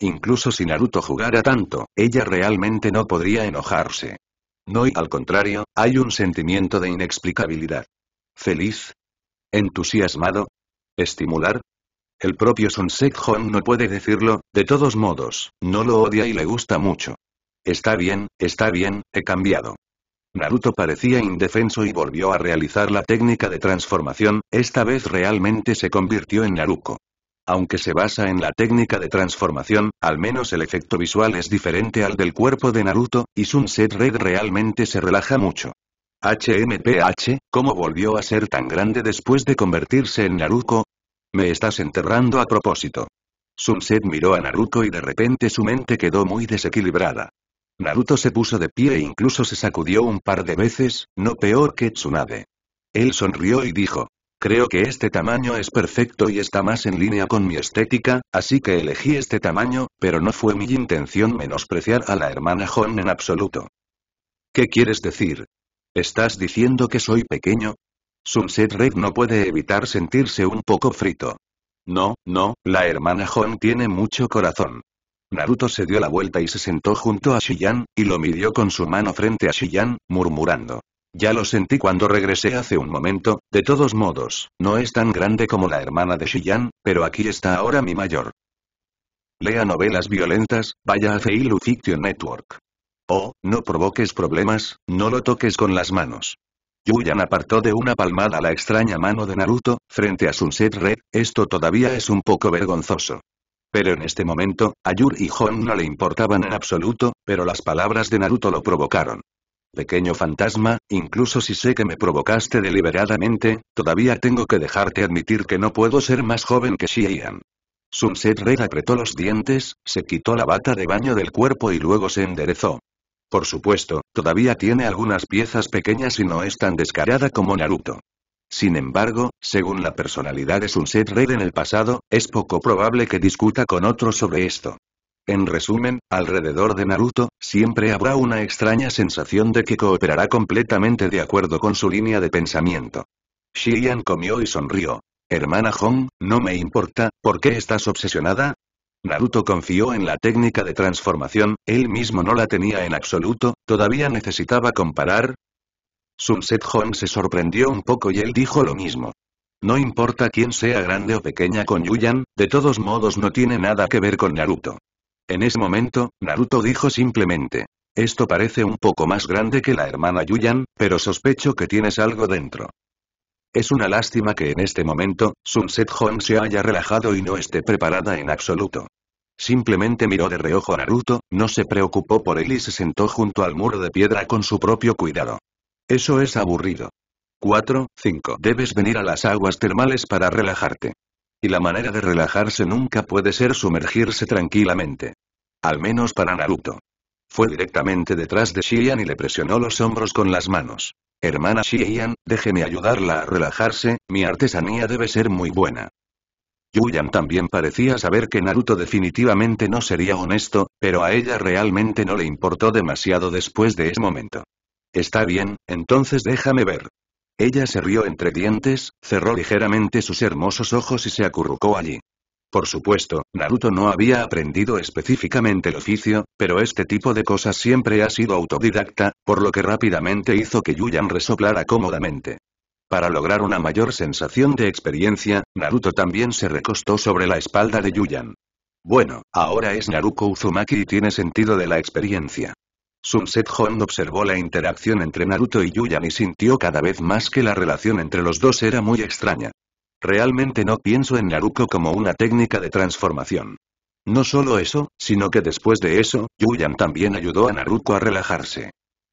Incluso si Naruto jugara tanto, ella realmente no podría enojarse. No y al contrario, hay un sentimiento de inexplicabilidad. ¿Feliz? ¿Entusiasmado? ¿Estimular? El propio Sunset Hon no puede decirlo, de todos modos, no lo odia y le gusta mucho. Está bien, está bien, he cambiado. Naruto parecía indefenso y volvió a realizar la técnica de transformación, esta vez realmente se convirtió en Naruko. Aunque se basa en la técnica de transformación, al menos el efecto visual es diferente al del cuerpo de Naruto, y Sunset Red realmente se relaja mucho. HMPH, ¿cómo volvió a ser tan grande después de convertirse en Naruko? Me estás enterrando a propósito. Sunset miró a Naruto y de repente su mente quedó muy desequilibrada. Naruto se puso de pie e incluso se sacudió un par de veces, no peor que Tsunade. Él sonrió y dijo. Creo que este tamaño es perfecto y está más en línea con mi estética, así que elegí este tamaño, pero no fue mi intención menospreciar a la hermana Hon en absoluto. ¿Qué quieres decir? ¿Estás diciendo que soy pequeño? Sunset Red no puede evitar sentirse un poco frito. No, no, la hermana Hon tiene mucho corazón. Naruto se dio la vuelta y se sentó junto a Shiyan, y lo midió con su mano frente a Shiyan, murmurando. Ya lo sentí cuando regresé hace un momento, de todos modos, no es tan grande como la hermana de Shiyan, pero aquí está ahora mi mayor. Lea novelas violentas, vaya a Feilu Fiction Network. Oh, no provoques problemas, no lo toques con las manos. Yuyan apartó de una palmada la extraña mano de Naruto, frente a Sunset Red, esto todavía es un poco vergonzoso. Pero en este momento, Ayur y Hon no le importaban en absoluto, pero las palabras de Naruto lo provocaron. Pequeño fantasma, incluso si sé que me provocaste deliberadamente, todavía tengo que dejarte admitir que no puedo ser más joven que Shi-ian. Sunset Red apretó los dientes, se quitó la bata de baño del cuerpo y luego se enderezó. Por supuesto, todavía tiene algunas piezas pequeñas y no es tan descarada como Naruto. Sin embargo, según la personalidad de Sunset Red en el pasado, es poco probable que discuta con otro sobre esto. En resumen, alrededor de Naruto, siempre habrá una extraña sensación de que cooperará completamente de acuerdo con su línea de pensamiento. Shiyan comió y sonrió. Hermana Hong, no me importa, ¿por qué estás obsesionada? Naruto confió en la técnica de transformación, él mismo no la tenía en absoluto, todavía necesitaba comparar, Sunset Home se sorprendió un poco y él dijo lo mismo. No importa quién sea grande o pequeña con Yuyan, de todos modos no tiene nada que ver con Naruto. En ese momento, Naruto dijo simplemente. Esto parece un poco más grande que la hermana Yuyan, pero sospecho que tienes algo dentro. Es una lástima que en este momento, Sunset Home se haya relajado y no esté preparada en absoluto. Simplemente miró de reojo a Naruto, no se preocupó por él y se sentó junto al muro de piedra con su propio cuidado. Eso es aburrido. 4, 5. Debes venir a las aguas termales para relajarte. Y la manera de relajarse nunca puede ser sumergirse tranquilamente. Al menos para Naruto. Fue directamente detrás de Shiyan y le presionó los hombros con las manos. Hermana Shiyan, déjeme ayudarla a relajarse, mi artesanía debe ser muy buena. Yuyan también parecía saber que Naruto definitivamente no sería honesto, pero a ella realmente no le importó demasiado después de ese momento. Está bien, entonces déjame ver. Ella se rió entre dientes, cerró ligeramente sus hermosos ojos y se acurrucó allí. Por supuesto, Naruto no había aprendido específicamente el oficio, pero este tipo de cosas siempre ha sido autodidacta, por lo que rápidamente hizo que Yuyan resoplara cómodamente. Para lograr una mayor sensación de experiencia, Naruto también se recostó sobre la espalda de Yuyan. Bueno, ahora es Naruto Uzumaki y tiene sentido de la experiencia. Sunset Hon observó la interacción entre Naruto y Yuyan y sintió cada vez más que la relación entre los dos era muy extraña. Realmente no pienso en Naruto como una técnica de transformación. No solo eso, sino que después de eso, Yuyan también ayudó a Naruto a relajarse.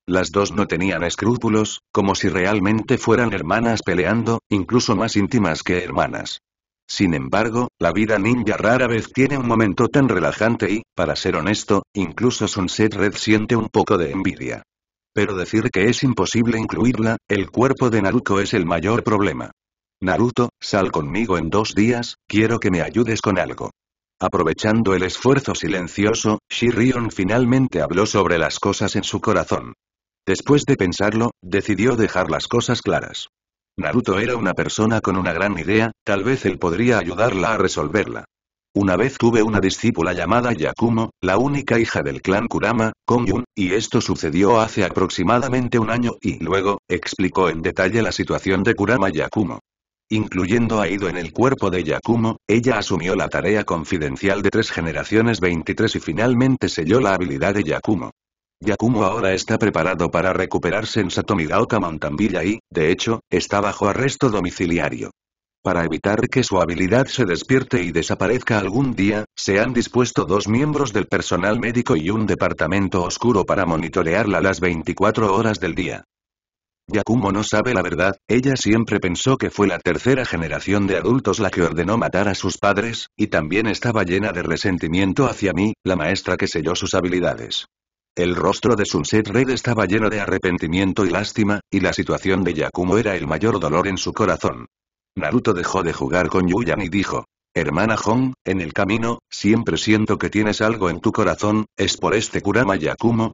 Las dos no tenían escrúpulos, como si realmente fueran hermanas peleando, incluso más íntimas que hermanas. Sin embargo, la vida ninja rara vez tiene un momento tan relajante y, para ser honesto, incluso Sunset Red siente un poco de envidia. Pero decir que es imposible incluirla, el cuerpo de Naruto es el mayor problema. Naruto, sal conmigo en dos días, quiero que me ayudes con algo. Aprovechando el esfuerzo silencioso, Shirion finalmente habló sobre las cosas en su corazón. Después de pensarlo, decidió dejar las cosas claras. Naruto era una persona con una gran idea, tal vez él podría ayudarla a resolverla. Una vez tuve una discípula llamada Yakumo, la única hija del clan Kurama, Kongyun, y esto sucedió hace aproximadamente un año y luego, explicó en detalle la situación de Kurama Yakumo. Incluyendo a Ido en el cuerpo de Yakumo, ella asumió la tarea confidencial de tres generaciones 23 y finalmente selló la habilidad de Yakumo. Yakumo ahora está preparado para recuperarse en Satomigaoka Mountain Villa y, de hecho, está bajo arresto domiciliario. Para evitar que su habilidad se despierte y desaparezca algún día, se han dispuesto dos miembros del personal médico y un departamento oscuro para monitorearla las 24 horas del día. Yakumo no sabe la verdad, ella siempre pensó que fue la tercera generación de adultos la que ordenó matar a sus padres, y también estaba llena de resentimiento hacia mí, la maestra que selló sus habilidades. El rostro de Sunset Red estaba lleno de arrepentimiento y lástima, y la situación de Yakumo era el mayor dolor en su corazón. Naruto dejó de jugar con Yuyan y dijo, Hermana Hong, en el camino, siempre siento que tienes algo en tu corazón, ¿es por este Kurama Yakumo?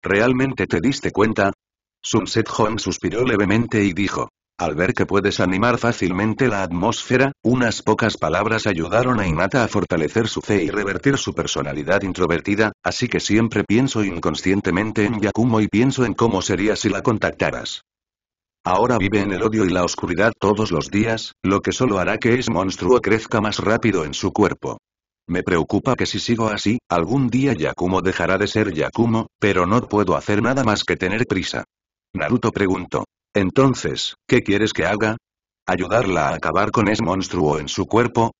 ¿Realmente te diste cuenta? Sunset Hong suspiró levemente y dijo, al ver que puedes animar fácilmente la atmósfera, unas pocas palabras ayudaron a Inata a fortalecer su fe y revertir su personalidad introvertida, así que siempre pienso inconscientemente en Yakumo y pienso en cómo sería si la contactaras. Ahora vive en el odio y la oscuridad todos los días, lo que solo hará que ese monstruo crezca más rápido en su cuerpo. Me preocupa que si sigo así, algún día Yakumo dejará de ser Yakumo, pero no puedo hacer nada más que tener prisa. Naruto preguntó. Entonces, ¿qué quieres que haga? ¿Ayudarla a acabar con ese monstruo en su cuerpo?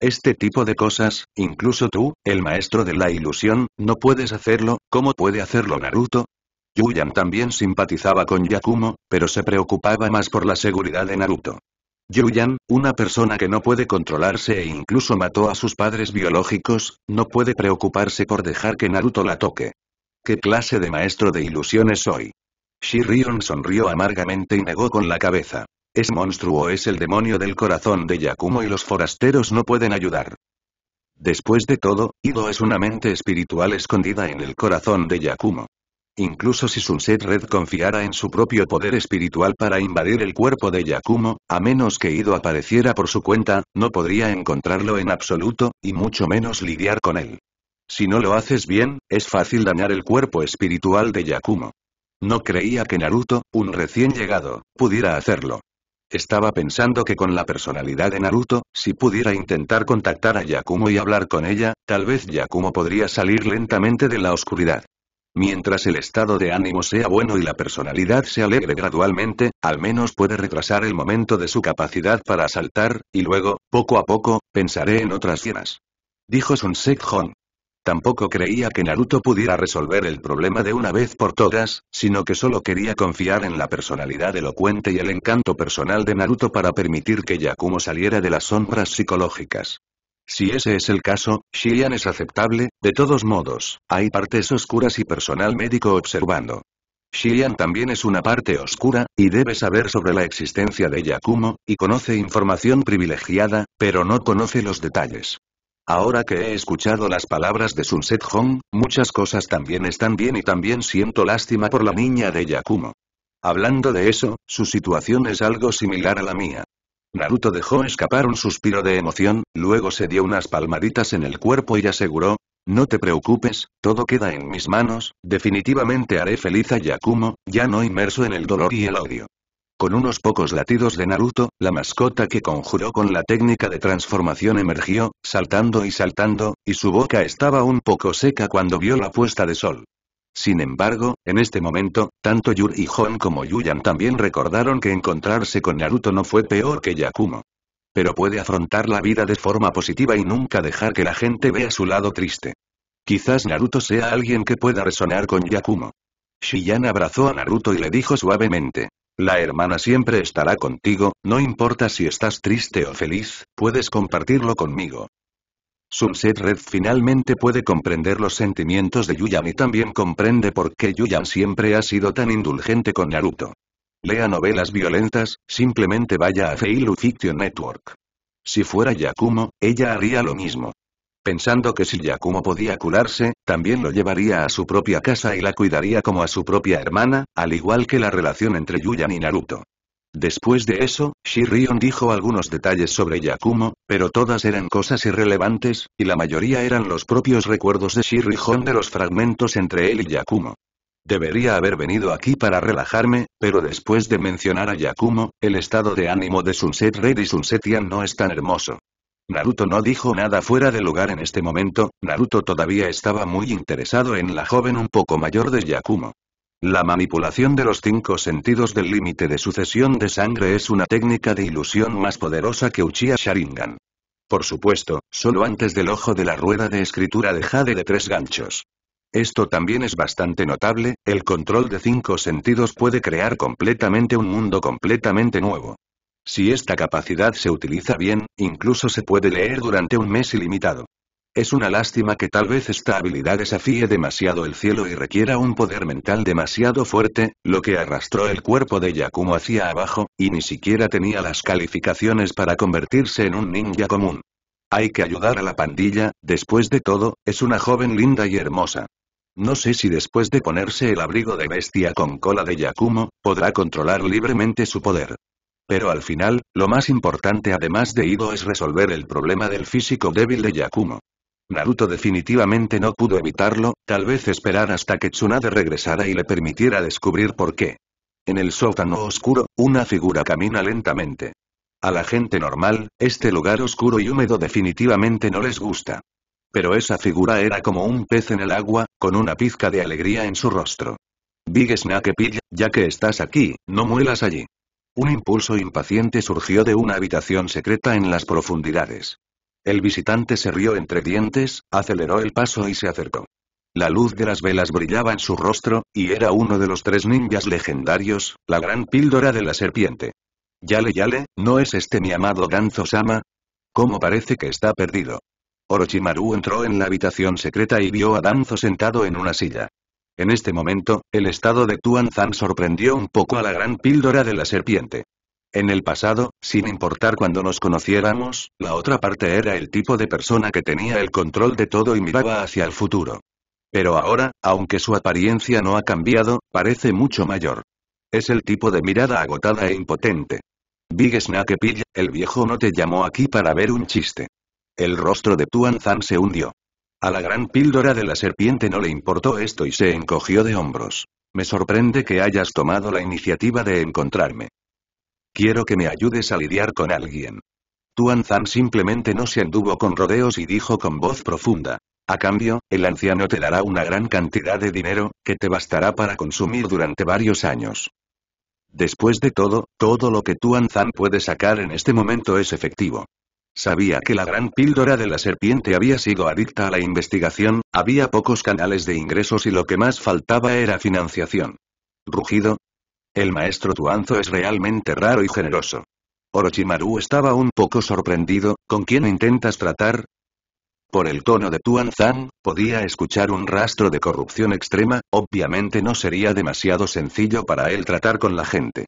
Este tipo de cosas, incluso tú, el maestro de la ilusión, no puedes hacerlo, ¿cómo puede hacerlo Naruto? Yuyan también simpatizaba con Yakumo, pero se preocupaba más por la seguridad de Naruto. Yuyan, una persona que no puede controlarse e incluso mató a sus padres biológicos, no puede preocuparse por dejar que Naruto la toque. ¿Qué clase de maestro de ilusiones soy? Shirion sonrió amargamente y negó con la cabeza. Ese monstruo es el demonio del corazón de Yakumo y los forasteros no pueden ayudar. Después de todo, Ido es una mente espiritual escondida en el corazón de Yakumo. Incluso si Sunset Red confiara en su propio poder espiritual para invadir el cuerpo de Yakumo, a menos que Ido apareciera por su cuenta, no podría encontrarlo en absoluto, y mucho menos lidiar con él. Si no lo haces bien, es fácil dañar el cuerpo espiritual de Yakumo. No creía que Naruto, un recién llegado, pudiera hacerlo. Estaba pensando que con la personalidad de Naruto, si pudiera intentar contactar a Yakumo y hablar con ella, tal vez Yakumo podría salir lentamente de la oscuridad. Mientras el estado de ánimo sea bueno y la personalidad se alegre gradualmente, al menos puede retrasar el momento de su capacidad para saltar, y luego, poco a poco, pensaré en otras cienas. Dijo sek Hon. Tampoco creía que Naruto pudiera resolver el problema de una vez por todas, sino que solo quería confiar en la personalidad elocuente y el encanto personal de Naruto para permitir que Yakumo saliera de las sombras psicológicas. Si ese es el caso, Shian es aceptable, de todos modos, hay partes oscuras y personal médico observando. Shian también es una parte oscura, y debe saber sobre la existencia de Yakumo, y conoce información privilegiada, pero no conoce los detalles. Ahora que he escuchado las palabras de Sunset Hong, muchas cosas también están bien y también siento lástima por la niña de Yakumo. Hablando de eso, su situación es algo similar a la mía. Naruto dejó escapar un suspiro de emoción, luego se dio unas palmaditas en el cuerpo y aseguró, no te preocupes, todo queda en mis manos, definitivamente haré feliz a Yakumo, ya no inmerso en el dolor y el odio. Con unos pocos latidos de Naruto, la mascota que conjuró con la técnica de transformación emergió, saltando y saltando, y su boca estaba un poco seca cuando vio la puesta de sol. Sin embargo, en este momento, tanto y Hon como Yuyan también recordaron que encontrarse con Naruto no fue peor que Yakumo. Pero puede afrontar la vida de forma positiva y nunca dejar que la gente vea su lado triste. Quizás Naruto sea alguien que pueda resonar con Yakumo. Shiyan abrazó a Naruto y le dijo suavemente, la hermana siempre estará contigo, no importa si estás triste o feliz, puedes compartirlo conmigo. Sunset Red finalmente puede comprender los sentimientos de Yuyan y también comprende por qué Yuyan siempre ha sido tan indulgente con Naruto. Lea novelas violentas, simplemente vaya a Feilu Fiction Network. Si fuera Yakumo, ella haría lo mismo. Pensando que si Yakumo podía curarse, también lo llevaría a su propia casa y la cuidaría como a su propia hermana, al igual que la relación entre Yuyan y Naruto. Después de eso, Shirion dijo algunos detalles sobre Yakumo, pero todas eran cosas irrelevantes, y la mayoría eran los propios recuerdos de Jon de los fragmentos entre él y Yakumo. Debería haber venido aquí para relajarme, pero después de mencionar a Yakumo, el estado de ánimo de Sunset Red y Sunset no es tan hermoso. Naruto no dijo nada fuera de lugar en este momento, Naruto todavía estaba muy interesado en la joven un poco mayor de Yakumo. La manipulación de los cinco sentidos del límite de sucesión de sangre es una técnica de ilusión más poderosa que Uchiha Sharingan. Por supuesto, solo antes del ojo de la rueda de escritura de Jade de tres ganchos. Esto también es bastante notable, el control de cinco sentidos puede crear completamente un mundo completamente nuevo. Si esta capacidad se utiliza bien, incluso se puede leer durante un mes ilimitado. Es una lástima que tal vez esta habilidad desafíe demasiado el cielo y requiera un poder mental demasiado fuerte, lo que arrastró el cuerpo de Yakumo hacia abajo, y ni siquiera tenía las calificaciones para convertirse en un ninja común. Hay que ayudar a la pandilla, después de todo, es una joven linda y hermosa. No sé si después de ponerse el abrigo de bestia con cola de Yakumo, podrá controlar libremente su poder. Pero al final, lo más importante además de Ido es resolver el problema del físico débil de Yakumo. Naruto definitivamente no pudo evitarlo, tal vez esperar hasta que Tsunade regresara y le permitiera descubrir por qué. En el sótano oscuro, una figura camina lentamente. A la gente normal, este lugar oscuro y húmedo definitivamente no les gusta. Pero esa figura era como un pez en el agua, con una pizca de alegría en su rostro. Big Snake pill, ya que estás aquí, no muelas allí. Un impulso impaciente surgió de una habitación secreta en las profundidades. El visitante se rió entre dientes, aceleró el paso y se acercó. La luz de las velas brillaba en su rostro, y era uno de los tres ninjas legendarios, la gran píldora de la serpiente. Yale Yale, ¿no es este mi amado Danzo-sama? ¿Cómo parece que está perdido? Orochimaru entró en la habitación secreta y vio a Danzo sentado en una silla. En este momento, el estado de Tuanzan sorprendió un poco a la gran píldora de la serpiente. En el pasado, sin importar cuando nos conociéramos, la otra parte era el tipo de persona que tenía el control de todo y miraba hacia el futuro. Pero ahora, aunque su apariencia no ha cambiado, parece mucho mayor. Es el tipo de mirada agotada e impotente. Big Snake Pill, el viejo no te llamó aquí para ver un chiste. El rostro de Tuan Zan se hundió. A la gran píldora de la serpiente no le importó esto y se encogió de hombros. Me sorprende que hayas tomado la iniciativa de encontrarme. Quiero que me ayudes a lidiar con alguien. Tu Anzan simplemente no se anduvo con rodeos y dijo con voz profunda. A cambio, el anciano te dará una gran cantidad de dinero, que te bastará para consumir durante varios años. Después de todo, todo lo que Tu Anzan puede sacar en este momento es efectivo. Sabía que la gran píldora de la serpiente había sido adicta a la investigación, había pocos canales de ingresos y lo que más faltaba era financiación. Rugido. El maestro Tuanzo es realmente raro y generoso. Orochimaru estaba un poco sorprendido, ¿con quién intentas tratar? Por el tono de Tuanzan, podía escuchar un rastro de corrupción extrema, obviamente no sería demasiado sencillo para él tratar con la gente.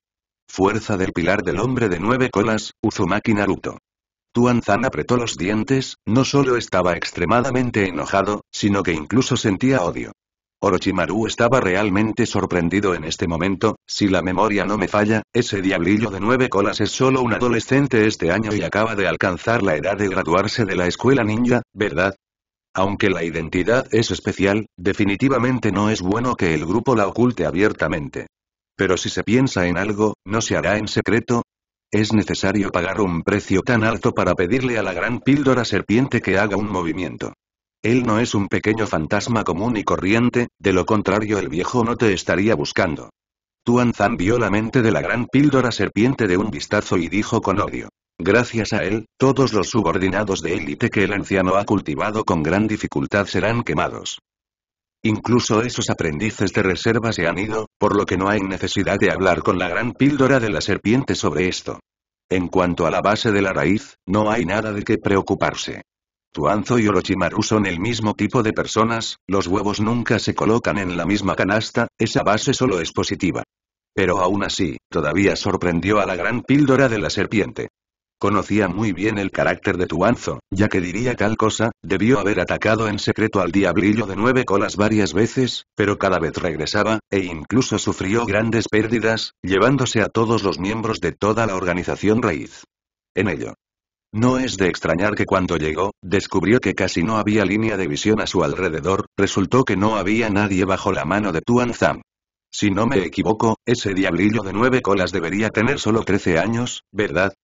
Fuerza del pilar del hombre de nueve colas, Uzumaki Naruto. Tuanzan apretó los dientes, no solo estaba extremadamente enojado, sino que incluso sentía odio. Orochimaru estaba realmente sorprendido en este momento, si la memoria no me falla, ese diablillo de nueve colas es solo un adolescente este año y acaba de alcanzar la edad de graduarse de la escuela ninja, ¿verdad? Aunque la identidad es especial, definitivamente no es bueno que el grupo la oculte abiertamente. Pero si se piensa en algo, no se hará en secreto, es necesario pagar un precio tan alto para pedirle a la gran píldora serpiente que haga un movimiento. Él no es un pequeño fantasma común y corriente, de lo contrario el viejo no te estaría buscando. Tuan Zan vio la mente de la gran píldora serpiente de un vistazo y dijo con odio. Gracias a él, todos los subordinados de élite que el anciano ha cultivado con gran dificultad serán quemados. Incluso esos aprendices de reserva se han ido, por lo que no hay necesidad de hablar con la gran píldora de la serpiente sobre esto. En cuanto a la base de la raíz, no hay nada de qué preocuparse. Tuanzo y Orochimaru son el mismo tipo de personas, los huevos nunca se colocan en la misma canasta, esa base solo es positiva. Pero aún así, todavía sorprendió a la gran píldora de la serpiente. Conocía muy bien el carácter de Tuanzo, ya que diría tal cosa, debió haber atacado en secreto al diablillo de nueve colas varias veces, pero cada vez regresaba, e incluso sufrió grandes pérdidas, llevándose a todos los miembros de toda la organización raíz. En ello. No es de extrañar que cuando llegó, descubrió que casi no había línea de visión a su alrededor, resultó que no había nadie bajo la mano de Tuanzam. Si no me equivoco, ese diablillo de nueve colas debería tener solo 13 años, ¿verdad?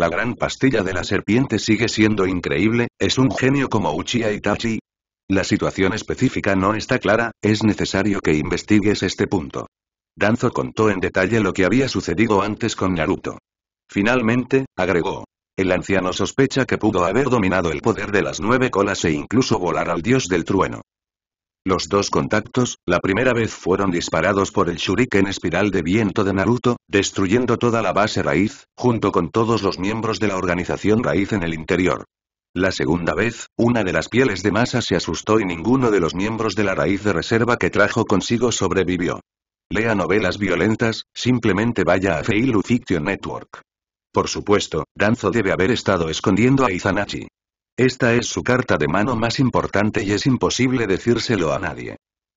La gran pastilla de la serpiente sigue siendo increíble, es un genio como Uchiha Itachi. La situación específica no está clara, es necesario que investigues este punto. Danzo contó en detalle lo que había sucedido antes con Naruto. Finalmente, agregó. El anciano sospecha que pudo haber dominado el poder de las nueve colas e incluso volar al dios del trueno. Los dos contactos, la primera vez fueron disparados por el shuriken espiral de viento de Naruto, destruyendo toda la base raíz, junto con todos los miembros de la organización raíz en el interior. La segunda vez, una de las pieles de masa se asustó y ninguno de los miembros de la raíz de reserva que trajo consigo sobrevivió. Lea novelas violentas, simplemente vaya a Feilu Fiction Network. Por supuesto, Danzo debe haber estado escondiendo a Izanachi. Esta es su carta de mano más importante y es imposible decírselo a nadie.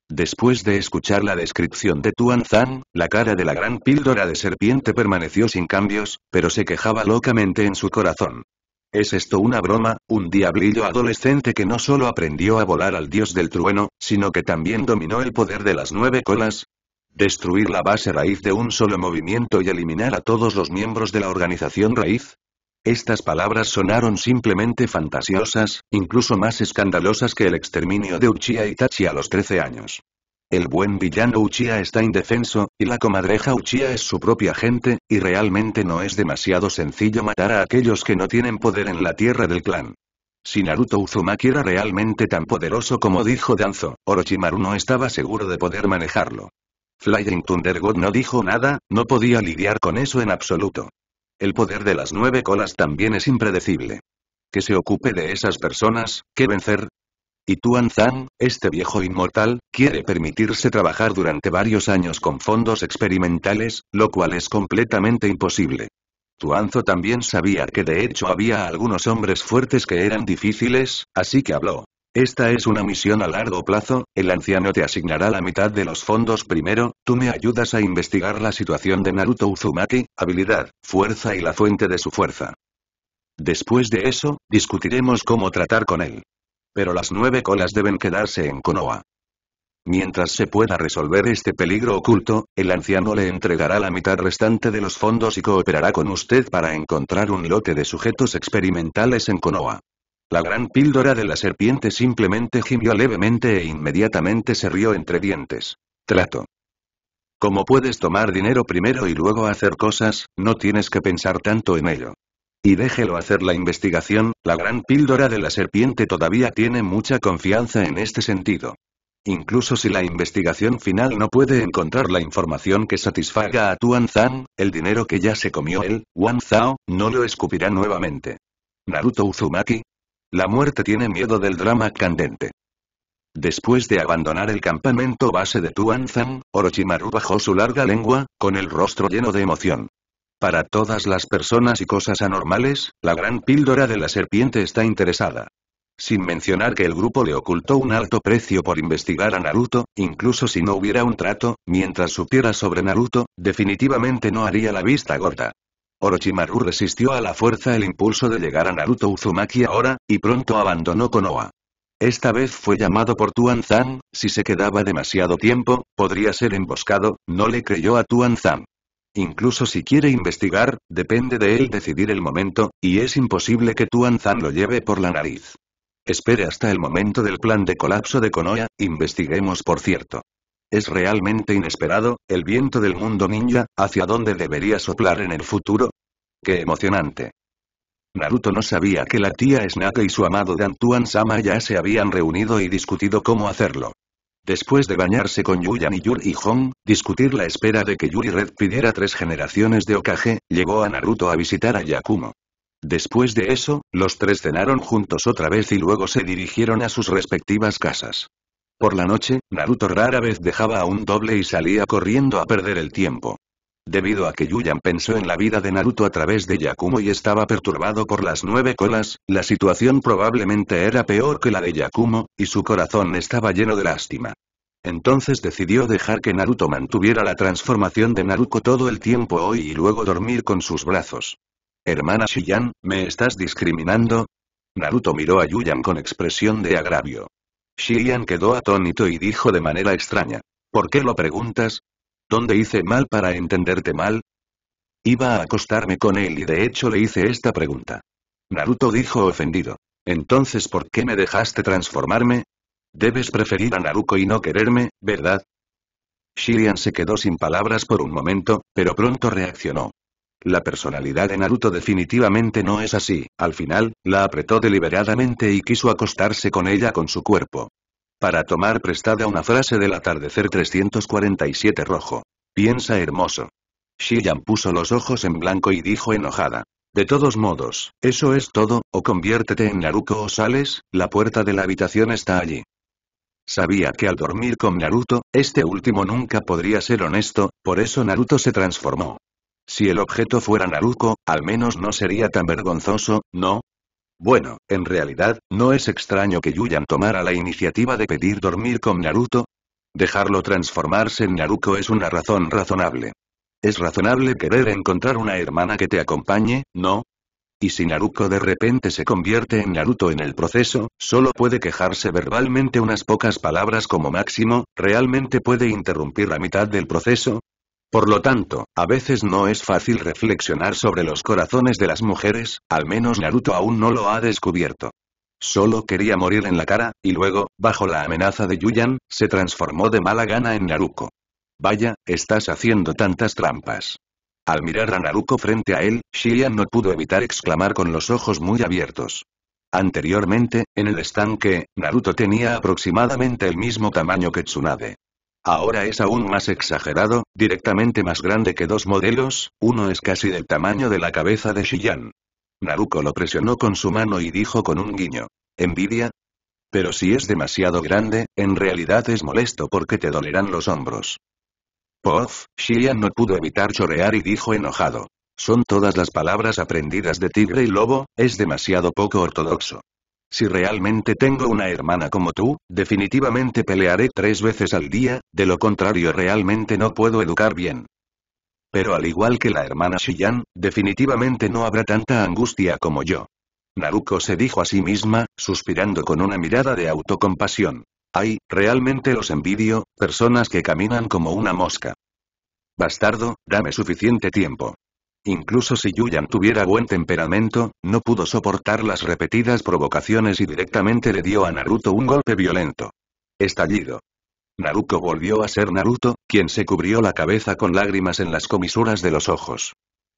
Después de escuchar la descripción de Tuan Zan, la cara de la gran píldora de serpiente permaneció sin cambios, pero se quejaba locamente en su corazón. ¿Es esto una broma, un diablillo adolescente que no solo aprendió a volar al dios del trueno, sino que también dominó el poder de las nueve colas? Destruir la base raíz de un solo movimiento y eliminar a todos los miembros de la organización raíz, estas palabras sonaron simplemente fantasiosas, incluso más escandalosas que el exterminio de Uchiha Itachi a los 13 años. El buen villano Uchiha está indefenso, y la comadreja Uchiha es su propia gente, y realmente no es demasiado sencillo matar a aquellos que no tienen poder en la tierra del clan. Si Naruto Uzumaki era realmente tan poderoso como dijo Danzo, Orochimaru no estaba seguro de poder manejarlo. Flying Thunder God no dijo nada, no podía lidiar con eso en absoluto. El poder de las nueve colas también es impredecible. Que se ocupe de esas personas, que vencer. Y Tuan Zhang, este viejo inmortal, quiere permitirse trabajar durante varios años con fondos experimentales, lo cual es completamente imposible. Tuanzo también sabía que de hecho había algunos hombres fuertes que eran difíciles, así que habló. Esta es una misión a largo plazo, el anciano te asignará la mitad de los fondos primero, tú me ayudas a investigar la situación de Naruto Uzumaki, habilidad, fuerza y la fuente de su fuerza. Después de eso, discutiremos cómo tratar con él. Pero las nueve colas deben quedarse en Konoha. Mientras se pueda resolver este peligro oculto, el anciano le entregará la mitad restante de los fondos y cooperará con usted para encontrar un lote de sujetos experimentales en Konoha. La gran píldora de la serpiente simplemente gimió levemente e inmediatamente se rió entre dientes. Trato. Como puedes tomar dinero primero y luego hacer cosas, no tienes que pensar tanto en ello. Y déjelo hacer la investigación, la gran píldora de la serpiente todavía tiene mucha confianza en este sentido. Incluso si la investigación final no puede encontrar la información que satisfaga a Tuan el dinero que ya se comió él, Wan Zhao, no lo escupirá nuevamente. Naruto Uzumaki, la muerte tiene miedo del drama candente. Después de abandonar el campamento base de Tuanzan, Orochimaru bajó su larga lengua, con el rostro lleno de emoción. Para todas las personas y cosas anormales, la gran píldora de la serpiente está interesada. Sin mencionar que el grupo le ocultó un alto precio por investigar a Naruto, incluso si no hubiera un trato, mientras supiera sobre Naruto, definitivamente no haría la vista gorda. Orochimaru resistió a la fuerza el impulso de llegar a Naruto Uzumaki ahora, y pronto abandonó Konoha. Esta vez fue llamado por Tuan Zan, si se quedaba demasiado tiempo, podría ser emboscado, no le creyó a Tuan Zan. Incluso si quiere investigar, depende de él decidir el momento, y es imposible que Tuan Zan lo lleve por la nariz. Espere hasta el momento del plan de colapso de Konoha, investiguemos por cierto. Es realmente inesperado, el viento del mundo ninja, hacia dónde debería soplar en el futuro. ¡Qué emocionante! Naruto no sabía que la tía Snake y su amado Dantuan-sama ya se habían reunido y discutido cómo hacerlo. Después de bañarse con Yuyan y Yuri Hong, discutir la espera de que Yuri Red pidiera tres generaciones de Okage, llegó a Naruto a visitar a Yakumo. Después de eso, los tres cenaron juntos otra vez y luego se dirigieron a sus respectivas casas. Por la noche, Naruto rara vez dejaba a un doble y salía corriendo a perder el tiempo. Debido a que Yuyan pensó en la vida de Naruto a través de Yakumo y estaba perturbado por las nueve colas, la situación probablemente era peor que la de Yakumo, y su corazón estaba lleno de lástima. Entonces decidió dejar que Naruto mantuviera la transformación de Naruto todo el tiempo hoy y luego dormir con sus brazos. Hermana Shiyan, ¿me estás discriminando? Naruto miró a Yuyan con expresión de agravio. Xian quedó atónito y dijo de manera extraña. ¿Por qué lo preguntas? ¿Dónde hice mal para entenderte mal? Iba a acostarme con él y de hecho le hice esta pregunta. Naruto dijo ofendido. Entonces ¿por qué me dejaste transformarme? Debes preferir a Naruto y no quererme, ¿verdad? Shirian se quedó sin palabras por un momento, pero pronto reaccionó. La personalidad de Naruto definitivamente no es así, al final, la apretó deliberadamente y quiso acostarse con ella con su cuerpo. Para tomar prestada una frase del atardecer 347 rojo. Piensa hermoso. Shiyan puso los ojos en blanco y dijo enojada. De todos modos, eso es todo, o conviértete en Naruto o sales, la puerta de la habitación está allí. Sabía que al dormir con Naruto, este último nunca podría ser honesto, por eso Naruto se transformó. Si el objeto fuera Naruto, al menos no sería tan vergonzoso, ¿no? Bueno, en realidad, no es extraño que Yuyan tomara la iniciativa de pedir dormir con Naruto. Dejarlo transformarse en Naruto es una razón razonable. Es razonable querer encontrar una hermana que te acompañe, ¿no? Y si Naruto de repente se convierte en Naruto en el proceso, solo puede quejarse verbalmente unas pocas palabras como máximo, realmente puede interrumpir la mitad del proceso, por lo tanto, a veces no es fácil reflexionar sobre los corazones de las mujeres, al menos Naruto aún no lo ha descubierto. Solo quería morir en la cara, y luego, bajo la amenaza de Yuyan, se transformó de mala gana en Naruko. Vaya, estás haciendo tantas trampas. Al mirar a Naruko frente a él, Shiyan no pudo evitar exclamar con los ojos muy abiertos. Anteriormente, en el estanque, Naruto tenía aproximadamente el mismo tamaño que Tsunade. Ahora es aún más exagerado, directamente más grande que dos modelos, uno es casi del tamaño de la cabeza de Shiyan. Naruko lo presionó con su mano y dijo con un guiño. ¿Envidia? Pero si es demasiado grande, en realidad es molesto porque te dolerán los hombros. Pof, Shiyan no pudo evitar chorear y dijo enojado. Son todas las palabras aprendidas de tigre y lobo, es demasiado poco ortodoxo. Si realmente tengo una hermana como tú, definitivamente pelearé tres veces al día, de lo contrario realmente no puedo educar bien. Pero al igual que la hermana Shiyan, definitivamente no habrá tanta angustia como yo. Naruko se dijo a sí misma, suspirando con una mirada de autocompasión. Ay, realmente los envidio, personas que caminan como una mosca. Bastardo, dame suficiente tiempo. Incluso si Yuyan tuviera buen temperamento, no pudo soportar las repetidas provocaciones y directamente le dio a Naruto un golpe violento. Estallido. Naruto volvió a ser Naruto, quien se cubrió la cabeza con lágrimas en las comisuras de los ojos.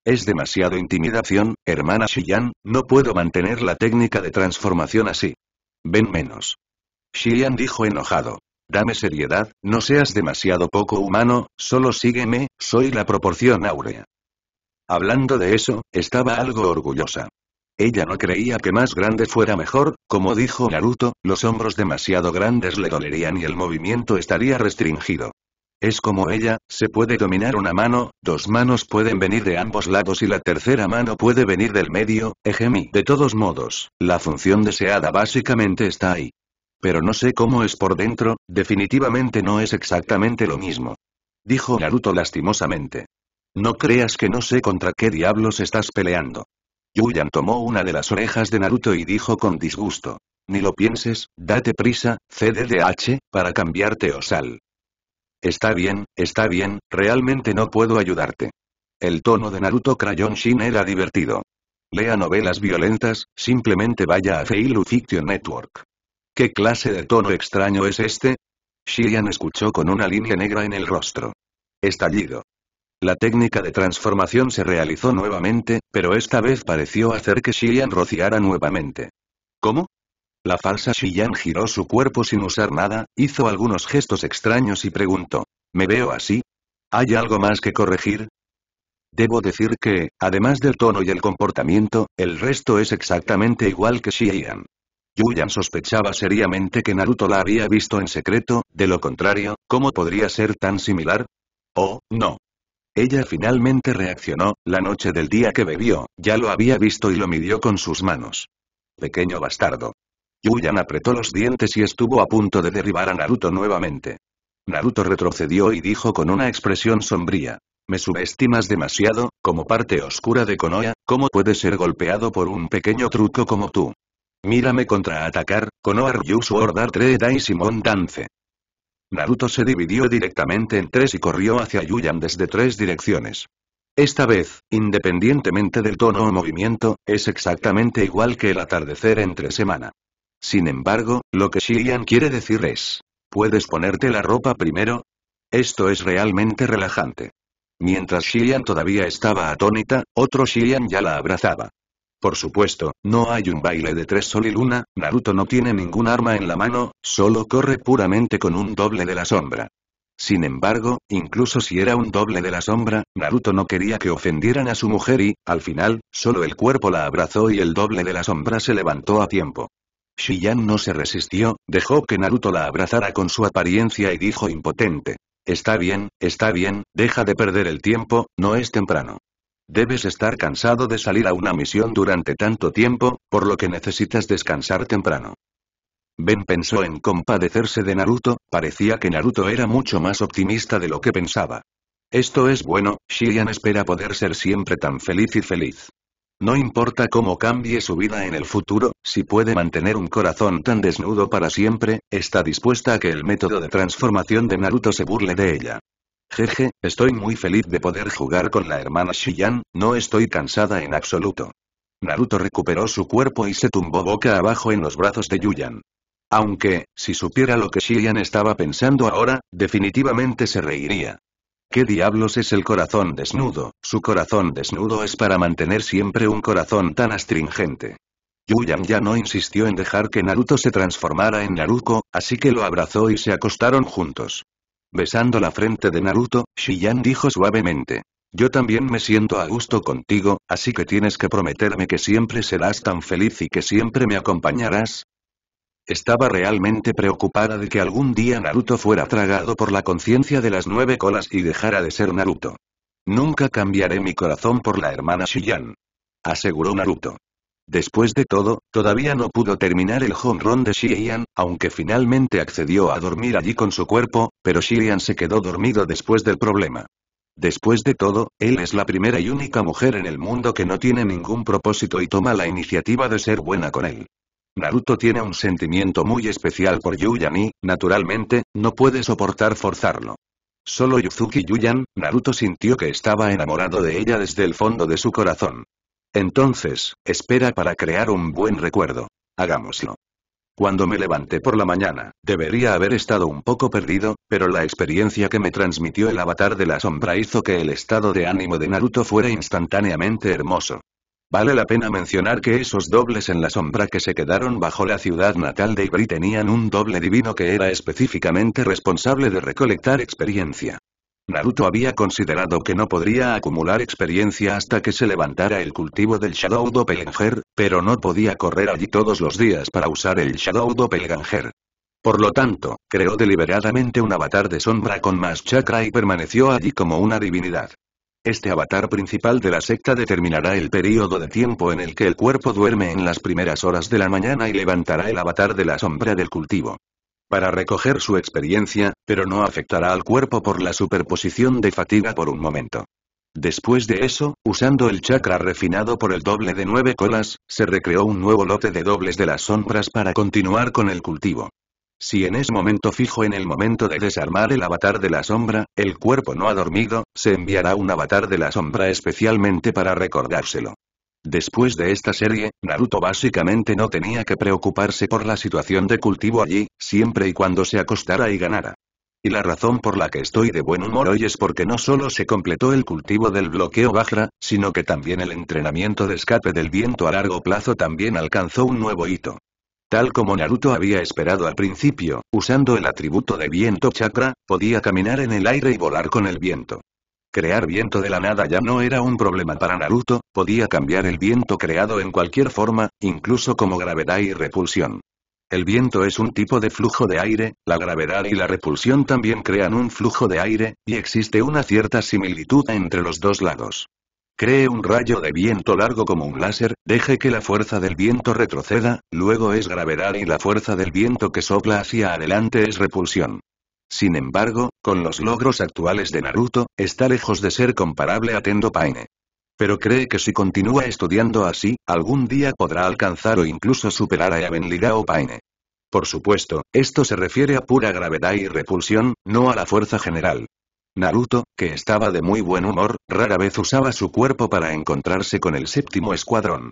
Es demasiado intimidación, hermana Shiyan, no puedo mantener la técnica de transformación así. Ven menos. Shiyan dijo enojado. Dame seriedad, no seas demasiado poco humano, solo sígueme, soy la proporción áurea. Hablando de eso, estaba algo orgullosa. Ella no creía que más grande fuera mejor, como dijo Naruto, los hombros demasiado grandes le dolerían y el movimiento estaría restringido. Es como ella, se puede dominar una mano, dos manos pueden venir de ambos lados y la tercera mano puede venir del medio, ejemi. De todos modos, la función deseada básicamente está ahí. Pero no sé cómo es por dentro, definitivamente no es exactamente lo mismo. Dijo Naruto lastimosamente. No creas que no sé contra qué diablos estás peleando. Yuyan tomó una de las orejas de Naruto y dijo con disgusto. Ni lo pienses, date prisa, CDDH, para cambiarte o sal. Está bien, está bien, realmente no puedo ayudarte. El tono de Naruto Crayon Shin era divertido. Lea novelas violentas, simplemente vaya a Feilu Fiction Network. ¿Qué clase de tono extraño es este? Shiyan escuchó con una línea negra en el rostro. Estallido. La técnica de transformación se realizó nuevamente, pero esta vez pareció hacer que Shiyan rociara nuevamente. ¿Cómo? La falsa Shiyan giró su cuerpo sin usar nada, hizo algunos gestos extraños y preguntó. ¿Me veo así? ¿Hay algo más que corregir? Debo decir que, además del tono y el comportamiento, el resto es exactamente igual que Shiyan. Yuyan sospechaba seriamente que Naruto la había visto en secreto, de lo contrario, ¿cómo podría ser tan similar? Oh, no. Ella finalmente reaccionó, la noche del día que bebió, ya lo había visto y lo midió con sus manos. Pequeño bastardo. Yuyan apretó los dientes y estuvo a punto de derribar a Naruto nuevamente. Naruto retrocedió y dijo con una expresión sombría. Me subestimas demasiado, como parte oscura de Konoha, ¿cómo puede ser golpeado por un pequeño truco como tú? Mírame contraatacar, Konoha Ryu Sword Art Dai Simon Dance. Naruto se dividió directamente en tres y corrió hacia Yuyan desde tres direcciones. Esta vez, independientemente del tono o movimiento, es exactamente igual que el atardecer entre semana. Sin embargo, lo que Shiyan quiere decir es, ¿puedes ponerte la ropa primero? Esto es realmente relajante. Mientras Shiyan todavía estaba atónita, otro Shiyan ya la abrazaba. Por supuesto, no hay un baile de tres sol y luna, Naruto no tiene ningún arma en la mano, solo corre puramente con un doble de la sombra. Sin embargo, incluso si era un doble de la sombra, Naruto no quería que ofendieran a su mujer y, al final, solo el cuerpo la abrazó y el doble de la sombra se levantó a tiempo. Shiyan no se resistió, dejó que Naruto la abrazara con su apariencia y dijo impotente. Está bien, está bien, deja de perder el tiempo, no es temprano. Debes estar cansado de salir a una misión durante tanto tiempo, por lo que necesitas descansar temprano. Ben pensó en compadecerse de Naruto, parecía que Naruto era mucho más optimista de lo que pensaba. Esto es bueno, Shian espera poder ser siempre tan feliz y feliz. No importa cómo cambie su vida en el futuro, si puede mantener un corazón tan desnudo para siempre, está dispuesta a que el método de transformación de Naruto se burle de ella. Jeje, estoy muy feliz de poder jugar con la hermana Shiyan, no estoy cansada en absoluto. Naruto recuperó su cuerpo y se tumbó boca abajo en los brazos de Yuyan. Aunque, si supiera lo que Shiyan estaba pensando ahora, definitivamente se reiría. ¿Qué diablos es el corazón desnudo? Su corazón desnudo es para mantener siempre un corazón tan astringente. Yuyan ya no insistió en dejar que Naruto se transformara en Naruto, así que lo abrazó y se acostaron juntos. Besando la frente de Naruto, Shiyan dijo suavemente. Yo también me siento a gusto contigo, así que tienes que prometerme que siempre serás tan feliz y que siempre me acompañarás. Estaba realmente preocupada de que algún día Naruto fuera tragado por la conciencia de las nueve colas y dejara de ser Naruto. Nunca cambiaré mi corazón por la hermana Shiyan. Aseguró Naruto. Después de todo, todavía no pudo terminar el home run de Xi'an, aunque finalmente accedió a dormir allí con su cuerpo, pero Xi'an se quedó dormido después del problema. Después de todo, él es la primera y única mujer en el mundo que no tiene ningún propósito y toma la iniciativa de ser buena con él. Naruto tiene un sentimiento muy especial por Yuyan y, naturalmente, no puede soportar forzarlo. Solo Yuzuki Yuyan, Naruto sintió que estaba enamorado de ella desde el fondo de su corazón. Entonces, espera para crear un buen recuerdo. Hagámoslo. Cuando me levanté por la mañana, debería haber estado un poco perdido, pero la experiencia que me transmitió el avatar de la sombra hizo que el estado de ánimo de Naruto fuera instantáneamente hermoso. Vale la pena mencionar que esos dobles en la sombra que se quedaron bajo la ciudad natal de Ibri tenían un doble divino que era específicamente responsable de recolectar experiencia. Naruto había considerado que no podría acumular experiencia hasta que se levantara el cultivo del Shadow Doppelganger, pero no podía correr allí todos los días para usar el Shadow Doppelganger. Por lo tanto, creó deliberadamente un avatar de sombra con más chakra y permaneció allí como una divinidad. Este avatar principal de la secta determinará el período de tiempo en el que el cuerpo duerme en las primeras horas de la mañana y levantará el avatar de la sombra del cultivo para recoger su experiencia, pero no afectará al cuerpo por la superposición de fatiga por un momento. Después de eso, usando el chakra refinado por el doble de nueve colas, se recreó un nuevo lote de dobles de las sombras para continuar con el cultivo. Si en ese momento fijo en el momento de desarmar el avatar de la sombra, el cuerpo no ha dormido, se enviará un avatar de la sombra especialmente para recordárselo. Después de esta serie, Naruto básicamente no tenía que preocuparse por la situación de cultivo allí, siempre y cuando se acostara y ganara. Y la razón por la que estoy de buen humor hoy es porque no solo se completó el cultivo del bloqueo Bajra, sino que también el entrenamiento de escape del viento a largo plazo también alcanzó un nuevo hito. Tal como Naruto había esperado al principio, usando el atributo de viento chakra, podía caminar en el aire y volar con el viento. Crear viento de la nada ya no era un problema para Naruto, podía cambiar el viento creado en cualquier forma, incluso como gravedad y repulsión. El viento es un tipo de flujo de aire, la gravedad y la repulsión también crean un flujo de aire, y existe una cierta similitud entre los dos lados. Cree un rayo de viento largo como un láser, deje que la fuerza del viento retroceda, luego es gravedad y la fuerza del viento que sopla hacia adelante es repulsión. Sin embargo, con los logros actuales de Naruto, está lejos de ser comparable a Tendo Paine. Pero cree que si continúa estudiando así, algún día podrá alcanzar o incluso superar a Yabenliga o Paine. Por supuesto, esto se refiere a pura gravedad y repulsión, no a la fuerza general. Naruto, que estaba de muy buen humor, rara vez usaba su cuerpo para encontrarse con el séptimo escuadrón.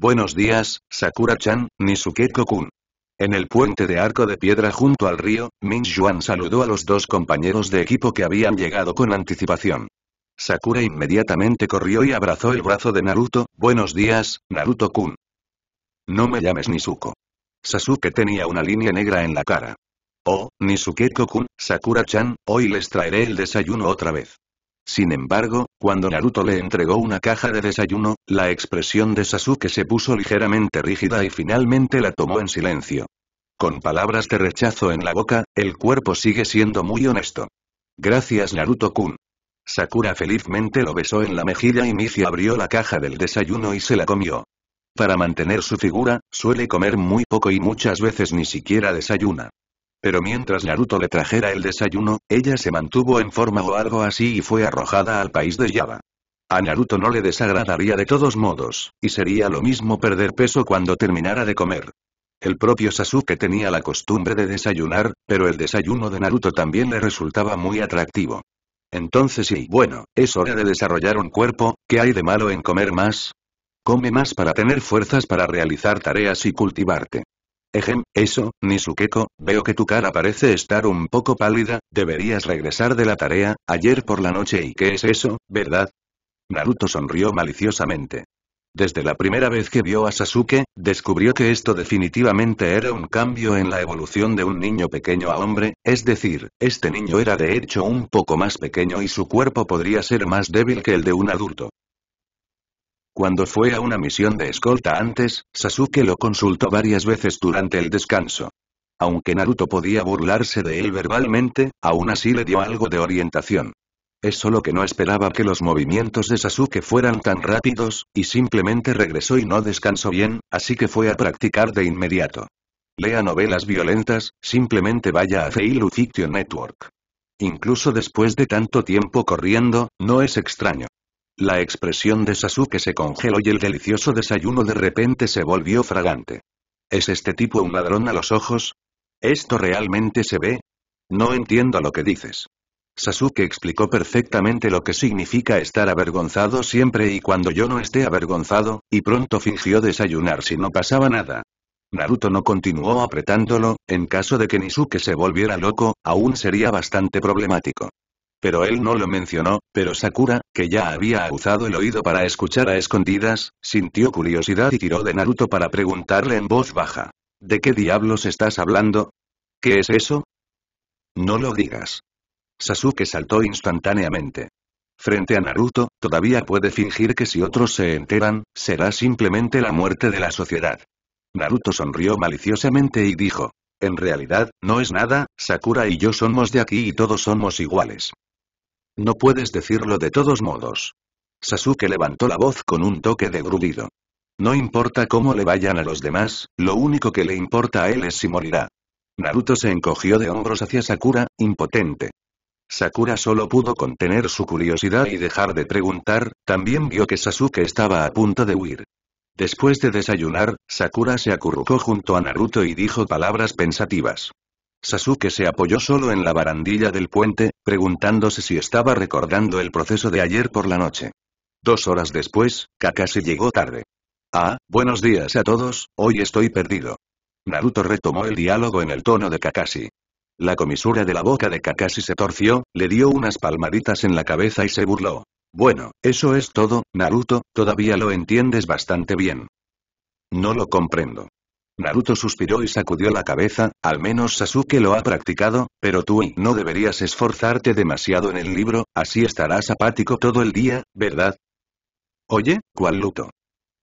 Buenos días, Sakura-chan, nisuke Kokun. En el puente de arco de piedra junto al río, Min saludó a los dos compañeros de equipo que habían llegado con anticipación. Sakura inmediatamente corrió y abrazó el brazo de Naruto, buenos días, Naruto-kun. No me llames Nisuko. Sasuke tenía una línea negra en la cara. Oh, Nisuke-kun, Sakura-chan, hoy les traeré el desayuno otra vez. Sin embargo, cuando Naruto le entregó una caja de desayuno, la expresión de Sasuke se puso ligeramente rígida y finalmente la tomó en silencio. Con palabras de rechazo en la boca, el cuerpo sigue siendo muy honesto. Gracias Naruto-kun. Sakura felizmente lo besó en la mejilla y Michi abrió la caja del desayuno y se la comió. Para mantener su figura, suele comer muy poco y muchas veces ni siquiera desayuna. Pero mientras Naruto le trajera el desayuno, ella se mantuvo en forma o algo así y fue arrojada al país de Java. A Naruto no le desagradaría de todos modos, y sería lo mismo perder peso cuando terminara de comer. El propio Sasuke tenía la costumbre de desayunar, pero el desayuno de Naruto también le resultaba muy atractivo. Entonces y bueno, es hora de desarrollar un cuerpo, ¿qué hay de malo en comer más? Come más para tener fuerzas para realizar tareas y cultivarte. Ejem, eso, Nisukeko, veo que tu cara parece estar un poco pálida, deberías regresar de la tarea, ayer por la noche y qué es eso, ¿verdad? Naruto sonrió maliciosamente. Desde la primera vez que vio a Sasuke, descubrió que esto definitivamente era un cambio en la evolución de un niño pequeño a hombre, es decir, este niño era de hecho un poco más pequeño y su cuerpo podría ser más débil que el de un adulto. Cuando fue a una misión de escolta antes, Sasuke lo consultó varias veces durante el descanso. Aunque Naruto podía burlarse de él verbalmente, aún así le dio algo de orientación. Es solo que no esperaba que los movimientos de Sasuke fueran tan rápidos, y simplemente regresó y no descansó bien, así que fue a practicar de inmediato. Lea novelas violentas, simplemente vaya a Feilu Fiction Network. Incluso después de tanto tiempo corriendo, no es extraño. La expresión de Sasuke se congeló y el delicioso desayuno de repente se volvió fragante. ¿Es este tipo un ladrón a los ojos? ¿Esto realmente se ve? No entiendo lo que dices. Sasuke explicó perfectamente lo que significa estar avergonzado siempre y cuando yo no esté avergonzado, y pronto fingió desayunar si no pasaba nada. Naruto no continuó apretándolo, en caso de que Nisuke se volviera loco, aún sería bastante problemático. Pero él no lo mencionó, pero Sakura, que ya había aguzado el oído para escuchar a escondidas, sintió curiosidad y tiró de Naruto para preguntarle en voz baja. ¿De qué diablos estás hablando? ¿Qué es eso? No lo digas. Sasuke saltó instantáneamente. Frente a Naruto, todavía puede fingir que si otros se enteran, será simplemente la muerte de la sociedad. Naruto sonrió maliciosamente y dijo, en realidad, no es nada, Sakura y yo somos de aquí y todos somos iguales. No puedes decirlo de todos modos. Sasuke levantó la voz con un toque de grudido. No importa cómo le vayan a los demás, lo único que le importa a él es si morirá. Naruto se encogió de hombros hacia Sakura, impotente. Sakura solo pudo contener su curiosidad y dejar de preguntar, también vio que Sasuke estaba a punto de huir. Después de desayunar, Sakura se acurrucó junto a Naruto y dijo palabras pensativas. Sasuke se apoyó solo en la barandilla del puente, preguntándose si estaba recordando el proceso de ayer por la noche. Dos horas después, Kakashi llegó tarde. Ah, buenos días a todos, hoy estoy perdido. Naruto retomó el diálogo en el tono de Kakashi. La comisura de la boca de Kakashi se torció, le dio unas palmaditas en la cabeza y se burló. Bueno, eso es todo, Naruto, todavía lo entiendes bastante bien. No lo comprendo. Naruto suspiró y sacudió la cabeza, al menos Sasuke lo ha practicado, pero tú no deberías esforzarte demasiado en el libro, así estarás apático todo el día, ¿verdad? Oye, ¿cuál luto?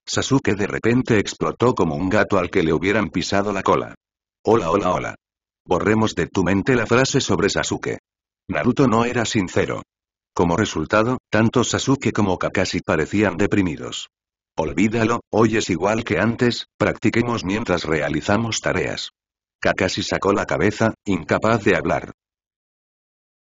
Sasuke de repente explotó como un gato al que le hubieran pisado la cola. Hola hola hola. Borremos de tu mente la frase sobre Sasuke. Naruto no era sincero. Como resultado, tanto Sasuke como Kakashi parecían deprimidos. Olvídalo, hoy es igual que antes, practiquemos mientras realizamos tareas. Kakashi sacó la cabeza, incapaz de hablar.